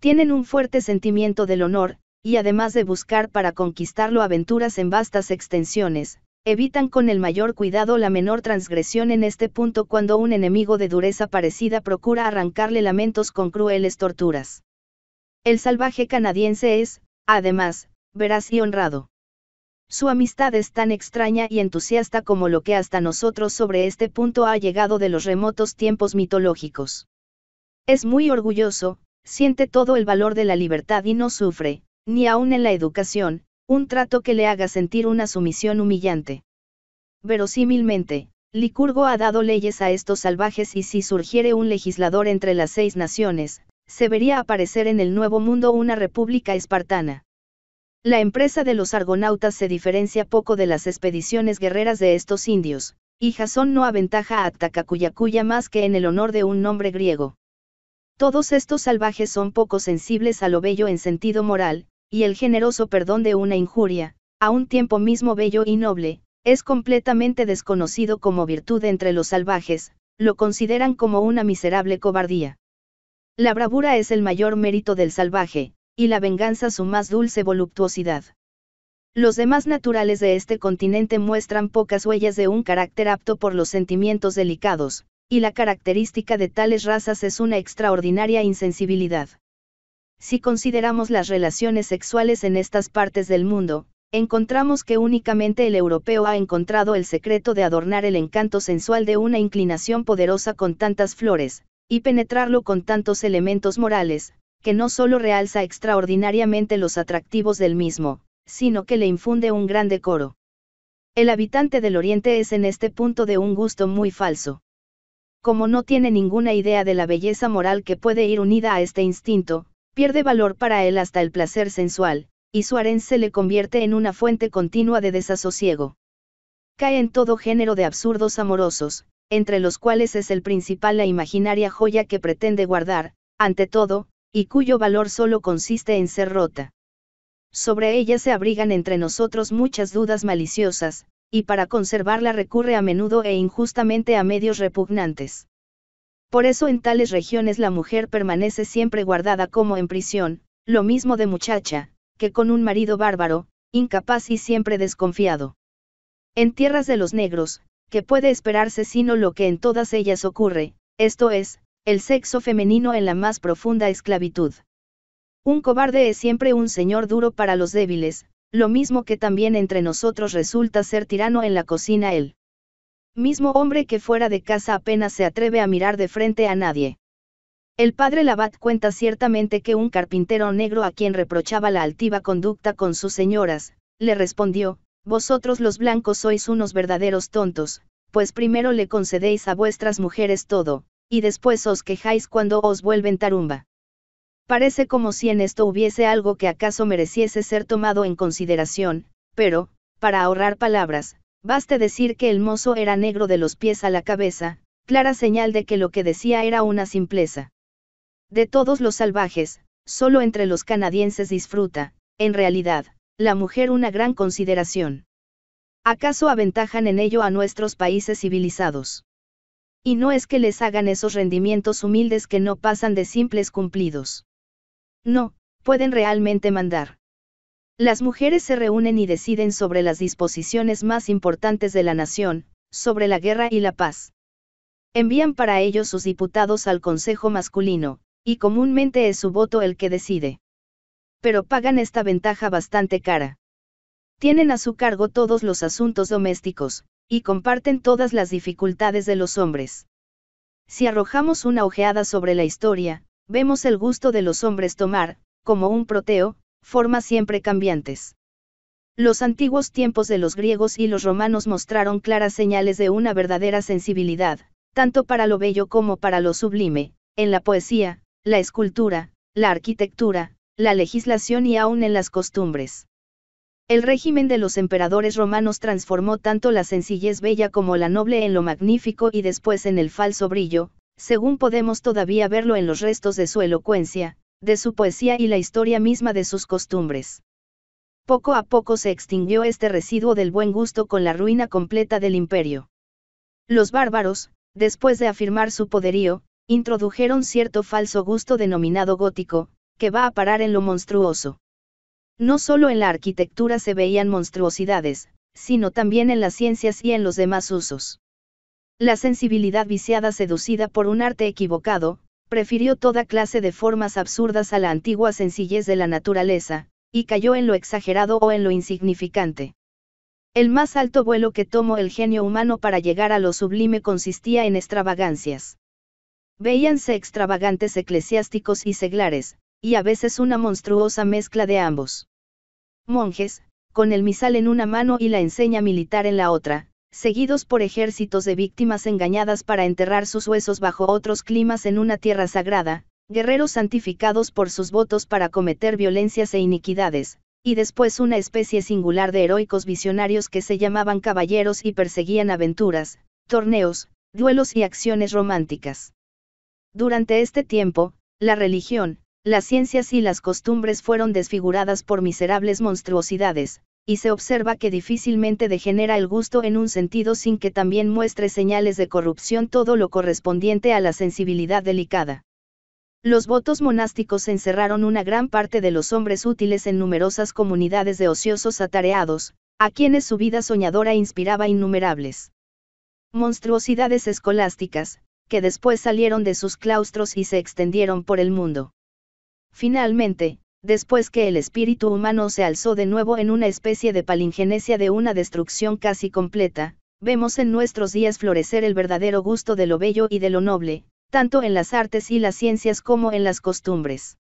[SPEAKER 1] Tienen un fuerte sentimiento del honor, y además de buscar para conquistarlo aventuras en vastas extensiones, evitan con el mayor cuidado la menor transgresión en este punto cuando un enemigo de dureza parecida procura arrancarle lamentos con crueles torturas. El salvaje canadiense es, además, veraz y honrado. Su amistad es tan extraña y entusiasta como lo que hasta nosotros sobre este punto ha llegado de los remotos tiempos mitológicos. Es muy orgulloso, siente todo el valor de la libertad y no sufre, ni aun en la educación, un trato que le haga sentir una sumisión humillante. Verosímilmente, Licurgo ha dado leyes a estos salvajes y si surgiere un legislador entre las seis naciones, se vería aparecer en el Nuevo Mundo una república espartana. La empresa de los argonautas se diferencia poco de las expediciones guerreras de estos indios, y Jasón no aventaja a Atacacuyacuya más que en el honor de un nombre griego. Todos estos salvajes son poco sensibles a lo bello en sentido moral, y el generoso perdón de una injuria, a un tiempo mismo bello y noble, es completamente desconocido como virtud entre los salvajes, lo consideran como una miserable cobardía. La bravura es el mayor mérito del salvaje, y la venganza su más dulce voluptuosidad. Los demás naturales de este continente muestran pocas huellas de un carácter apto por los sentimientos delicados, y la característica de tales razas es una extraordinaria insensibilidad. Si consideramos las relaciones sexuales en estas partes del mundo, encontramos que únicamente el europeo ha encontrado el secreto de adornar el encanto sensual de una inclinación poderosa con tantas flores, y penetrarlo con tantos elementos morales, que no solo realza extraordinariamente los atractivos del mismo, sino que le infunde un gran decoro. El habitante del Oriente es en este punto de un gusto muy falso. Como no tiene ninguna idea de la belleza moral que puede ir unida a este instinto, Pierde valor para él hasta el placer sensual, y su harén se le convierte en una fuente continua de desasosiego. Cae en todo género de absurdos amorosos, entre los cuales es el principal la imaginaria joya que pretende guardar, ante todo, y cuyo valor solo consiste en ser rota. Sobre ella se abrigan entre nosotros muchas dudas maliciosas, y para conservarla recurre a menudo e injustamente a medios repugnantes. Por eso en tales regiones la mujer permanece siempre guardada como en prisión, lo mismo de muchacha, que con un marido bárbaro, incapaz y siempre desconfiado. En tierras de los negros, que puede esperarse sino lo que en todas ellas ocurre, esto es, el sexo femenino en la más profunda esclavitud. Un cobarde es siempre un señor duro para los débiles, lo mismo que también entre nosotros resulta ser tirano en la cocina él mismo hombre que fuera de casa apenas se atreve a mirar de frente a nadie. El padre Labat cuenta ciertamente que un carpintero negro a quien reprochaba la altiva conducta con sus señoras, le respondió, Vosotros los blancos sois unos verdaderos tontos, pues primero le concedéis a vuestras mujeres todo, y después os quejáis cuando os vuelven tarumba. Parece como si en esto hubiese algo que acaso mereciese ser tomado en consideración, pero, para ahorrar palabras, Baste decir que el mozo era negro de los pies a la cabeza, clara señal de que lo que decía era una simpleza. De todos los salvajes, solo entre los canadienses disfruta, en realidad, la mujer una gran consideración. ¿Acaso aventajan en ello a nuestros países civilizados? Y no es que les hagan esos rendimientos humildes que no pasan de simples cumplidos. No, pueden realmente mandar. Las mujeres se reúnen y deciden sobre las disposiciones más importantes de la nación, sobre la guerra y la paz. Envían para ello sus diputados al Consejo Masculino, y comúnmente es su voto el que decide. Pero pagan esta ventaja bastante cara. Tienen a su cargo todos los asuntos domésticos, y comparten todas las dificultades de los hombres. Si arrojamos una ojeada sobre la historia, vemos el gusto de los hombres tomar, como un proteo, formas siempre cambiantes. Los antiguos tiempos de los griegos y los romanos mostraron claras señales de una verdadera sensibilidad, tanto para lo bello como para lo sublime, en la poesía, la escultura, la arquitectura, la legislación y aún en las costumbres. El régimen de los emperadores romanos transformó tanto la sencillez bella como la noble en lo magnífico y después en el falso brillo, según podemos todavía verlo en los restos de su elocuencia, de su poesía y la historia misma de sus costumbres. Poco a poco se extinguió este residuo del buen gusto con la ruina completa del imperio. Los bárbaros, después de afirmar su poderío, introdujeron cierto falso gusto denominado gótico, que va a parar en lo monstruoso. No solo en la arquitectura se veían monstruosidades, sino también en las ciencias y en los demás usos. La sensibilidad viciada seducida por un arte equivocado, prefirió toda clase de formas absurdas a la antigua sencillez de la naturaleza, y cayó en lo exagerado o en lo insignificante. El más alto vuelo que tomó el genio humano para llegar a lo sublime consistía en extravagancias. Veíanse extravagantes eclesiásticos y seglares, y a veces una monstruosa mezcla de ambos. Monjes, con el misal en una mano y la enseña militar en la otra, seguidos por ejércitos de víctimas engañadas para enterrar sus huesos bajo otros climas en una tierra sagrada, guerreros santificados por sus votos para cometer violencias e iniquidades, y después una especie singular de heroicos visionarios que se llamaban caballeros y perseguían aventuras, torneos, duelos y acciones románticas. Durante este tiempo, la religión, las ciencias y las costumbres fueron desfiguradas por miserables monstruosidades, y se observa que difícilmente degenera el gusto en un sentido sin que también muestre señales de corrupción todo lo correspondiente a la sensibilidad delicada. Los votos monásticos encerraron una gran parte de los hombres útiles en numerosas comunidades de ociosos atareados, a quienes su vida soñadora inspiraba innumerables monstruosidades escolásticas, que después salieron de sus claustros y se extendieron por el mundo. Finalmente, después que el espíritu humano se alzó de nuevo en una especie de palingenesia de una destrucción casi completa, vemos en nuestros días florecer el verdadero gusto de lo bello y de lo noble, tanto en las artes y las ciencias como en las costumbres.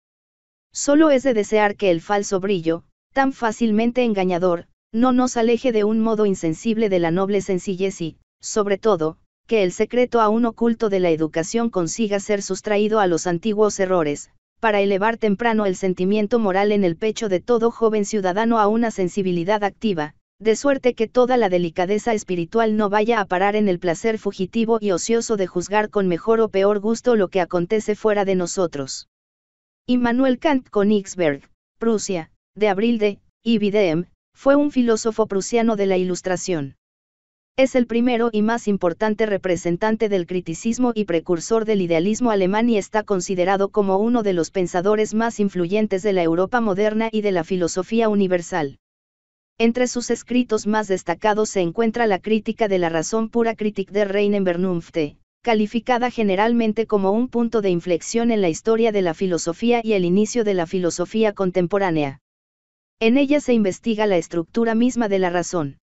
[SPEAKER 1] Solo es de desear que el falso brillo, tan fácilmente engañador, no nos aleje de un modo insensible de la noble sencillez y, sobre todo, que el secreto aún oculto de la educación consiga ser sustraído a los antiguos errores, para elevar temprano el sentimiento moral en el pecho de todo joven ciudadano a una sensibilidad activa, de suerte que toda la delicadeza espiritual no vaya a parar en el placer fugitivo y ocioso de juzgar con mejor o peor gusto lo que acontece fuera de nosotros. Immanuel Kant con Königsberg, Prusia, de abril de, Ibidem, fue un filósofo prusiano de la Ilustración. Es el primero y más importante representante del criticismo y precursor del idealismo alemán y está considerado como uno de los pensadores más influyentes de la Europa moderna y de la filosofía universal. Entre sus escritos más destacados se encuentra la crítica de la razón pura Kritik der reinen Vernunft, calificada generalmente como un punto de inflexión en la historia de la filosofía y el inicio de la filosofía contemporánea. En ella se investiga la estructura misma de la razón.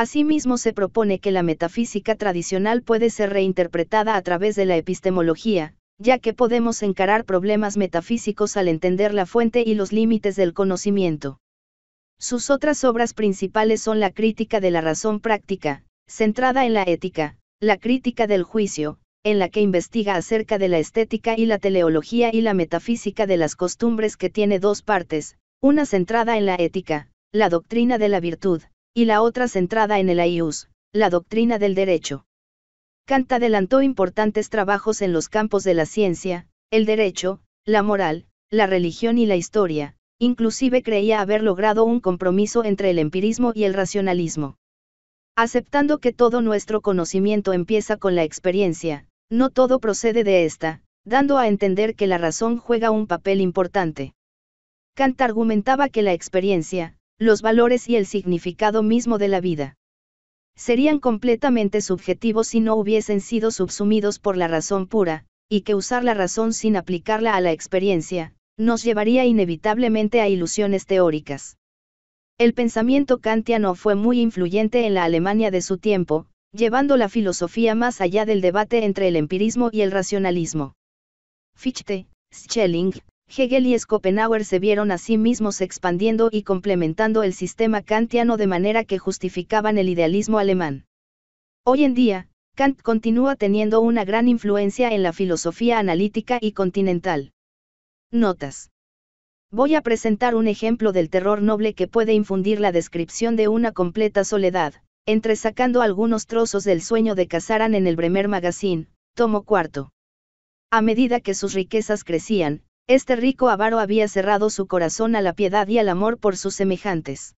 [SPEAKER 1] Asimismo se propone que la metafísica tradicional puede ser reinterpretada a través de la epistemología, ya que podemos encarar problemas metafísicos al entender la fuente y los límites del conocimiento. Sus otras obras principales son la crítica de la razón práctica, centrada en la ética, la crítica del juicio, en la que investiga acerca de la estética y la teleología y la metafísica de las costumbres que tiene dos partes, una centrada en la ética, la doctrina de la virtud, y la otra centrada en el aius, la doctrina del derecho. Kant adelantó importantes trabajos en los campos de la ciencia, el derecho, la moral, la religión y la historia, inclusive creía haber logrado un compromiso entre el empirismo y el racionalismo. Aceptando que todo nuestro conocimiento empieza con la experiencia, no todo procede de ésta, dando a entender que la razón juega un papel importante. Kant argumentaba que la experiencia, los valores y el significado mismo de la vida. Serían completamente subjetivos si no hubiesen sido subsumidos por la razón pura, y que usar la razón sin aplicarla a la experiencia, nos llevaría inevitablemente a ilusiones teóricas. El pensamiento kantiano fue muy influyente en la Alemania de su tiempo, llevando la filosofía más allá del debate entre el empirismo y el racionalismo. Fichte, Schelling, Hegel y Schopenhauer se vieron a sí mismos expandiendo y complementando el sistema kantiano de manera que justificaban el idealismo alemán. Hoy en día, Kant continúa teniendo una gran influencia en la filosofía analítica y continental. Notas. Voy a presentar un ejemplo del terror noble que puede infundir la descripción de una completa soledad, entresacando algunos trozos del sueño de Casaran en el Bremer Magazine, tomo cuarto. A medida que sus riquezas crecían, este rico avaro había cerrado su corazón a la piedad y al amor por sus semejantes.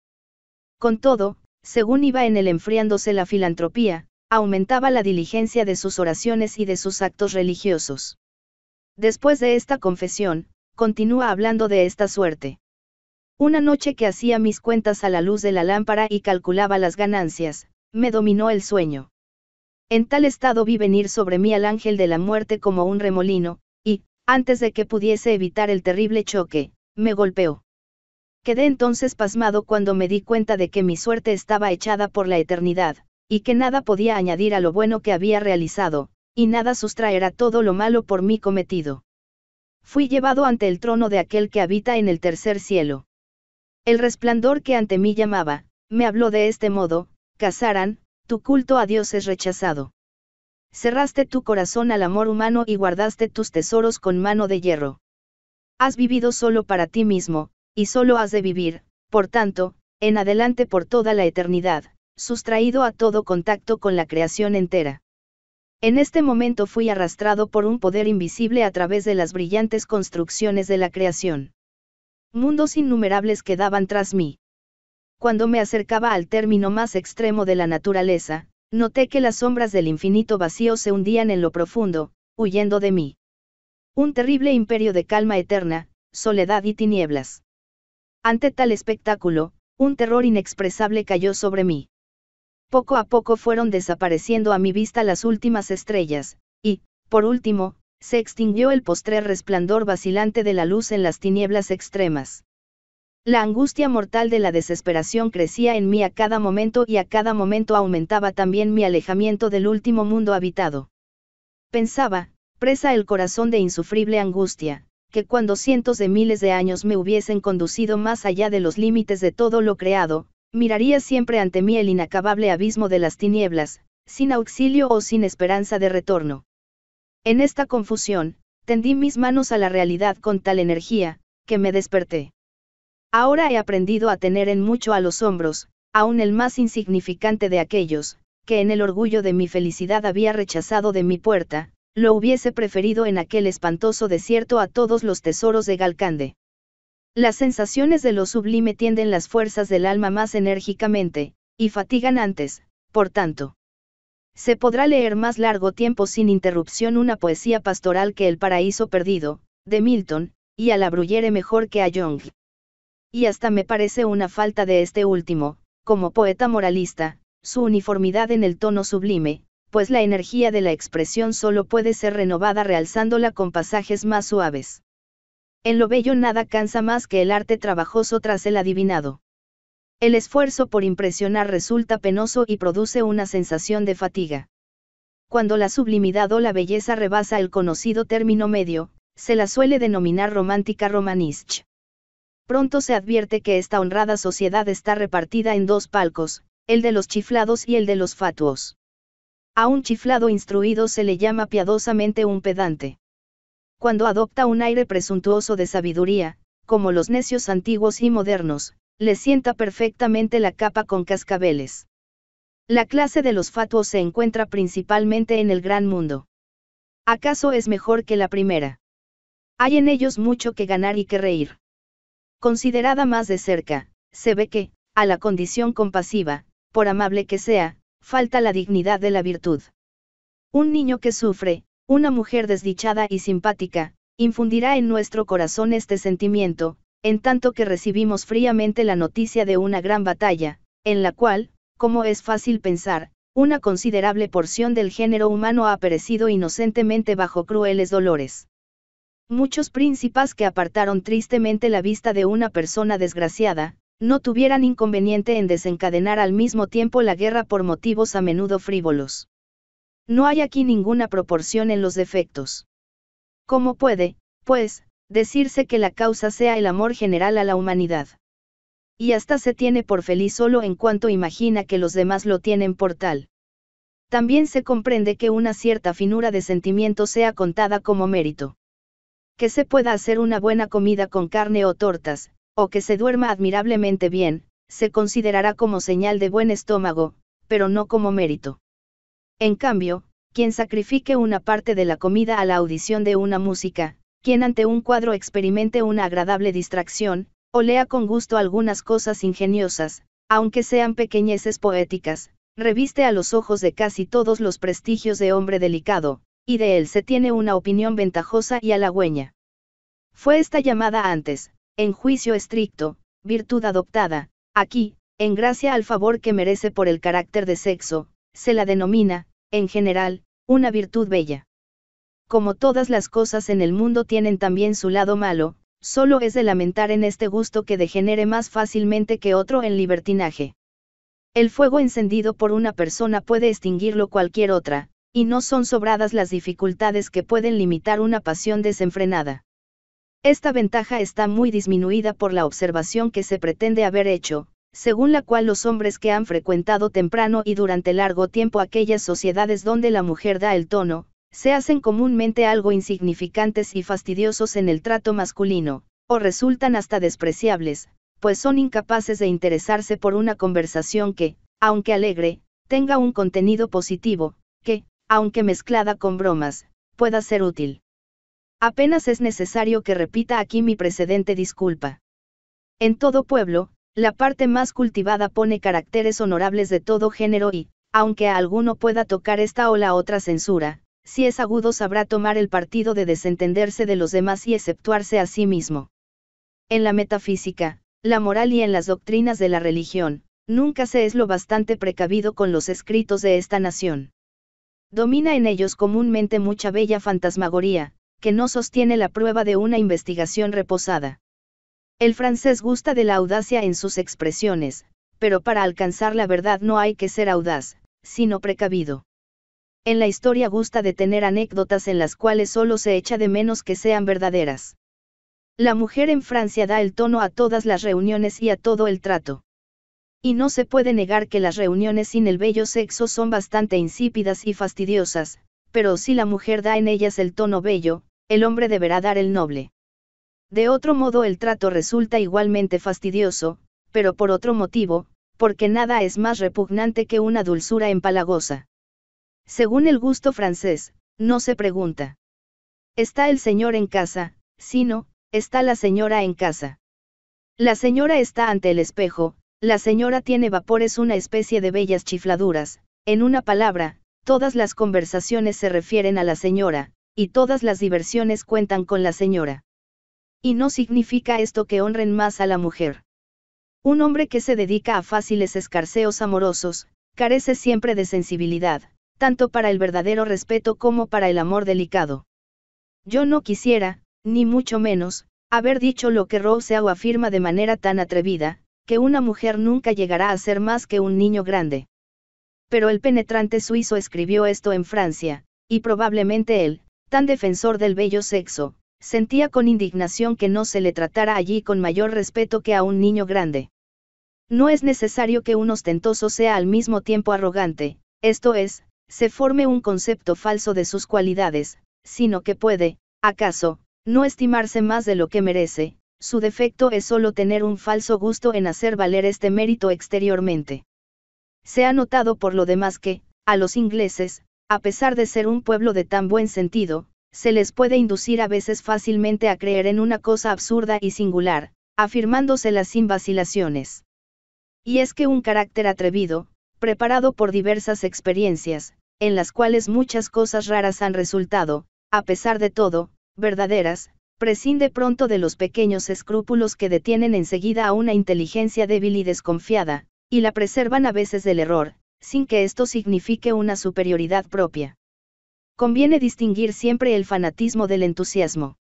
[SPEAKER 1] Con todo, según iba en él enfriándose la filantropía, aumentaba la diligencia de sus oraciones y de sus actos religiosos. Después de esta confesión, continúa hablando de esta suerte. Una noche que hacía mis cuentas a la luz de la lámpara y calculaba las ganancias, me dominó el sueño. En tal estado vi venir sobre mí al ángel de la muerte como un remolino, antes de que pudiese evitar el terrible choque, me golpeó. Quedé entonces pasmado cuando me di cuenta de que mi suerte estaba echada por la eternidad, y que nada podía añadir a lo bueno que había realizado, y nada sustraerá todo lo malo por mí cometido. Fui llevado ante el trono de aquel que habita en el tercer cielo. El resplandor que ante mí llamaba, me habló de este modo, Casarán, tu culto a Dios es rechazado. Cerraste tu corazón al amor humano y guardaste tus tesoros con mano de hierro. Has vivido solo para ti mismo, y solo has de vivir, por tanto, en adelante por toda la eternidad, sustraído a todo contacto con la creación entera. En este momento fui arrastrado por un poder invisible a través de las brillantes construcciones de la creación. Mundos innumerables quedaban tras mí. Cuando me acercaba al término más extremo de la naturaleza, Noté que las sombras del infinito vacío se hundían en lo profundo, huyendo de mí. Un terrible imperio de calma eterna, soledad y tinieblas. Ante tal espectáculo, un terror inexpresable cayó sobre mí. Poco a poco fueron desapareciendo a mi vista las últimas estrellas, y, por último, se extinguió el postrer resplandor vacilante de la luz en las tinieblas extremas. La angustia mortal de la desesperación crecía en mí a cada momento y a cada momento aumentaba también mi alejamiento del último mundo habitado. Pensaba, presa el corazón de insufrible angustia, que cuando cientos de miles de años me hubiesen conducido más allá de los límites de todo lo creado, miraría siempre ante mí el inacabable abismo de las tinieblas, sin auxilio o sin esperanza de retorno. En esta confusión, tendí mis manos a la realidad con tal energía, que me desperté. Ahora he aprendido a tener en mucho a los hombros, aún el más insignificante de aquellos, que en el orgullo de mi felicidad había rechazado de mi puerta, lo hubiese preferido en aquel espantoso desierto a todos los tesoros de Galcande. Las sensaciones de lo sublime tienden las fuerzas del alma más enérgicamente, y fatigan antes, por tanto. Se podrá leer más largo tiempo sin interrupción una poesía pastoral que El paraíso perdido, de Milton, y a la Bruyere mejor que a Young y hasta me parece una falta de este último, como poeta moralista, su uniformidad en el tono sublime, pues la energía de la expresión solo puede ser renovada realzándola con pasajes más suaves. En lo bello nada cansa más que el arte trabajoso tras el adivinado. El esfuerzo por impresionar resulta penoso y produce una sensación de fatiga. Cuando la sublimidad o la belleza rebasa el conocido término medio, se la suele denominar romántica romanisch. Pronto se advierte que esta honrada sociedad está repartida en dos palcos, el de los chiflados y el de los fatuos. A un chiflado instruido se le llama piadosamente un pedante. Cuando adopta un aire presuntuoso de sabiduría, como los necios antiguos y modernos, le sienta perfectamente la capa con cascabeles. La clase de los fatuos se encuentra principalmente en el gran mundo. ¿Acaso es mejor que la primera? Hay en ellos mucho que ganar y que reír. Considerada más de cerca, se ve que, a la condición compasiva, por amable que sea, falta la dignidad de la virtud. Un niño que sufre, una mujer desdichada y simpática, infundirá en nuestro corazón este sentimiento, en tanto que recibimos fríamente la noticia de una gran batalla, en la cual, como es fácil pensar, una considerable porción del género humano ha perecido inocentemente bajo crueles dolores. Muchos príncipes que apartaron tristemente la vista de una persona desgraciada, no tuvieran inconveniente en desencadenar al mismo tiempo la guerra por motivos a menudo frívolos. No hay aquí ninguna proporción en los defectos. ¿Cómo puede, pues, decirse que la causa sea el amor general a la humanidad? Y hasta se tiene por feliz solo en cuanto imagina que los demás lo tienen por tal. También se comprende que una cierta finura de sentimiento sea contada como mérito que se pueda hacer una buena comida con carne o tortas, o que se duerma admirablemente bien, se considerará como señal de buen estómago, pero no como mérito. En cambio, quien sacrifique una parte de la comida a la audición de una música, quien ante un cuadro experimente una agradable distracción, o lea con gusto algunas cosas ingeniosas, aunque sean pequeñeces poéticas, reviste a los ojos de casi todos los prestigios de hombre delicado, y de él se tiene una opinión ventajosa y halagüeña. Fue esta llamada antes, en juicio estricto, virtud adoptada, aquí, en gracia al favor que merece por el carácter de sexo, se la denomina, en general, una virtud bella. Como todas las cosas en el mundo tienen también su lado malo, solo es de lamentar en este gusto que degenere más fácilmente que otro en libertinaje. El fuego encendido por una persona puede extinguirlo cualquier otra, y no son sobradas las dificultades que pueden limitar una pasión desenfrenada. Esta ventaja está muy disminuida por la observación que se pretende haber hecho, según la cual los hombres que han frecuentado temprano y durante largo tiempo aquellas sociedades donde la mujer da el tono, se hacen comúnmente algo insignificantes y fastidiosos en el trato masculino, o resultan hasta despreciables, pues son incapaces de interesarse por una conversación que, aunque alegre, tenga un contenido positivo, que, aunque mezclada con bromas, pueda ser útil. Apenas es necesario que repita aquí mi precedente disculpa. En todo pueblo, la parte más cultivada pone caracteres honorables de todo género y, aunque a alguno pueda tocar esta o la otra censura, si es agudo sabrá tomar el partido de desentenderse de los demás y exceptuarse a sí mismo. En la metafísica, la moral y en las doctrinas de la religión, nunca se es lo bastante precavido con los escritos de esta nación domina en ellos comúnmente mucha bella fantasmagoría, que no sostiene la prueba de una investigación reposada. El francés gusta de la audacia en sus expresiones, pero para alcanzar la verdad no hay que ser audaz, sino precavido. En la historia gusta de tener anécdotas en las cuales solo se echa de menos que sean verdaderas. La mujer en Francia da el tono a todas las reuniones y a todo el trato. Y no se puede negar que las reuniones sin el bello sexo son bastante insípidas y fastidiosas, pero si la mujer da en ellas el tono bello, el hombre deberá dar el noble. De otro modo el trato resulta igualmente fastidioso, pero por otro motivo, porque nada es más repugnante que una dulzura empalagosa. Según el gusto francés, no se pregunta. Está el señor en casa, sino, está la señora en casa. La señora está ante el espejo, la señora tiene vapores una especie de bellas chifladuras, en una palabra, todas las conversaciones se refieren a la señora, y todas las diversiones cuentan con la señora. Y no significa esto que honren más a la mujer. Un hombre que se dedica a fáciles escarceos amorosos, carece siempre de sensibilidad, tanto para el verdadero respeto como para el amor delicado. Yo no quisiera, ni mucho menos, haber dicho lo que Roseau afirma de manera tan atrevida, que una mujer nunca llegará a ser más que un niño grande. Pero el penetrante suizo escribió esto en Francia, y probablemente él, tan defensor del bello sexo, sentía con indignación que no se le tratara allí con mayor respeto que a un niño grande. No es necesario que un ostentoso sea al mismo tiempo arrogante, esto es, se forme un concepto falso de sus cualidades, sino que puede, acaso, no estimarse más de lo que merece, su defecto es solo tener un falso gusto en hacer valer este mérito exteriormente. Se ha notado por lo demás que, a los ingleses, a pesar de ser un pueblo de tan buen sentido, se les puede inducir a veces fácilmente a creer en una cosa absurda y singular, afirmándosela sin vacilaciones. Y es que un carácter atrevido, preparado por diversas experiencias, en las cuales muchas cosas raras han resultado, a pesar de todo, verdaderas, prescinde pronto de los pequeños escrúpulos que detienen enseguida a una inteligencia débil y desconfiada, y la preservan a veces del error, sin que esto signifique una superioridad propia. Conviene distinguir siempre el fanatismo del entusiasmo.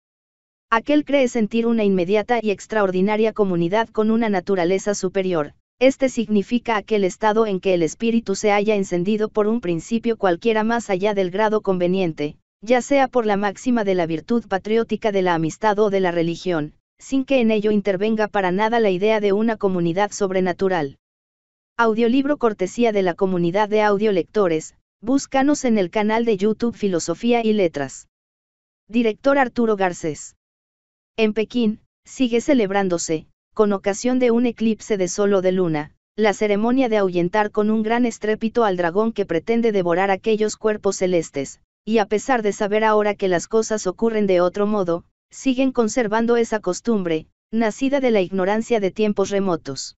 [SPEAKER 1] Aquel cree sentir una inmediata y extraordinaria comunidad con una naturaleza superior, este significa aquel estado en que el espíritu se haya encendido por un principio cualquiera más allá del grado conveniente, ya sea por la máxima de la virtud patriótica de la amistad o de la religión, sin que en ello intervenga para nada la idea de una comunidad sobrenatural. Audiolibro cortesía de la comunidad de audiolectores, búscanos en el canal de YouTube Filosofía y Letras. Director Arturo Garcés. En Pekín, sigue celebrándose, con ocasión de un eclipse de solo de luna, la ceremonia de ahuyentar con un gran estrépito al dragón que pretende devorar aquellos cuerpos celestes, y a pesar de saber ahora que las cosas ocurren de otro modo, siguen conservando esa costumbre, nacida de la ignorancia de tiempos remotos.